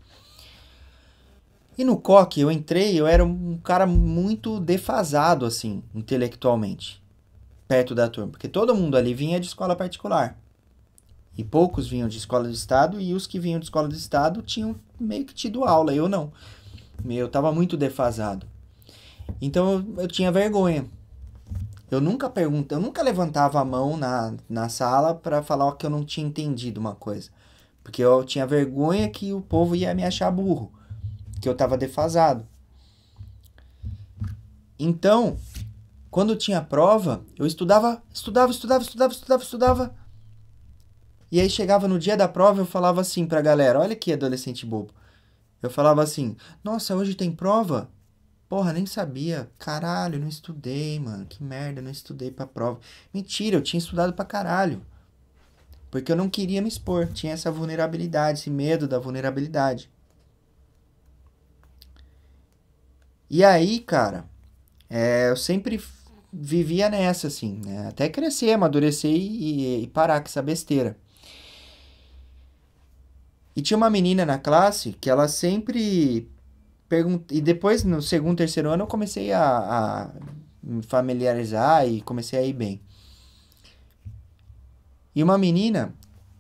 E no COC eu entrei, eu era um cara muito defasado, assim, intelectualmente, perto da turma, porque todo mundo ali vinha de escola particular. E poucos vinham de escola de Estado, e os que vinham de escola de Estado tinham meio que tido aula, eu não. Meu, tava muito defasado. Então eu, tinha vergonha. Eu nunca perguntava, eu nunca levantava a mão na, na sala para falar que eu não tinha entendido uma coisa. Porque eu tinha vergonha que o povo ia me achar burro, que eu tava defasado. Então, quando tinha prova, eu estudava, estudava, estudava, estudava, estudava, estudava. E aí chegava no dia da prova, eu falava assim pra galera: "Olha que adolescente bobo. Eu falava assim: Nossa, hoje tem prova? Porra, nem sabia. Caralho, não estudei, mano. Que merda, não estudei pra prova. Mentira, eu tinha estudado pra caralho. Porque eu não queria me expor. Tinha essa vulnerabilidade, esse medo da vulnerabilidade. E aí, cara, é, eu sempre vivia nessa, assim, né? Até crescer, amadurecer e, e, e parar com essa besteira. E tinha uma menina na classe que ela sempre pergunta. E depois, no segundo, terceiro ano, eu comecei a, a me familiarizar e comecei a ir bem. E uma menina,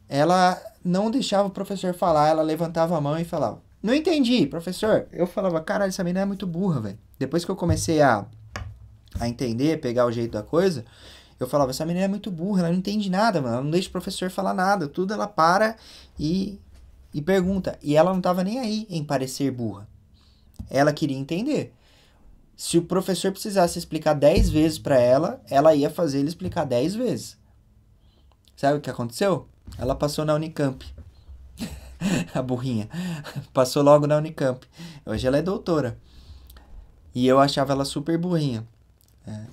ela não deixava o professor falar, ela levantava a mão e falava: Não entendi, professor. Eu falava: Caralho, essa menina é muito burra, velho. Depois que eu comecei a, a entender, pegar o jeito da coisa, eu falava: Essa menina é muito burra, ela não entende nada, mano. Ela não deixa o professor falar nada. Tudo ela para e e pergunta, e ela não estava nem aí em parecer burra. Ela queria entender. Se o professor precisasse explicar 10 vezes para ela, ela ia fazer ele explicar 10 vezes. Sabe o que aconteceu? Ela passou na Unicamp. a burrinha. Passou logo na Unicamp. Hoje ela é doutora. E eu achava ela super burrinha. É.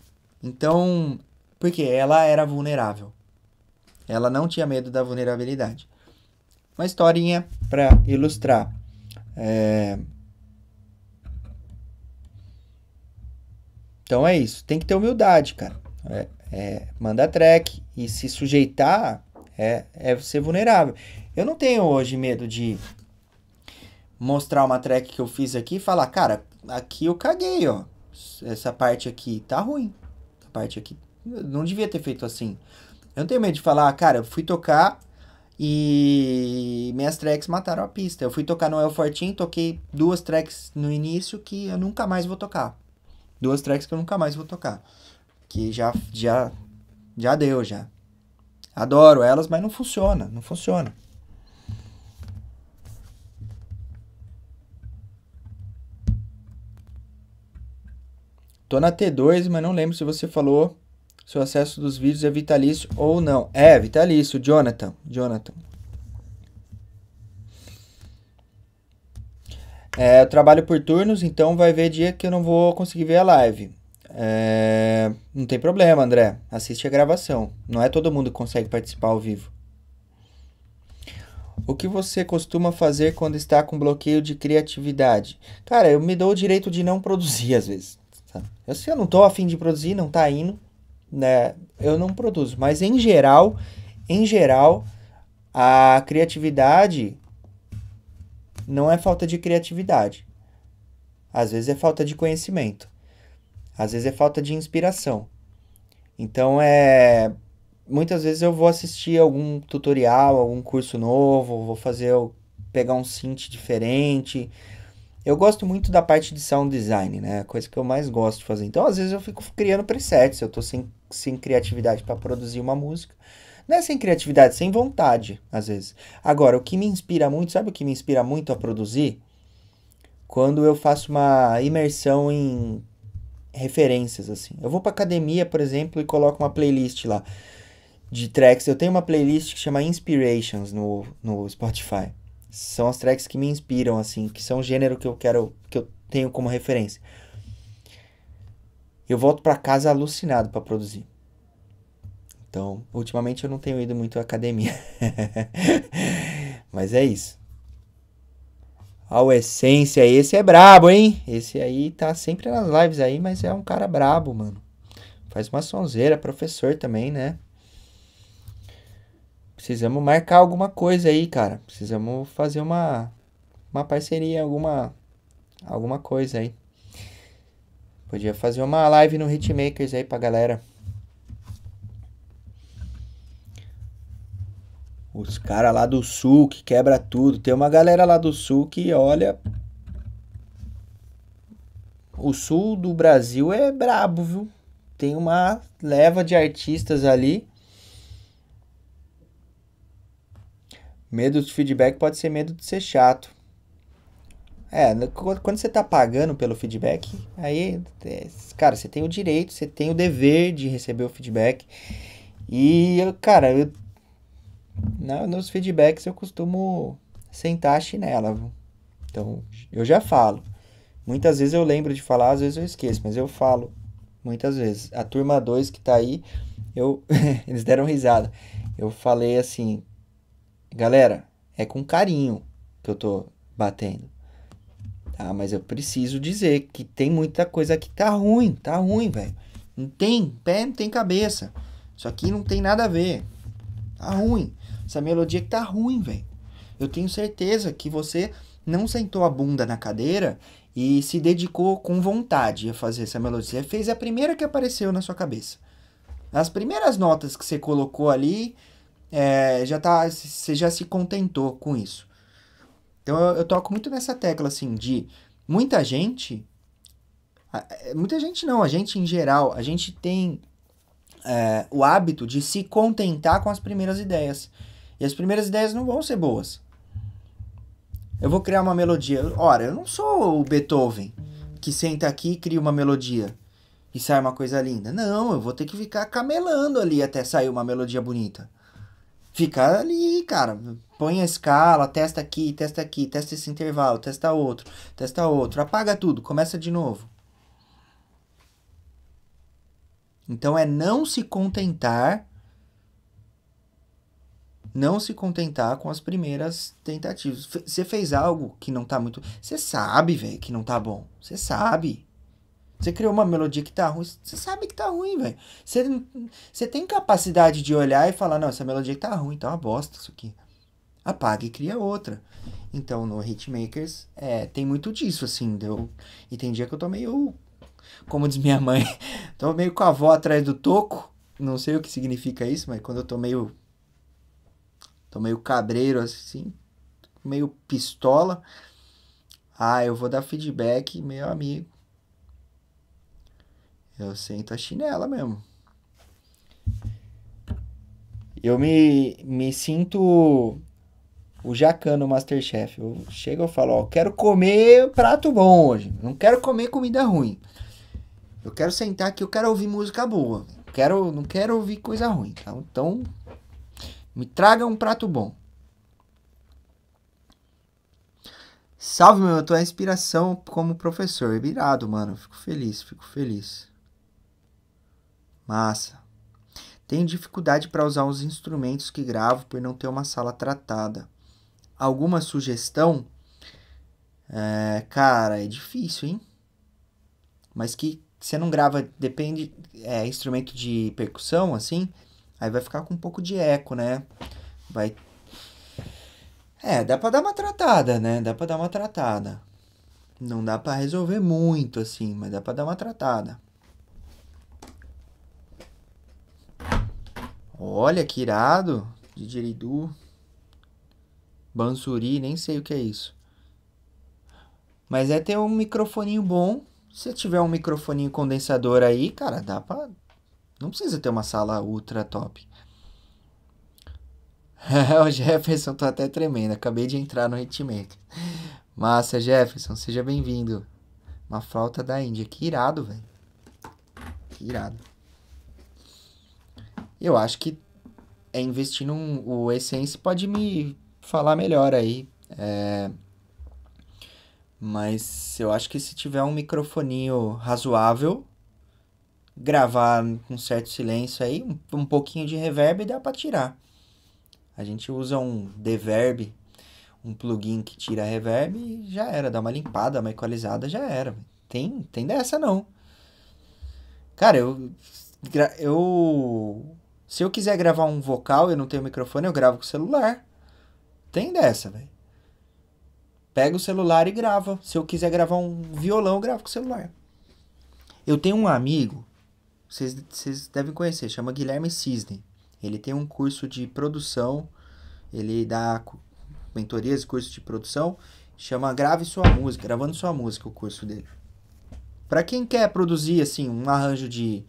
Então, porque ela era vulnerável. Ela não tinha medo da vulnerabilidade. Uma historinha para ilustrar. É... Então é isso. Tem que ter humildade, cara. É, é, manda track e se sujeitar é, é ser vulnerável. Eu não tenho hoje medo de mostrar uma track que eu fiz aqui e falar, cara, aqui eu caguei, ó. Essa parte aqui tá ruim. Essa parte aqui eu não devia ter feito assim. Eu não tenho medo de falar, ah, cara, eu fui tocar e minhas tracks mataram a pista. Eu fui tocar no El Fortin, toquei duas tracks no início que eu nunca mais vou tocar. Duas tracks que eu nunca mais vou tocar. Que já já já deu já. Adoro elas, mas não funciona, não funciona. Tô na T2, mas não lembro se você falou se o acesso dos vídeos é vitalício ou não. É, vitalício, Jonathan. Jonathan. É, eu trabalho por turnos, então vai ver dia que eu não vou conseguir ver a live. É, não tem problema, André. Assiste a gravação. Não é todo mundo que consegue participar ao vivo. O que você costuma fazer quando está com bloqueio de criatividade? Cara, eu me dou o direito de não produzir às vezes. Sabe? Eu, se eu não estou afim de produzir, não está indo, né? Eu não produzo, mas em geral, em geral, a criatividade não é falta de criatividade. Às vezes é falta de conhecimento. Às vezes é falta de inspiração. Então é muitas vezes eu vou assistir algum tutorial, algum curso novo, vou fazer pegar um synth diferente. Eu gosto muito da parte de sound design, né? A coisa que eu mais gosto de fazer. Então, às vezes eu fico criando presets, eu tô sem sem criatividade para produzir uma música. Não é sem criatividade, sem vontade, às vezes. Agora, o que me inspira muito, sabe o que me inspira muito a produzir? Quando eu faço uma imersão em referências, assim. Eu vou para academia, por exemplo, e coloco uma playlist lá de tracks. Eu tenho uma playlist que chama Inspirations no, no Spotify. São as tracks que me inspiram, assim, que são o gênero que eu quero, que eu tenho como referência eu volto para casa alucinado para produzir. Então, ultimamente eu não tenho ido muito à academia. Mas é isso. Ao Essência, esse é brabo, hein? Esse aí tá sempre nas lives aí, mas é um cara brabo, mano. Faz uma sonzeira, professor também, né? Precisamos marcar alguma coisa aí, cara. Precisamos fazer uma uma parceria, alguma alguma coisa aí. Podia fazer uma live no Hitmakers aí pra galera. Os caras lá do sul que quebra tudo. Tem uma galera lá do sul que olha. O sul do Brasil é brabo, viu? Tem uma leva de artistas ali. Medo do feedback pode ser medo de ser chato. É, quando você tá pagando pelo feedback, aí, é, cara, você tem o direito, você tem o dever de receber o feedback. E, cara, eu, na, nos feedbacks eu costumo sentar a chinela. Então, eu já falo. Muitas vezes eu lembro de falar, às vezes eu esqueço, mas eu falo muitas vezes. A turma 2 que tá aí, eu eles deram risada. Eu falei assim: "Galera, é com carinho que eu tô batendo. Ah, mas eu preciso dizer que tem muita coisa aqui que tá ruim, tá ruim, velho. Não tem pé, não tem cabeça. Isso aqui não tem nada a ver. Tá ruim. Essa melodia que tá ruim, velho. Eu tenho certeza que você não sentou a bunda na cadeira e se dedicou com vontade a fazer essa melodia. Você fez a primeira que apareceu na sua cabeça. As primeiras notas que você colocou ali, é, já tá, você já se contentou com isso. Então eu, eu toco muito nessa tecla, assim, de muita gente. É, muita gente não, a gente em geral, a gente tem é, o hábito de se contentar com as primeiras ideias. E as primeiras ideias não vão ser boas. Eu vou criar uma melodia. Ora, eu não sou o Beethoven que senta aqui e cria uma melodia e sai uma coisa linda. Não, eu vou ter que ficar camelando ali até sair uma melodia bonita fica ali, cara. Põe a escala, testa aqui, testa aqui, testa esse intervalo, testa outro, testa outro. Apaga tudo, começa de novo. Então é não se contentar não se contentar com as primeiras tentativas. Você fez algo que não tá muito. Você sabe, velho, que não tá bom. Você sabe. Você criou uma melodia que tá ruim, você sabe que tá ruim, velho. Você, você tem capacidade de olhar e falar, não, essa melodia que tá ruim, tá uma bosta isso aqui. Apaga e cria outra. Então, no Hitmakers, é, tem muito disso, assim. Deu... E tem dia que eu tô meio, como diz minha mãe, tô meio com a avó atrás do toco. Não sei o que significa isso, mas quando eu tô meio... Tô meio cabreiro, assim, meio pistola. Ah, eu vou dar feedback, meu amigo eu sento a chinela mesmo. Eu me, me sinto o jacano no Masterchef. Eu chego e falo, ó, quero comer prato bom hoje. Não quero comer comida ruim. Eu quero sentar aqui, eu quero ouvir música boa. quero, não quero ouvir coisa ruim. Tá? Então, me traga um prato bom. Salve, meu, eu tô a inspiração como professor. É virado mano. Fico feliz, fico feliz. Massa. Tenho dificuldade para usar os instrumentos que gravo por não ter uma sala tratada. Alguma sugestão? É, cara, é difícil, hein? Mas que você não grava, depende, é instrumento de percussão, assim, aí vai ficar com um pouco de eco, né? Vai. É, dá pra dar uma tratada, né? Dá pra dar uma tratada. Não dá pra resolver muito, assim, mas dá pra dar uma tratada. Olha, que irado. Didgeridoo. Bansuri, nem sei o que é isso. Mas é ter um microfoninho bom. Se tiver um microfoninho condensador aí, cara, dá pra... Não precisa ter uma sala ultra top. o Jefferson, tô até tremendo. Acabei de entrar no Hitmaker. Massa, Jefferson, seja bem-vindo. Uma flauta da Índia. Que irado, velho. Que irado. Eu acho que é investir num. O Essence pode me falar melhor aí. É, mas eu acho que se tiver um microfoninho razoável, gravar com certo silêncio aí, um, um pouquinho de reverb dá para tirar. A gente usa um reverb, um plugin que tira reverb e já era, dá uma limpada, uma equalizada, já era. Tem, tem dessa não. Cara, eu eu se eu quiser gravar um vocal e não tenho microfone, eu gravo com o celular. Tem dessa, velho. Pega o celular e grava. Se eu quiser gravar um violão, eu gravo com o celular. Eu tenho um amigo, vocês, devem conhecer, chama Guilherme Cisne. Ele tem um curso de produção, ele dá mentorias e cursos de produção, chama Grave Sua Música, Gravando Sua Música, o curso dele. Para quem quer produzir, assim, um arranjo de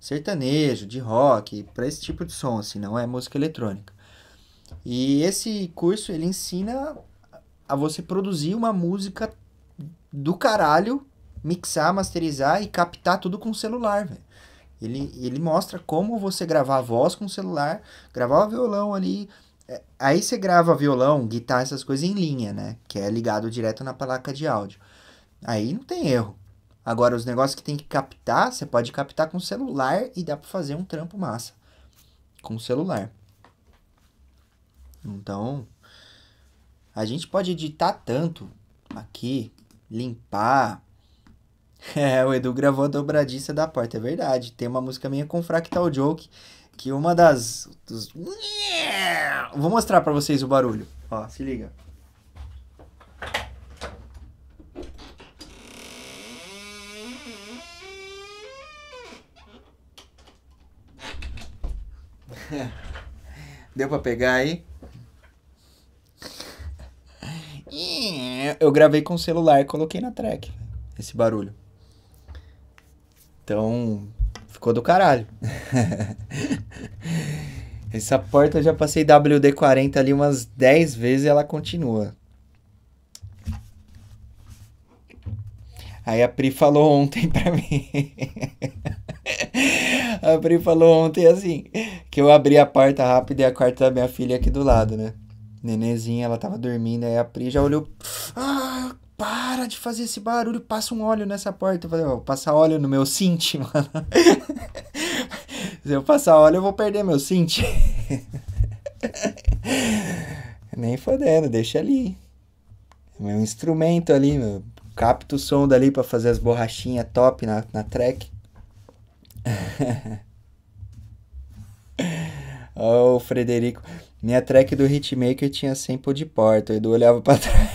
sertanejo, de rock, para esse tipo de som, assim, não é música eletrônica. E esse curso ele ensina a você produzir uma música do caralho, mixar, masterizar e captar tudo com o celular, velho. Ele, ele mostra como você gravar a voz com o celular, gravar o violão ali. É, aí você grava violão, guitarra, essas coisas em linha, né? Que é ligado direto na placa de áudio. Aí não tem erro. Agora, os negócios que tem que captar, você pode captar com celular e dá para fazer um trampo massa com celular. Então, a gente pode editar tanto aqui, limpar. É, o Edu gravou a dobradiça da porta, é verdade. Tem uma música minha com Fractal Joke, que uma das. Dos... Vou mostrar para vocês o barulho. Ó, se liga. Deu pra pegar aí? Eu gravei com o celular e coloquei na track esse barulho. Então, ficou do caralho. Essa porta eu já passei WD-40 ali umas 10 vezes e ela continua. Aí a Pri falou ontem pra mim. A Pri falou ontem assim: que eu abri a porta rápida e a quarta da minha filha aqui do lado, né? Nenezinha ela tava dormindo, aí a Pri já olhou. Ah, para de fazer esse barulho, passa um óleo nessa porta. Eu falei, oh, passar óleo no meu Sint, mano. Se eu passar óleo, eu vou perder meu Sint. Nem fodendo, deixa ali. Meu instrumento ali, meu. Capta o som dali para fazer as borrachinhas top na, na track oh, Frederico. Minha track do Hitmaker tinha sample de porta. O Edu olhava pra trás.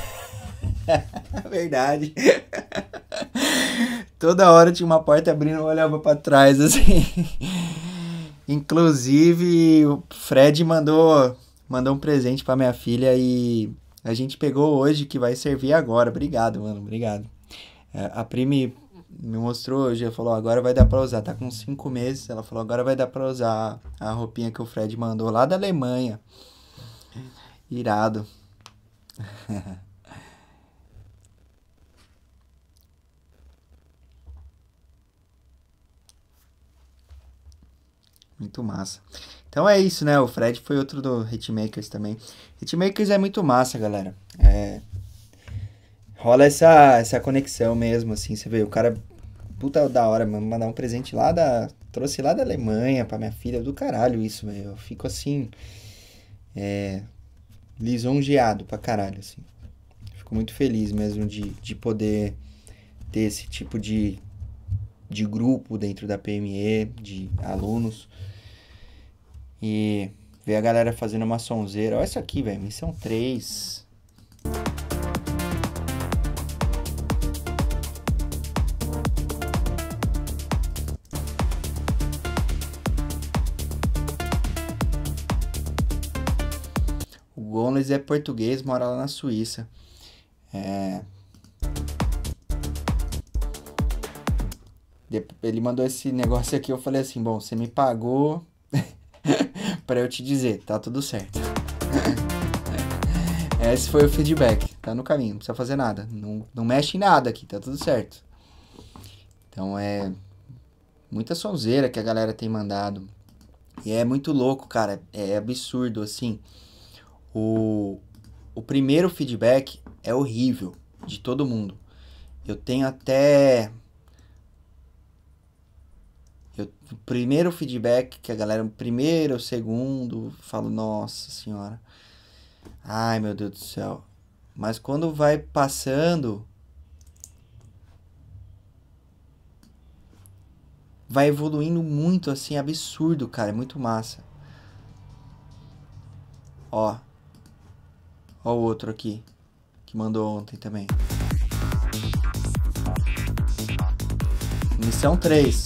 Verdade. Toda hora tinha uma porta abrindo, eu olhava pra trás, assim. Inclusive, o Fred mandou, mandou um presente pra minha filha e a gente pegou hoje, que vai servir agora. Obrigado, mano. Obrigado. É, a Prime me mostrou hoje, ela falou, agora vai dar pra usar, tá com cinco meses, ela falou, agora vai dar pra usar a roupinha que o Fred mandou lá da Alemanha. Irado. Muito massa. Então é isso, né? O Fred foi outro do Hitmakers também. Hitmakers é muito massa, galera. É... Rola essa, essa conexão mesmo, assim. Você vê, o cara puta da hora, Mandar um presente lá da. Trouxe lá da Alemanha pra minha filha. Do caralho isso, velho. Eu fico assim. É. Lisonjeado pra caralho, assim. Fico muito feliz mesmo de, de poder ter esse tipo de, de grupo dentro da PME, de alunos. E ver a galera fazendo uma sonzeira. Olha isso aqui, velho. Missão 3. é português, mora lá na Suíça. É... Ele mandou esse negócio aqui, eu falei assim, bom, você me pagou para eu te dizer, tá tudo certo. esse foi o feedback, tá no caminho, não precisa fazer nada, não, não mexe em nada aqui, tá tudo certo. Então é muita sonzeira que a galera tem mandado. E é muito louco, cara, é absurdo, assim. O, o primeiro feedback é horrível de todo mundo. Eu tenho até. Eu, o primeiro feedback que a galera, o primeiro, o segundo, falo, nossa senhora. Ai meu Deus do céu. Mas quando vai passando. Vai evoluindo muito assim, absurdo, cara. É muito massa. Ó, o outro aqui, que mandou ontem também. Missão 3.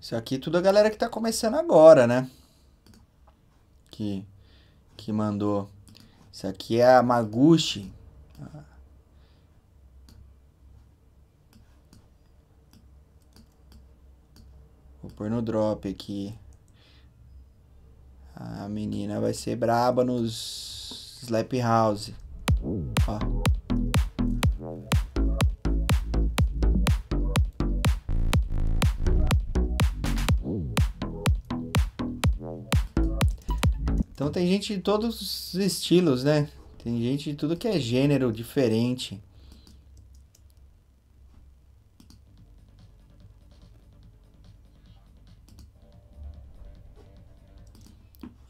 Isso aqui tudo a galera que tá começando agora, né? Que, que mandou. Isso aqui é a Maguchi, Vou pôr no drop aqui. A menina vai ser braba nos Slap House. Ó. Então tem gente de todos os estilos, né? Tem gente de tudo que é gênero diferente.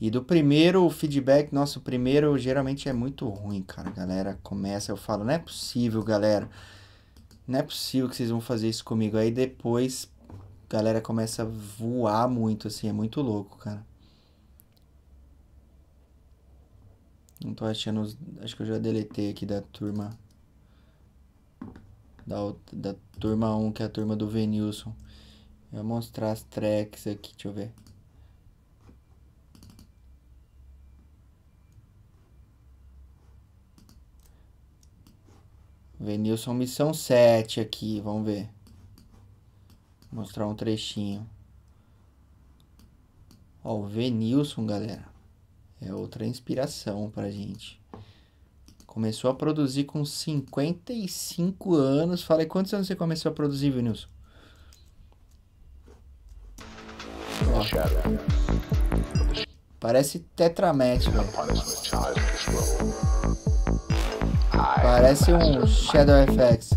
E do primeiro feedback, nosso primeiro geralmente é muito ruim, cara. A galera começa, eu falo, não é possível, galera. Não é possível que vocês vão fazer isso comigo. Aí depois, a galera começa a voar muito, assim, é muito louco, cara. Não tô achando. Acho que eu já deletei aqui da turma. Da, da turma 1, que é a turma do Venilson. Eu vou mostrar as tracks aqui, deixa eu ver. Venilson Missão 7 aqui, vamos ver. Vou mostrar um trechinho. Ó, o Venilson, galera, é outra inspiração pra gente. Começou a produzir com 55 anos. Falei, quantos anos você começou a produzir, Venilson? Ó. Parece tetramétrico. Parece um Shadow FX.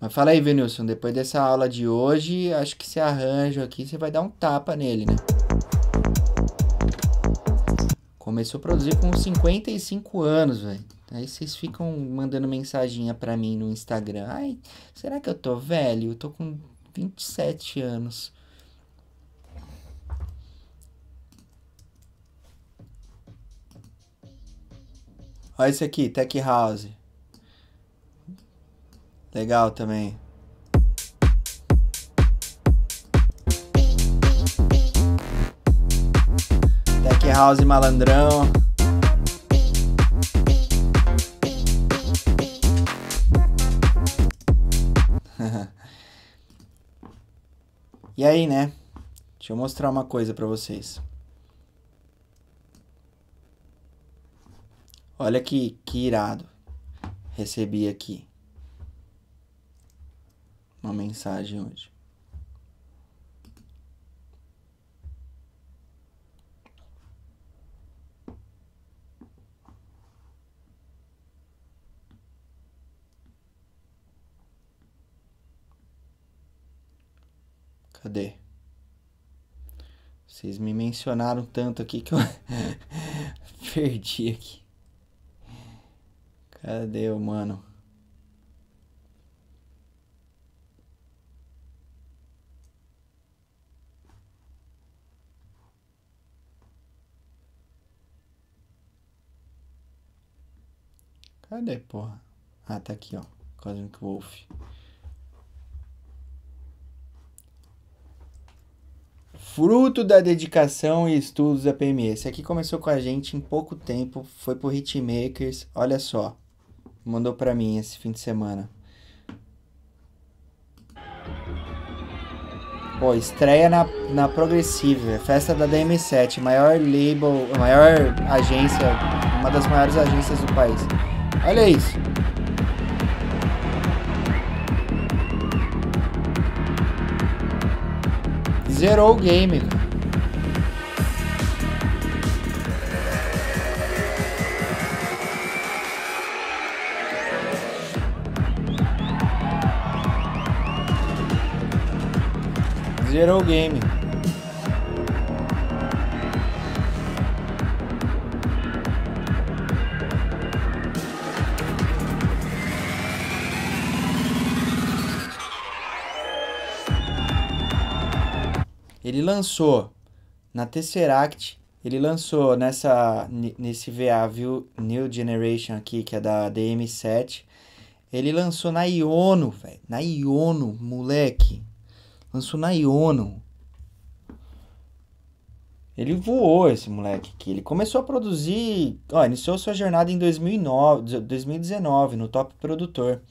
Mas fala aí, Venilson, depois dessa aula de hoje, acho que esse arranjo aqui você vai dar um tapa nele, né? Começou a produzir com 55 anos, velho. Aí vocês ficam mandando mensaginha para mim no Instagram. Ai, será que eu tô velho? Eu tô com 27 anos. Olha esse aqui, Tech House. Legal também. Tech House malandrão. E aí, né? Deixa eu mostrar uma coisa para vocês. Olha que, que irado. Recebi aqui uma mensagem hoje. Cadê? Vocês me mencionaram tanto aqui que eu perdi aqui. Cadê o mano? Cadê, porra? Ah, tá aqui, ó. Cosmic Wolf. fruto da dedicação e estudos da PME. Esse aqui começou com a gente em pouco tempo, foi pro Hitmakers, olha só. Mandou para mim esse fim de semana. Pô, estreia na, na Progressive, é festa da DM7, maior label, maior agência, uma das maiores agências do país. Olha isso. Zerou o game, Zerou o game. ele lançou na Tesseract, ele lançou nessa nesse VA viu, New Generation aqui, que é da DM7. Ele lançou na Iono, velho. Na Iono, moleque. Lançou na Iono. Ele voou esse moleque aqui. Ele começou a produzir. Ó, iniciou sua jornada em 2009, 2019, no Top Produtor.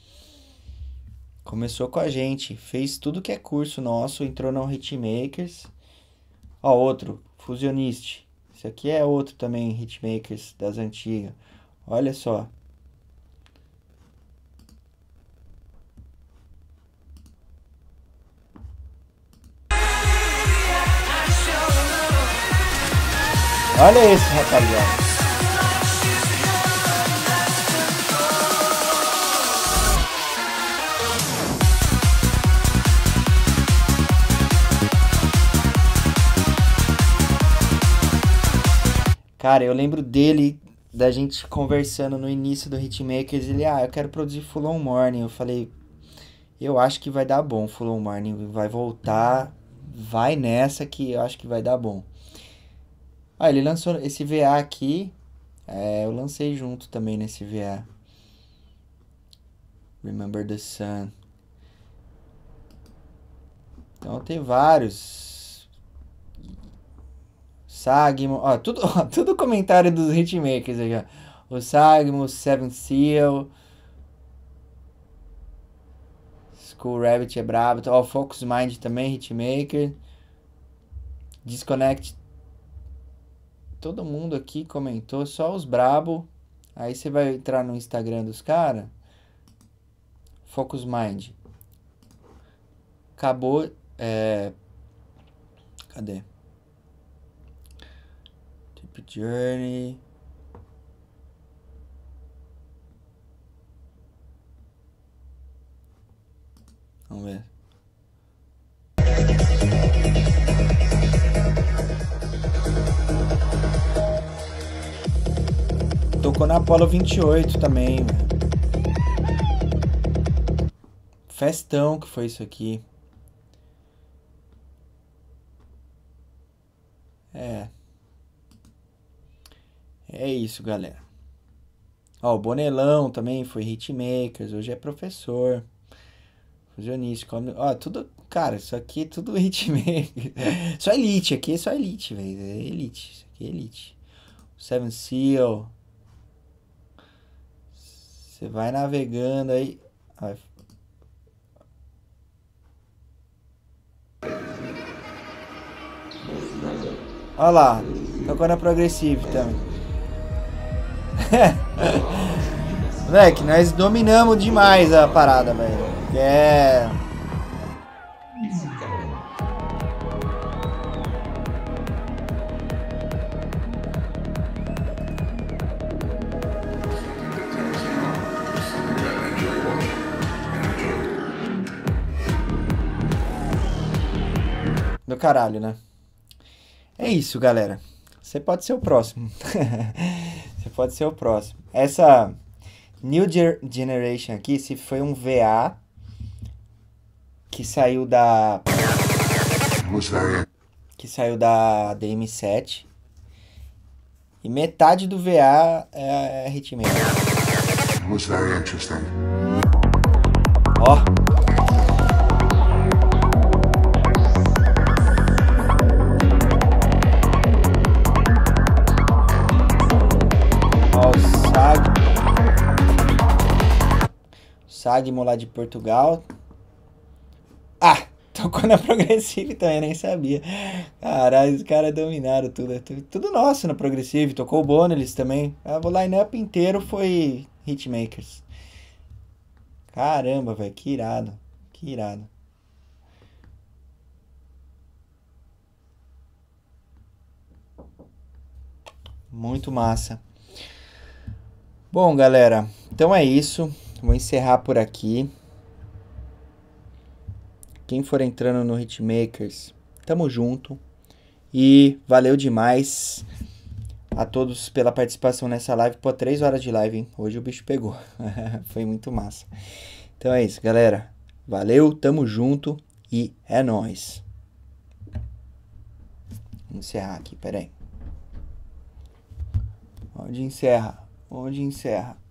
Começou com a gente, fez tudo que é curso nosso, entrou no Hitmakers. Ó, outro, Fusionist. Esse aqui é outro também, Hitmakers das antigas. Olha só. Olha esse rapaziada. Cara, eu lembro dele, da gente conversando no início do Hitmakers, ele, ah, eu quero produzir Full On Morning. Eu falei, eu acho que vai dar bom Full On Morning, vai voltar, vai nessa que eu acho que vai dar bom. Ah, ele lançou esse VA aqui, é, eu lancei junto também nesse VA. Remember the Sun. Então tem vários. Sagmo, ó, tudo, ó, tudo comentário dos hitmakers aí, ó. O Sagmo, o Seven Seal, School Rabbit é brabo, ó, Focus Mind também, hitmaker, Disconnect, todo mundo aqui comentou, só os brabo, aí você vai entrar no Instagram dos caras, Focus Mind, acabou, é, cadê? Journey. Vamos ver. Tocou na Apollo 28 também, Festão que foi isso aqui. É. É isso, galera. Ó, o Bonelão também foi hitmakers, hoje é professor. Fusionista, ó, tudo, cara, isso aqui é tudo hitmaker. só elite, aqui é só elite, velho, é elite, isso aqui é elite. Seven Seal. Você vai navegando aí. Ai. Olha lá, tocando a progressiva também. Moleque, nós dominamos demais a parada, velho. É. Do caralho, né? É isso, galera. Você pode ser o próximo. você pode ser o próximo. Essa New Generation aqui, se foi um VA que saiu da. Que saiu da DM7. E metade do VA é, ritmo. É Ó. Oh. Sagmo lá de Portugal. Ah! Tocou na Progressive também, nem sabia. Caralho, os caras dominaram tudo. É tudo nosso na Progressive. Tocou o Bonelis também. A ah, o line-up inteiro foi Hitmakers. Caramba, velho. Que irado. Que irado. Muito massa. Bom, galera, então é isso. Vou encerrar por aqui. Quem for entrando no Hitmakers, tamo junto. E valeu demais a todos pela participação nessa live. Pô, três horas de live, hein? Hoje o bicho pegou. Foi muito massa. Então é isso, galera. Valeu, tamo junto e é nóis. Vou encerrar aqui, peraí. Onde encerra? Onde encerra?